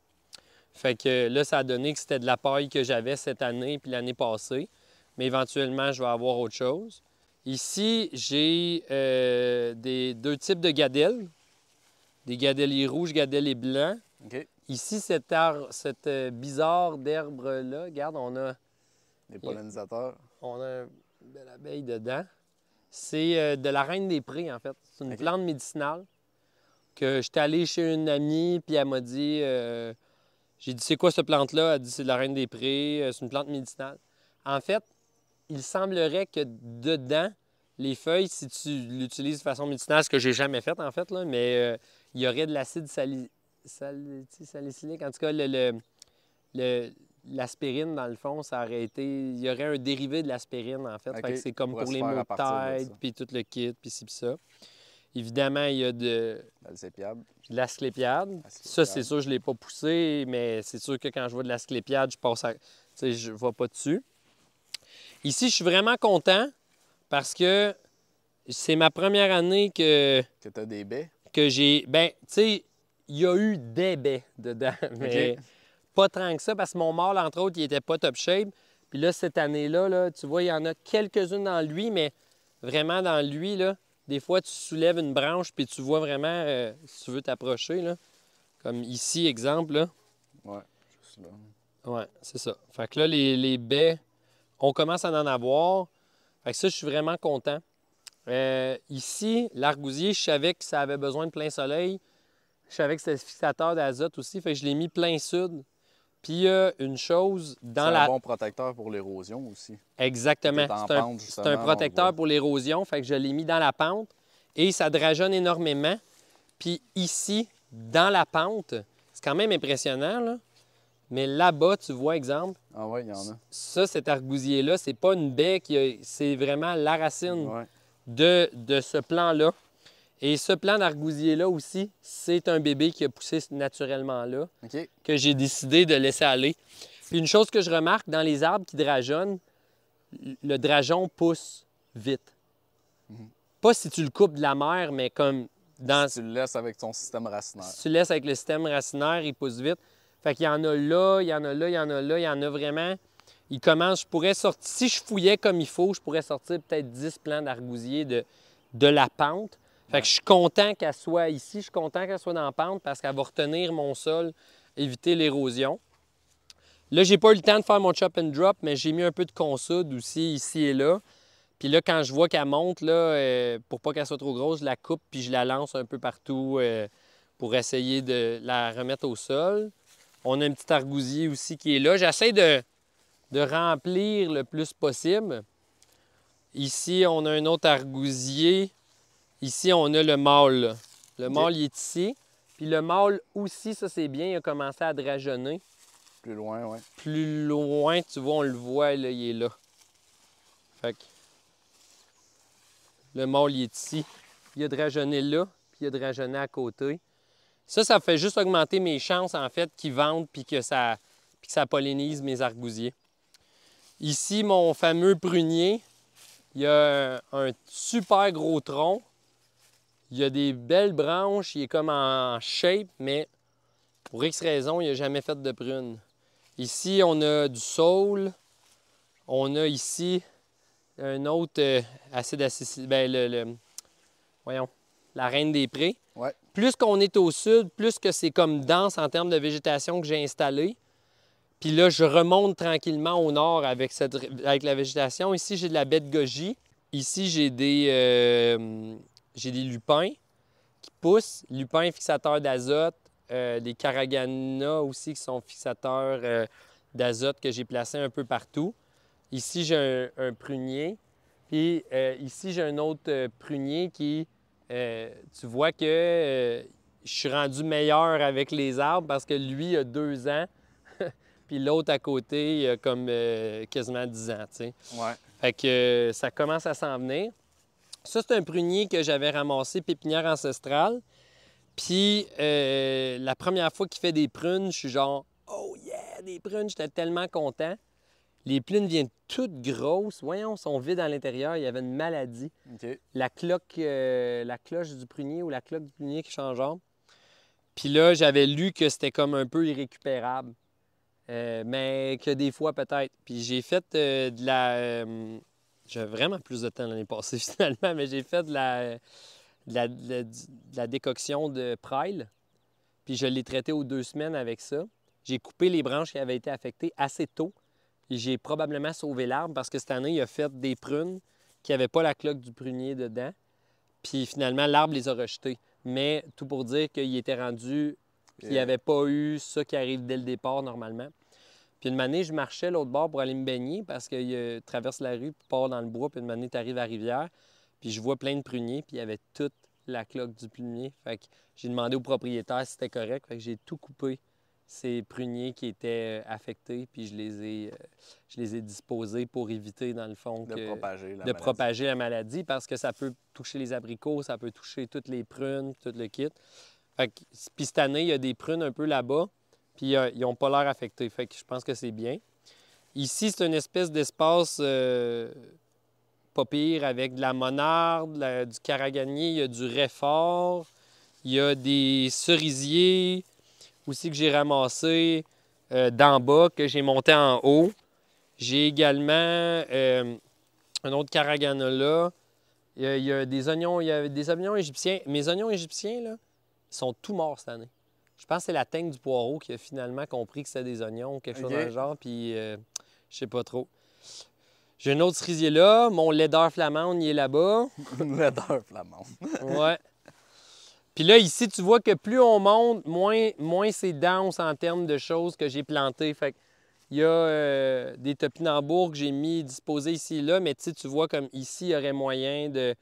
Fait que là, ça a donné que c'était de la paille que j'avais cette année puis l'année passée. Mais éventuellement, je vais avoir autre chose. Ici, j'ai euh, deux types de gadelles. Des gadeliers rouges, gadeliers blancs. Ici, cette, cette euh, bizarre d'herbe-là, regarde, on a... Des pollinisateurs. On a une belle abeille dedans. C'est euh, de la reine des prés, en fait. C'est une plante médicinale que j'étais allé chez une amie, puis elle m'a dit... Euh, j'ai dit, c'est quoi cette plante-là? Elle a dit, c'est de la reine des prés, euh, c'est une plante médicinale. En fait, il semblerait que dedans, les feuilles, si tu l'utilises de façon médicinale, ce que j'ai jamais fait, en fait, là, mais il y aurait de l'acide salicylique, en tout cas, le, le l'aspirine, dans le fond, ça aurait été. Il y aurait un dérivé de l'aspirine, en fait. fait c'est comme pour les maux de puis tout le kit, puis ci, puis ça. Évidemment, il y a de. De l'asclépiade. Ça, c'est sûr, je ne l'ai pas poussé, mais c'est sûr que quand je vois de l'asclépiade, je passe à. Tu sais, je ne vais pas dessus. Ici, je suis vraiment content parce que c'est ma première année que. Que tu as des baies? Que j'ai. Ben, tu sais, il y a eu des baies dedans, mais. Pas tant que ça, parce que mon mâle, entre autres, il était pas top shape. Puis là, cette année-là, là, tu vois, il y en a quelques-unes dans lui, mais vraiment dans lui, là, des fois, tu soulèves une branche, puis tu vois vraiment, euh, si tu veux t'approcher, là, comme ici, exemple, là. Ouais, c'est ça. Fait que là, les, baies, on commence à en avoir. Fait que ça, je suis vraiment content. Euh, ici, l'argousier, je savais que ça avait besoin de plein soleil. Je savais que c'était fixateur d'azote aussi, fait que je l'ai mis plein sud. Puis a une chose dans la. C'est un bon protecteur pour l'érosion aussi. Exactement. C'est un, protecteur pour l'érosion, fait que je l'ai mis dans la pente et ça drageonne énormément. Puis ici, dans la pente, c'est quand même impressionnant, là. Mais là-bas, tu vois, exemple. Ah ouais, il y en a. Ça, cet argousier-là, c'est pas une baie, qui c'est vraiment la racine de, de ce plan-là. Et ce plant d'argousier-là aussi, c'est un bébé qui a poussé naturellement là, que j'ai décidé de laisser aller. Puis une chose que je remarque, dans les arbres qui drageonnent, le dragon pousse vite. Mhm. Pas si tu le coupes de la mer, mais comme dans... Si tu le laisses avec ton système racinaire. Si tu le laisses avec le système racinaire, il pousse vite. Fait qu'il y en a là, il y en a là, il y en a là, il y en a vraiment... Il commence, je pourrais sortir, si je fouillais comme il faut, je pourrais sortir peut-être 10 plants d'argousier de, de la pente. Fait que je suis content qu'elle soit ici, je suis content qu'elle soit dans la pente parce qu'elle va retenir mon sol, éviter l'érosion. Là, j'ai pas eu le temps de faire mon chop and drop, mais j'ai mis un peu de consoude aussi ici et là. Puis là, quand je vois qu'elle monte, là, ne euh, pour pas qu'elle soit trop grosse, je la coupe puis je la lance un peu partout euh, pour essayer de la remettre au sol. On a un petit argousier aussi qui est là. J'essaie de, de remplir le plus possible. Ici, on a un autre argousier. Ici, on a le mâle. Le mâle, il est ici. Puis le mâle aussi, ça c'est bien, il a commencé à drageonner. Plus loin, oui. Plus loin, tu vois, on le voit, là, il est là. Fait que le mâle, il est ici. Il a drageonné là, puis il a drageonné à côté. Ça, ça fait juste augmenter mes chances, en fait, qu'il vendent puis que, ça, puis pollinise mes argousiers. Ici, mon fameux prunier, il y a un super gros tronc. Il y a des belles branches, il est comme en shape, mais pour X raisons, il n'a jamais fait de prune. Ici, on a du saule. On a ici un autre assez euh, acide Ben, le, voyons, la reine des prés. Plus qu'on est au sud, plus que c'est comme dense en termes de végétation que j'ai installé. Puis là, je remonte tranquillement au nord avec, cette, avec la végétation. Ici, j'ai de la baie de goji. Ici, j'ai des, euh, j'ai des lupins qui poussent, lupins fixateurs d'azote, euh, des caraganas aussi qui sont fixateurs euh, d'azote que j'ai placés un peu partout. Ici, j'ai un, prunier. Puis euh, ici, j'ai un autre prunier qui, tu vois que je suis rendu meilleur avec les arbres parce que lui a deux ans, puis l'autre à côté il a comme quasiment 10 ans, tu Fait que ça commence à s'en venir. Ça, c'est un prunier que j'avais ramassé, pépinière ancestrale. Puis euh, la première fois qu'il fait des prunes, je suis genre Oh yeah, des prunes, j'étais tellement content. Les prunes viennent toutes grosses. Voyons, sont vides à l'intérieur. Il y avait une maladie. La cloque, euh, la cloche du prunier ou la cloque du prunier qui change Puis là, j'avais lu que c'était comme un peu irrécupérable. Euh, mais que des fois peut-être. Puis j'ai fait de la j'ai vraiment plus de temps l'année passée, finalement, mais j'ai fait de la, décoction de prêle, puis je l'ai traité aux deux semaines avec ça. J'ai coupé les branches qui avaient été affectées assez tôt. J'ai probablement sauvé l'arbre parce que cette année, il a fait des prunes qui n'avaient pas la cloque du prunier dedans. Puis finalement, l'arbre les a rejetées. Mais tout pour dire qu'il était rendu, qu'il il n'y avait pas eu ça qui arrive dès le départ normalement. Puis une année, je marchais l'autre bord pour aller me baigner parce qu'il euh, traverse la rue, puis part dans le bois, puis une tu arrives à la rivière, puis je vois plein de pruniers, puis il y avait toute la cloque du prunier. Fait que j'ai demandé au propriétaire si c'était correct, fait que j'ai tout coupé ces pruniers qui étaient euh, affectés, puis je les ai, euh, je les ai disposés pour éviter, dans le fond, de, propager la, maladie. parce que ça peut toucher les abricots, ça peut toucher toutes les prunes, tout le kit. Fait que, puis cette année, il y a des prunes un peu là-bas, puis euh, ils n'ont pas l'air affectés. Fait que je pense que c'est bien. Ici, c'est une espèce d'espace euh, pas pire avec de la monarde, du caraganier, il y a du réfort, il y a des cerisiers aussi que j'ai ramassés euh, d'en bas, que j'ai monté en haut. J'ai également un autre caragana là. il y a des oignons, il y avait des oignons égyptiens. Mes oignons égyptiens, là, sont tous morts cette année. Je pense que c'est la teinte du poireau qui a finalement compris que c'était des oignons ou quelque chose dans le genre, puis euh, je sais pas trop. J'ai une autre cerisier là. Mon laideur flamand, il est là-bas. laideur flamand. ouais. Puis là, ici, tu vois que plus on monte, moins, moins c'est dense en termes de choses que j'ai plantées. Fait il y a euh, des topinambours que j'ai mis disposés ici et là, mais tu vois, comme ici, il y aurait moyen de,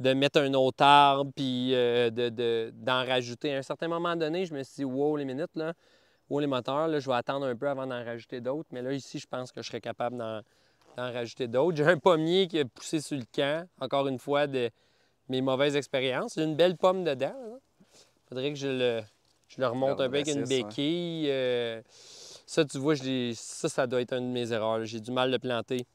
de mettre un autre arbre, puis euh, d'en rajouter. À un certain moment donné, je me suis dit, wow, les minutes, là, wow, les moteurs, là, je vais attendre un peu avant d'en rajouter d'autres. Mais là, ici, je pense que je serais capable d'en rajouter d'autres. J'ai un pommier qui a poussé sur le camp, encore une fois, de mes mauvaises expériences. J'ai une belle pomme dedans. Il faudrait que je le, je le remonte un peu avec une béquille. Euh, ça, tu vois, ça, ça doit être une de mes erreurs. J'ai du mal de planter.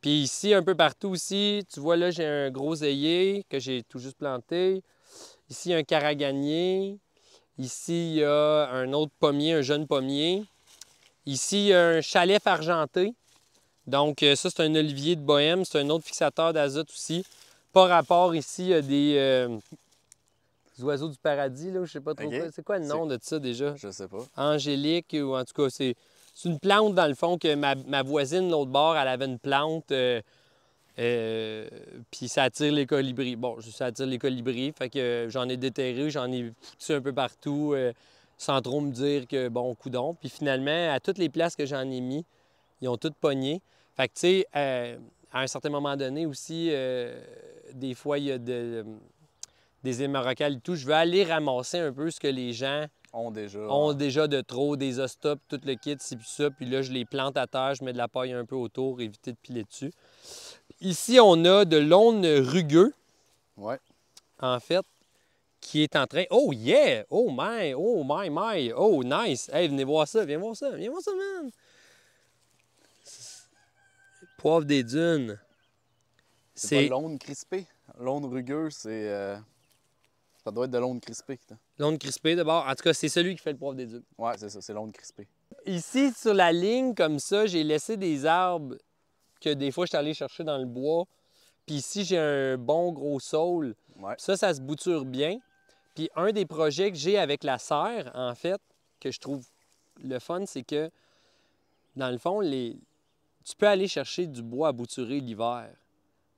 Puis ici, un peu partout aussi, tu vois là, j'ai un gros ailier que j'ai tout juste planté. Ici, un caraganier. Ici, il y a un autre pommier, un jeune pommier. Ici, il y a un chalet argenté. Donc, euh, ça, c'est un olivier de bohème. C'est un autre fixateur d'azote aussi. Par rapport ici, il y a des, euh, oiseaux du paradis, là, je sais pas trop. C'est quoi le nom de ça déjà? Je sais pas. Angélique, ou en tout cas, c'est c'est une plante, dans le fond, que ma, voisine, l'autre bord, elle avait une plante. Euh, euh, puis ça attire les colibris. Bon, ça attire les colibris. Fait que j'en ai déterré, j'en ai foutu un peu partout, euh, sans trop me dire que, bon, coudon. Puis finalement, à toutes les places que j'en ai mis, ils ont toutes pogné. Fait que, tu sais, à un certain moment donné aussi, des fois, il y a de, des émeraudes et tout. Je veux aller ramasser un peu ce que les gens ont déjà. Ont déjà de trop, des ostops, tout le kit, c'est puis ça. Puis là, je les plante à terre, je mets de la paille un peu autour, éviter de piler dessus. Ici, on a de l'aune rugueux. Ouais. En fait, qui est en train. Oh yeah! Oh my! Oh my my! Oh nice! Hey, venez voir ça, viens voir ça, viens voir ça, man! Poivre des dunes. C'est. L'aune crispée. L'aune rugueux, c'est. Euh, ça doit être de l'onde crispée. L'onde crispée, d'abord. En tout cas, c'est celui qui fait le prof dupes. Oui, c'est ça, c'est l'onde crispée. Ici, sur la ligne, comme ça, j'ai laissé des arbres que des fois, je suis allé chercher dans le bois. Puis ici, j'ai un bon gros saule. Ça, ça se bouture bien. Puis un des projets que j'ai avec la serre, en fait, que je trouve le fun, c'est que, dans le fond, tu peux aller chercher du bois à bouturer l'hiver.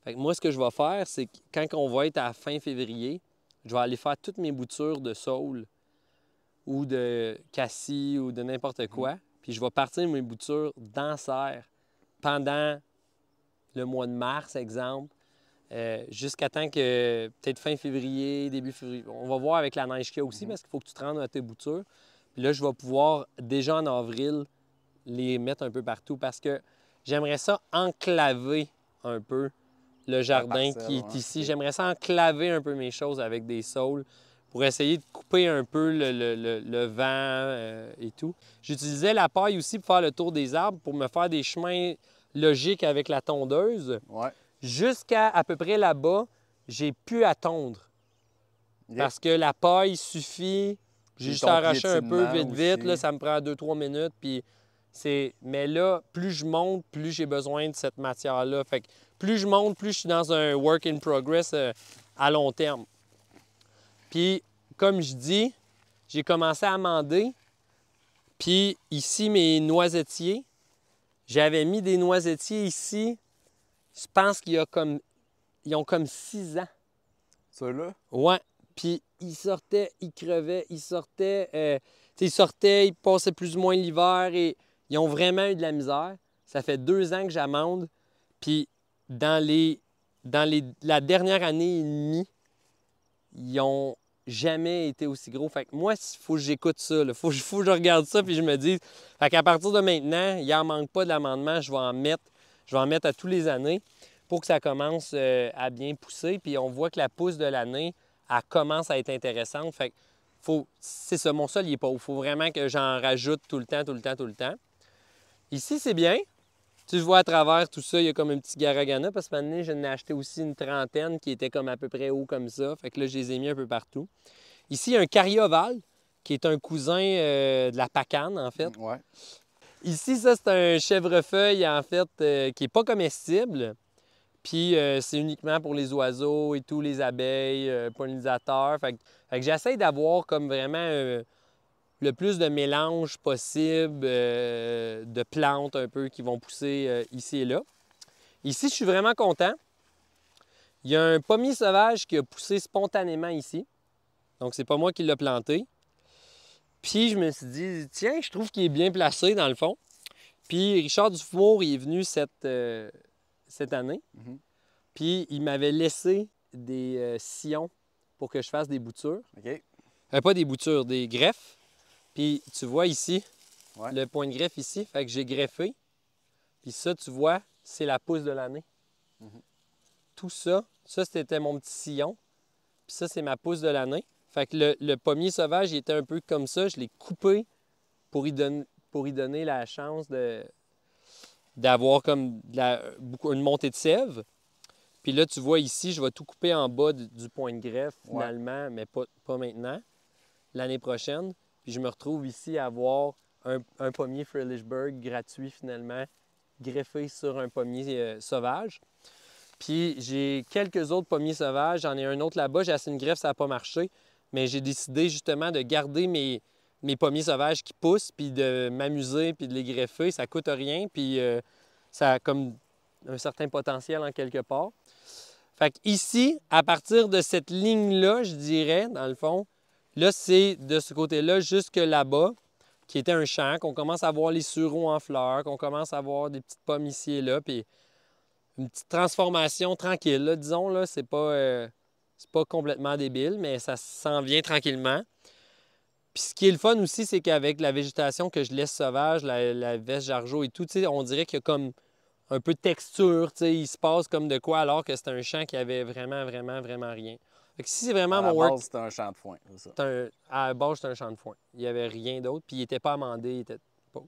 Fait que moi, ce que je vais faire, c'est que quand on va être à fin février, je vais aller faire toutes mes boutures de saule ou de cassis ou de n'importe mhm. quoi. Puis je vais partir mes boutures dans serre pendant le mois de mars, exemple, euh, jusqu'à temps que peut-être fin février, début février. On va voir avec la neige qu'il aussi mhm. parce qu'il faut que tu te rendes à tes boutures. Puis là, je vais pouvoir déjà en avril les mettre un peu partout parce que j'aimerais ça enclaver un peu le jardin qui est ici. J'aimerais ça enclaver un peu mes choses avec des saules pour essayer de couper un peu le, vent euh, et tout. J'utilisais la paille aussi pour faire le tour des arbres, pour me faire des chemins logiques avec la tondeuse. Jusqu'à à peu près là-bas, j'ai pu attendre. Parce que la paille suffit. J'ai juste arraché un peu vite, vite. Là, ça me prend 2 trois minutes. Puis Mais là, plus je monte, plus j'ai besoin de cette matière-là. Fait plus je monte, plus je suis dans un work in progress euh, à long terme. Puis, comme je dis, j'ai commencé à amender. Puis ici, mes noisetiers, j'avais mis des noisetiers ici, je pense qu'ils comme... Ils ont comme six ans. Ceux-là? Ouais. Puis ils sortaient, ils crevaient, ils sortaient. Euh, ils sortaient, ils passaient plus ou moins l'hiver et ils ont vraiment eu de la misère. Ça fait deux ans que j'amende. Puis dans, les, dans les, la dernière année et demie, ils n'ont jamais été aussi gros. Fait que moi, il faut que j'écoute ça. Il faut, faut, que je regarde ça puis je me dis, Fait qu'à partir de maintenant, il n'en manque pas de l'amendement. Je vais en mettre. Je vais en mettre à tous les années pour que ça commence euh, à bien pousser. Puis on voit que la pousse de l'année, commence à être intéressante. Fait C'est ça, mon sol, il est pas. Il faut vraiment que j'en rajoute tout le temps, tout le temps, tout le temps. Ici, c'est bien. Tu vois à travers tout ça, il y a comme un petit garagana parce que je j'en ai acheté aussi une trentaine qui était comme à peu près haut comme ça. Fait que là, je les ai mis un peu partout. Ici, il y a un carioval qui est un cousin euh, de la pacane, en fait. Ouais. Ici, ça, c'est un chèvrefeuille, en fait, euh, qui n'est pas comestible. Puis euh, c'est uniquement pour les oiseaux et tous les abeilles, pollinisateurs. Fait que, que j'essaie d'avoir comme vraiment le plus de mélange possible euh, de plantes un peu qui vont pousser euh, ici et là. Ici, je suis vraiment content. Il y a un pommier sauvage qui a poussé spontanément ici. Donc, c'est pas moi qui l'ai planté. Puis, je me suis dit, tiens, je trouve qu'il est bien placé dans le fond. Puis, Richard Dufour, il est venu cette, euh, cette année. Mhm. Puis, il m'avait laissé des sillons pour que je fasse des boutures. OK. pas des boutures, des greffes. Puis tu vois ici, le point de greffe ici, fait que j'ai greffé. Puis ça, tu vois, c'est la pousse de l'année. Mhm. Tout ça, ça c'était mon petit sillon. Puis ça, c'est ma pousse de l'année. Fait que le, pommier sauvage, il était un peu comme ça. Je l'ai coupé pour y, donner, la chance d'avoir comme une montée de sève. Puis là, tu vois ici, je vais tout couper en bas du, point de greffe finalement, mais pas maintenant, l'année prochaine je me retrouve ici à avoir un, pommier Fröhlichberg, gratuit finalement, greffé sur un pommier euh, sauvage. Puis j'ai quelques autres pommiers sauvages. J'en ai un autre là-bas. J'ai assez une greffe, ça n'a pas marché. Mais j'ai décidé justement de garder mes, pommiers sauvages qui poussent, puis de m'amuser, puis de les greffer. Ça coûte rien, puis euh, ça a comme un certain potentiel en quelque part. Fait que ici, à partir de cette ligne-là, je dirais, dans le fond, Là, c'est de ce côté-là jusque là-bas, qui était un champ, qu'on commence à voir les sureaux en fleurs, qu'on commence à voir des petites pommes ici et là, puis une petite transformation tranquille, disons, là, c'est pas, euh, pas complètement débile, mais ça s'en vient tranquillement. Puis ce qui est le fun aussi, c'est qu'avec la végétation que je laisse sauvage, la, veste jargeau et tout, on dirait qu'il y a comme un peu de texture, il se passe comme de quoi alors que c'est un champ qui avait vraiment, vraiment, vraiment rien si c'est vraiment mon work. c'était un champ de foin, À la base, c'était un champ de foin. Il n'y avait rien d'autre, puis il n'était pas amendé, il était pas.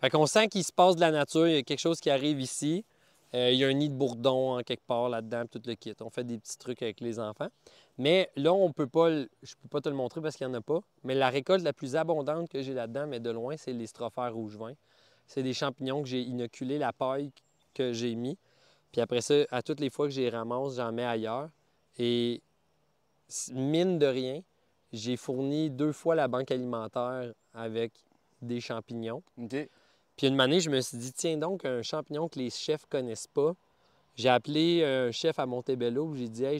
Fait qu'on sent qu'il se passe de la nature, il y a quelque chose qui arrive ici. Euh, il y a un nid de bourdon en quelque part là-dedans, tout le kit. On fait des petits trucs avec les enfants. Mais là, on peut pas, je peux pas te le montrer parce qu'il n'y en a pas. Mais la récolte la plus abondante que j'ai là-dedans, mais de loin, c'est les strophères rouge-vin. C'est des champignons que j'ai inoculés, la paille que j'ai mis. Puis après ça, à toutes les fois que j'ai ramasse, j'en mets ailleurs. Et mine de rien, j'ai fourni deux fois la banque alimentaire avec des champignons. Puis une année, je me suis dit, tiens donc, un champignon que les chefs connaissent pas. J'ai appelé euh, un chef à Montebello, j'ai dit, hey,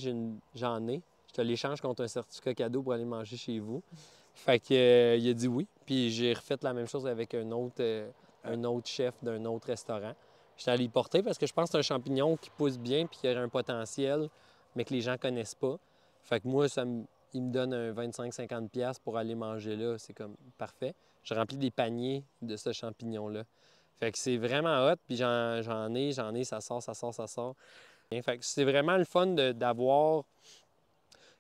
j'en ai, je te l'échange contre un certificat cadeau pour aller manger chez vous. Fait que, euh, il a dit oui. Puis j'ai refait la même chose avec un autre, euh, un autre chef d'un autre restaurant. J'étais allé y porter parce que je pense que c'est un champignon qui pousse bien puis qui a un potentiel, mais que les gens connaissent pas. Fait que moi, ça il me donne un 25-50$ pour aller manger là. C'est comme parfait. Je remplis des paniers de ce champignon-là. Fait que c'est vraiment hot, puis j'en ai, j'en ai, ça sort, ça sort, ça sort. Fait c'est vraiment le fun d'avoir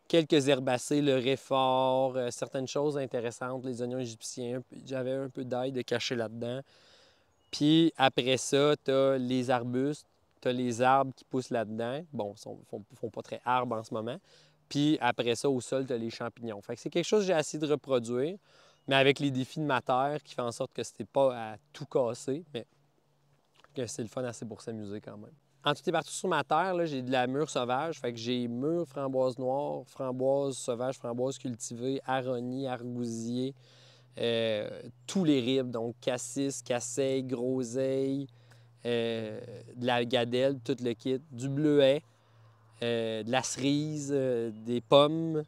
quelques herbacées, le réfort, euh, certaines choses intéressantes, les oignons égyptiens. J'avais un peu d'ail de cacher là-dedans. Puis après ça, tu as les arbustes, tu as les arbres qui poussent là-dedans. Bon, ils font, font, pas très arbres en ce moment, puis après ça, au sol, tu as les champignons. Fait que c'est quelque chose que j'ai essayé de reproduire, mais avec les défis de ma terre qui fait en sorte que ce c'était pas à tout casser, mais que c'est le fun assez pour s'amuser quand même. En tout et partout sur ma terre, j'ai de la mûre sauvage. Fait que j'ai mûre, framboise noire, framboise sauvage, framboise cultivée, aronie, argousier, euh, tous les ribes, donc cassis, casseille, groseille, euh, de la gadelle, tout le kit, du bleuet. Euh, de la cerise, euh, des pommes.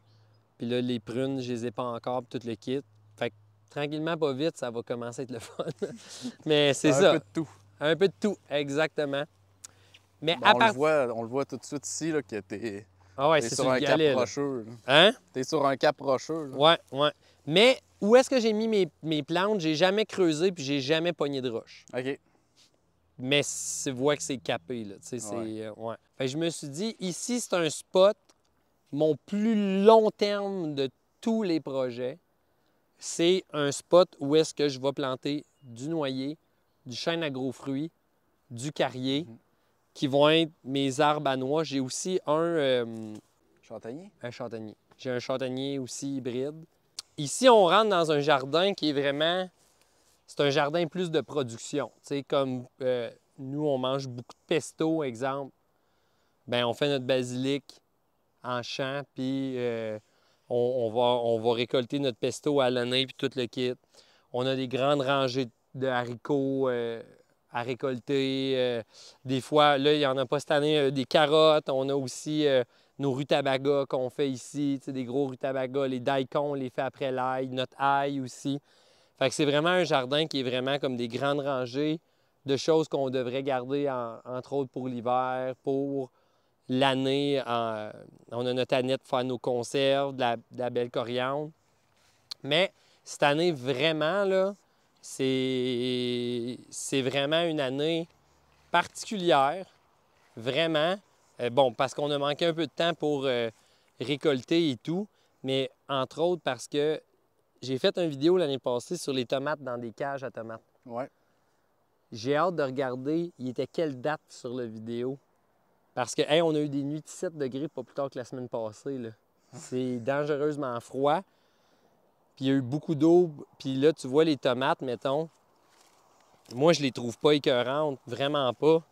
Puis là, les prunes, je les ai pas encore, puis tout le kit. Fait que tranquillement, pas vite, ça va commencer à être le fun. Mais c'est ça. Un peu de tout. Un peu de tout, exactement. Mais ben, on, le voit, on le voit tout de suite ici, là, que t'es ah ouais, es sur, un cap rocheux. Hein? T'es sur un cap rocheux. Ouais, ouais. Mais où est-ce que j'ai mis mes, plantes? J'ai jamais creusé, puis j'ai jamais pogné de roche. OK mais c'est voit que c'est capé. Là, euh, je me suis dit, ici, c'est un spot, mon plus long terme de tous les projets, c'est un spot où est-ce que je vais planter du noyer, du chêne à gros fruits, du carrier, mhm. qui vont être mes arbres à noix. J'ai aussi un... Euh, un châtaignier. J'ai un châtaignier aussi hybride. Ici, on rentre dans un jardin qui est vraiment c'est un jardin plus de production. Tu sais, comme euh, nous, on mange beaucoup de pesto, exemple, ben on fait notre basilic en champ, puis euh, on, va, récolter notre pesto à l'année, puis tout le kit. On a des grandes rangées de haricots euh, à récolter. des fois, là, il n'y en a pas cette année, des carottes. On a aussi nos rutabagas qu'on fait ici, tu des gros rutabagas, les daikons, on les fait après l'ail, notre ail aussi. Fait que c'est vraiment un jardin qui est vraiment comme des grandes rangées de choses qu'on devrait garder, entre autres pour l'hiver, pour l'année. Euh, on a notre année pour faire nos conserves, de la, belle coriandre. Mais cette année, vraiment, là, c'est, vraiment une année particulière, vraiment. Euh, bon, parce qu'on a manqué un peu de temps pour euh, récolter et tout, mais entre autres parce que j'ai fait une vidéo l'année passée sur les tomates dans des cages à tomates. Ouais. J'ai hâte de regarder, il était quelle date sur la vidéo. Parce que, on a eu des nuits de 7 degrés pas plus tard que la semaine passée. C'est dangereusement froid. Puis il y a eu beaucoup d'eau. Puis là, tu vois les tomates, mettons. Moi, je les trouve pas écœurantes, vraiment pas.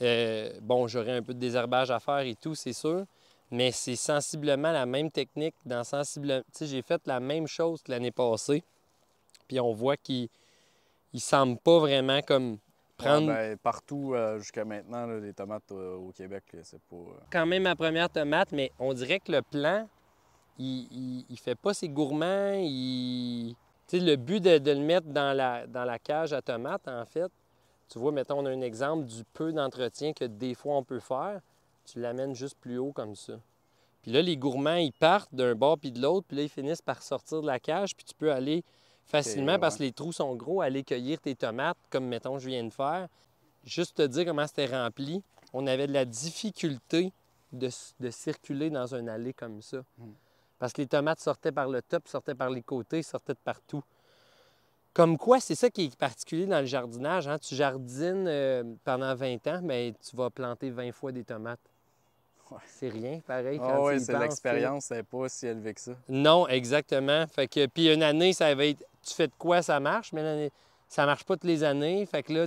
Euh, bon, j'aurais un peu de désherbage à faire et tout, c'est sûr. Mais c'est sensiblement la même technique. Dans j'ai fait la même chose que l'année passée. Puis on voit qu'il ne semble pas vraiment comme prendre. Ben, partout euh, jusqu'à maintenant, les tomates euh, au Québec, c'est pas. Euh, Quand même ma première tomate, mais on dirait que le plan, il, il, fait pas ses gourmands. Il... le but de, de, le mettre dans la, dans la cage à tomates, en fait, tu vois, mettons, on a un exemple du peu d'entretien que des fois on peut faire. Tu l'amènes juste plus haut comme ça. Puis là, les gourmands, ils partent d'un bord puis de l'autre, puis là, ils finissent par sortir de la cage, puis tu peux aller facilement, parce que les trous sont gros, aller cueillir tes tomates, comme, mettons, je viens de faire. Juste te dire comment c'était rempli, on avait de la difficulté de, circuler dans un allée comme ça. Hmm. Parce que les tomates sortaient par le top, sortaient par les côtés, sortaient de partout. Comme quoi, c'est ça qui est particulier dans le jardinage. Hein. Tu jardines euh, pendant 20 ans, mais ben, tu vas planter 20 fois des tomates. C'est rien, pareil. Ah quand oui, c'est l'expérience, c'est pas si élevé que ça. Non, exactement. Fait que, puis une année, ça va être, tu fais de quoi, ça marche, mais ça marche pas toutes les années. Fait que là,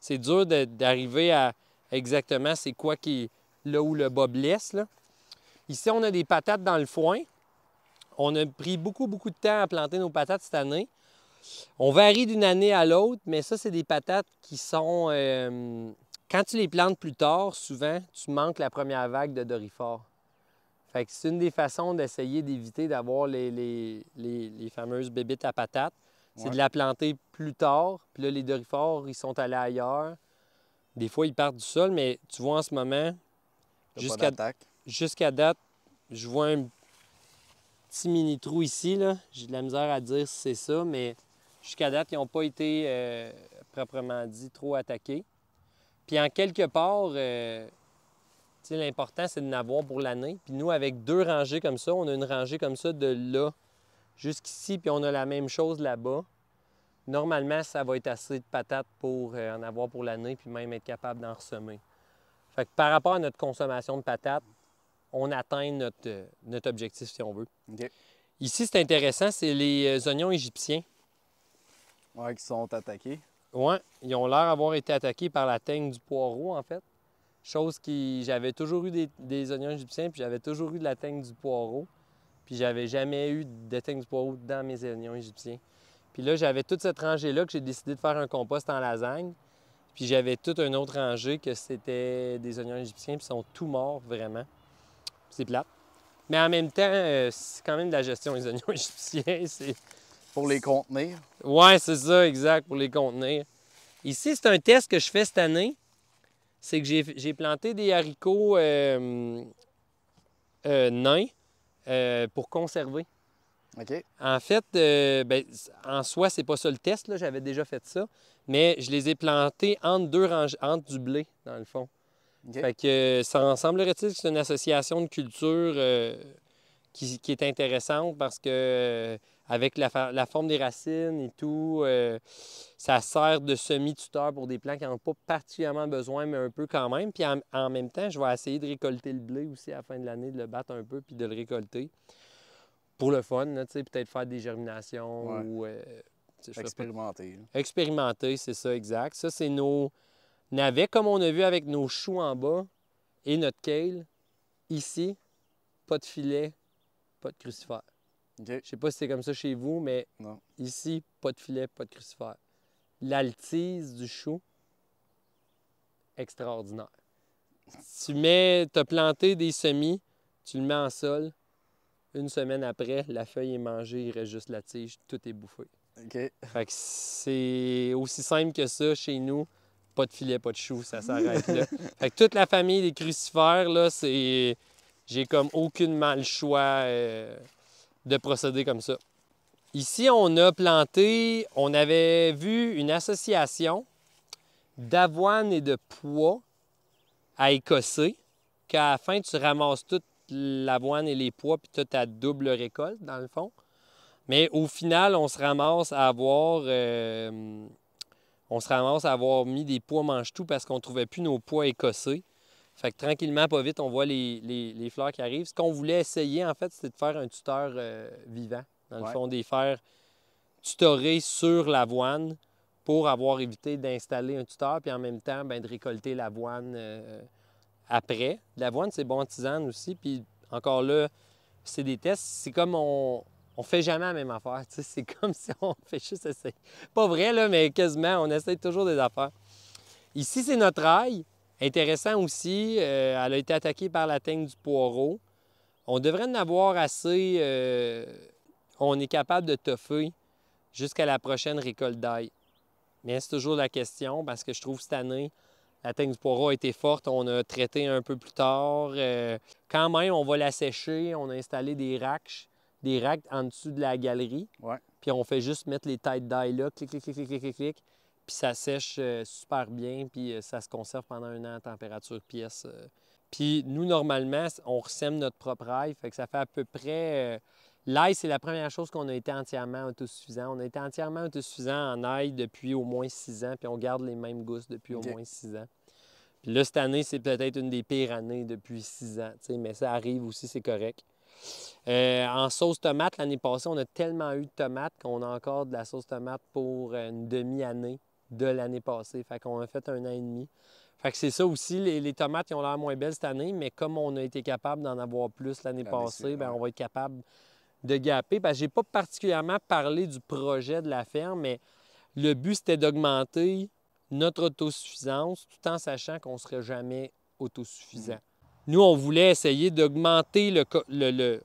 c'est dur d'arriver à exactement c'est quoi qui est là où le bas blesse. Là. Ici, on a des patates dans le foin. On a pris beaucoup, beaucoup de temps à planter nos patates cette année. On varie d'une année à l'autre, mais ça, c'est des patates qui sont euh, quand tu les plantes plus tard, souvent, tu manques la première vague de dorifort. Fait que c'est une des façons d'essayer d'éviter d'avoir les, fameuses bébites à patates. C'est de la planter plus tard. Puis là, les doriforts, ils sont allés ailleurs. Des fois, ils partent du sol, mais tu vois en ce moment, jusqu'à date, je vois un petit mini trou ici. J'ai de la misère à dire si c'est ça, mais jusqu'à date, ils n'ont pas été, euh, proprement dit, trop attaqués. Puis en quelque part, euh, sais, l'important, c'est de n'avoir pour l'année. Puis nous, avec deux rangées comme ça, on a une rangée comme ça de là jusqu'ici, puis on a la même chose là-bas. Normalement, ça va être assez de patates pour euh, en avoir pour l'année, puis même être capable d'en ressemer. Fait que par rapport à notre consommation de patates, on atteint notre, euh, objectif si on veut. Ici, c'est intéressant, c'est les oignons égyptiens. Ouais, qui sont attaqués. Oui, ils ont l'air d'avoir été attaqués par la teigne du poireau, en fait. Chose qui. J'avais toujours eu des, oignons égyptiens, puis j'avais toujours eu de la teigne du poireau. Puis j'avais jamais eu de teigne du poireau dans mes oignons égyptiens. Puis là, j'avais toute cette rangée-là que j'ai décidé de faire un compost en lasagne. Puis j'avais toute une autre rangée que c'était des oignons égyptiens, puis ils sont tous morts, vraiment. C'est plate. Mais en même temps, euh, c'est quand même de la gestion des oignons égyptiens. c'est... Pour les contenir. Oui, c'est ça, exact, pour les contenir. Ici, c'est un test que je fais cette année. C'est que j'ai planté des haricots euh, euh, nains euh, pour conserver. OK. En fait, ben, en soi, c'est pas ça le test, j'avais déjà fait ça, mais je les ai plantés entre deux rangs entre du blé, dans le fond. Fait que ça ressemblerait il que c'est une association de culture qui, qui, est intéressante parce que avec la, forme des racines et tout. Euh, ça sert de semi-tuteur pour des plants qui n'en ont pas particulièrement besoin, mais un peu quand même. Puis en, même temps, je vais essayer de récolter le blé aussi à la fin de l'année, de le battre un peu puis de le récolter. Pour le fun, tu sais, peut-être faire des germinations ou. Euh, Expérimenter. Expérimenter, c'est ça, exact. Ça, c'est nos navets, comme on a vu avec nos choux en bas et notre kale. Ici, pas de filet, pas de crucifère. Je sais pas si c'est comme ça chez vous, mais ici, pas de filet, pas de crucifère. L'altise du chou, extraordinaire. Tu mets, as planté des semis, tu le mets en sol. Une semaine après, la feuille est mangée, il reste juste la tige, tout est bouffé. Fait que c'est aussi simple que ça chez nous. Pas de filet, pas de chou, ça s'arrête là. fait toute la famille des crucifères, là, c'est. J'ai comme aucune mal choix. Euh, de procéder comme ça. Ici, on a planté, on avait vu une association d'avoine et de pois à écosser, qu'à la fin, tu ramasses toute l'avoine et les pois, puis as ta double récolte, dans le fond. Mais au final, on se ramasse à avoir, euh, on se ramasse à avoir mis des pois mange-tout parce qu'on ne trouvait plus nos pois écossés. Fait que tranquillement, pas vite, on voit les, fleurs qui arrivent. Ce qu'on voulait essayer, en fait, c'était de faire un tuteur euh, vivant. Dans le fond, des fers tutorés sur l'avoine pour avoir évité d'installer un tuteur, puis en même temps, bien, de récolter l'avoine euh, après. L'avoine, c'est bon en tisane aussi, puis encore là, c'est des tests. C'est comme on, on fait jamais la même affaire. C'est comme si on fait juste essayer. Pas vrai, là, mais quasiment, on essaie toujours des affaires. Ici, c'est notre ail. Intéressant aussi, euh, elle a été attaquée par la teigne du poireau. On devrait en avoir assez. Euh, on est capable de toffer jusqu'à la prochaine récolte d'ail. Mais c'est toujours la question parce que je trouve cette année, la teigne du poireau a été forte. On a traité un peu plus tard. Euh, quand même, on va la sécher. On a installé des racks, des racks en dessous de la galerie. Puis on fait juste mettre les têtes d'ail là, clic, clic, clic, clic, clic, clic. Puis ça sèche euh, super bien, puis euh, ça se conserve pendant un an à température pièce. Euh. Puis nous, normalement, on ressème notre propre ail, fait que ça fait à peu près... L'ail, c'est la première chose qu'on a été entièrement autosuffisant. On a été entièrement autosuffisant en ail depuis au moins six ans, puis on garde les mêmes gousses depuis au moins six ans. Puis là, cette année, c'est peut-être une des pires années depuis six ans, mais ça arrive aussi, c'est correct. en sauce tomate, l'année passée, on a tellement eu de tomates qu'on a encore de la sauce tomate pour une demi-année de l'année passée. Fait qu'on a fait un an et demi. Fait que c'est ça aussi, les, tomates ont l'air moins belles cette année, mais comme on a été capable d'en avoir plus l'année passée, bien, on va être capable de gaper. Je j'ai pas particulièrement parlé du projet de la ferme, mais le but c'était d'augmenter notre autosuffisance tout en sachant qu'on ne serait jamais autosuffisant. Mm. Nous, on voulait essayer d'augmenter le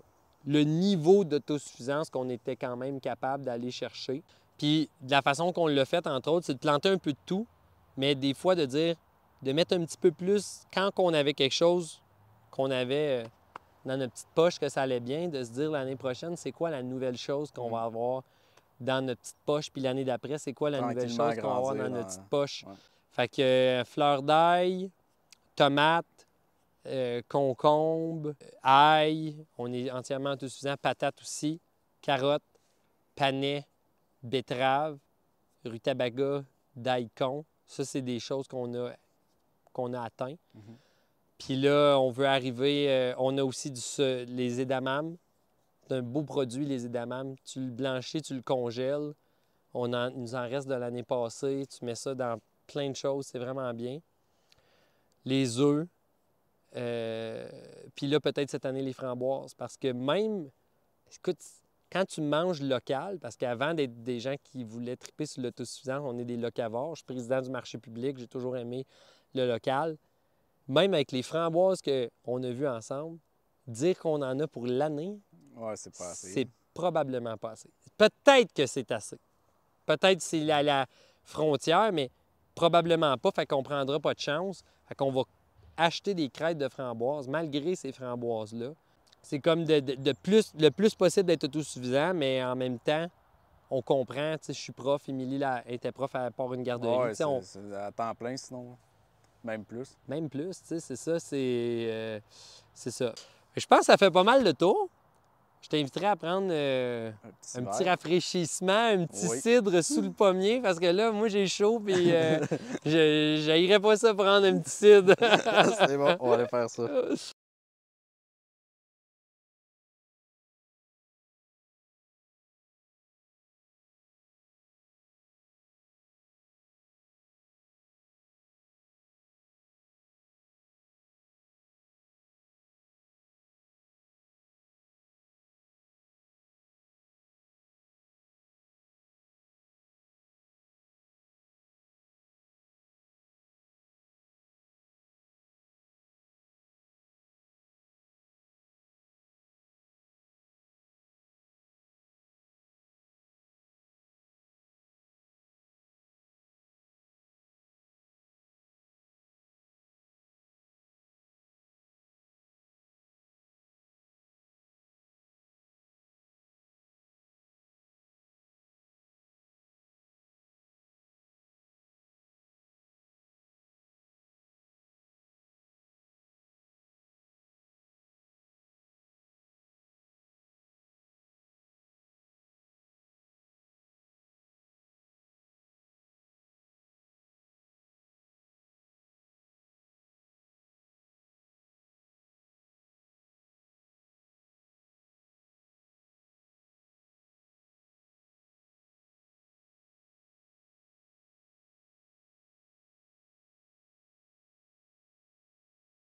niveau d'autosuffisance qu'on était quand même capable d'aller chercher. Puis de la façon qu'on l'a fait, entre autres, c'est de planter un peu de tout, mais des fois de dire, de mettre un petit peu plus quand on avait quelque chose qu'on avait euh, dans notre petite poche que ça allait bien, de se dire l'année prochaine, c'est quoi la nouvelle chose qu'on mm. va avoir dans notre petite poche, puis l'année d'après, c'est quoi la nouvelle chose qu'on va avoir dans notre petite poche. Fait que euh, fleurs fleur d'ail, tomate, euh, concombre, ail, on est entièrement tout suffisant, patate aussi, carottes, panais, Betterave, rutabaga, daikon. Ça, c'est des choses qu'on a, qu'on a atteint. Mhm. Puis là, on veut arriver. Euh, on a aussi du, les édamames. C'est un beau produit, les édamames. Tu le blanchis, tu le congèles. On nous en reste de l'année passée. Tu mets ça dans plein de choses. C'est vraiment bien. Les œufs. Euh, puis là, peut-être cette année, les framboises. Parce que même, écoute, quand tu manges local, parce qu'avant d'être des gens qui voulaient triper sur l'autosuffisance, on est des locavores. Je suis président du marché public, j'ai toujours aimé le local. Même avec les framboises qu'on a vues ensemble, dire qu'on en a pour l'année, c'est probablement pas assez. Peut-être que c'est assez. Peut-être c'est à la frontière, mais probablement pas. Fait qu'on prendra pas de chance. Fait qu'on va acheter des crêtes de framboises malgré ces framboises-là c'est comme de, plus, le plus possible d'être autosuffisant, mais en même temps, on comprend. Tu sais, je suis prof, Émilie était prof à part une garderie. Ouais, on... à temps plein, sinon. Même plus. Même plus, tu sais, c'est ça, c'est. Euh, c'est ça. Je pense que ça fait pas mal de tour. Je t'inviterai à prendre euh, un, petit, rafraîchissement, un petit cidre sous le pommier, parce que là, moi, j'ai chaud, puis euh, pas ça prendre un petit cidre. c'est bon, on va aller faire ça.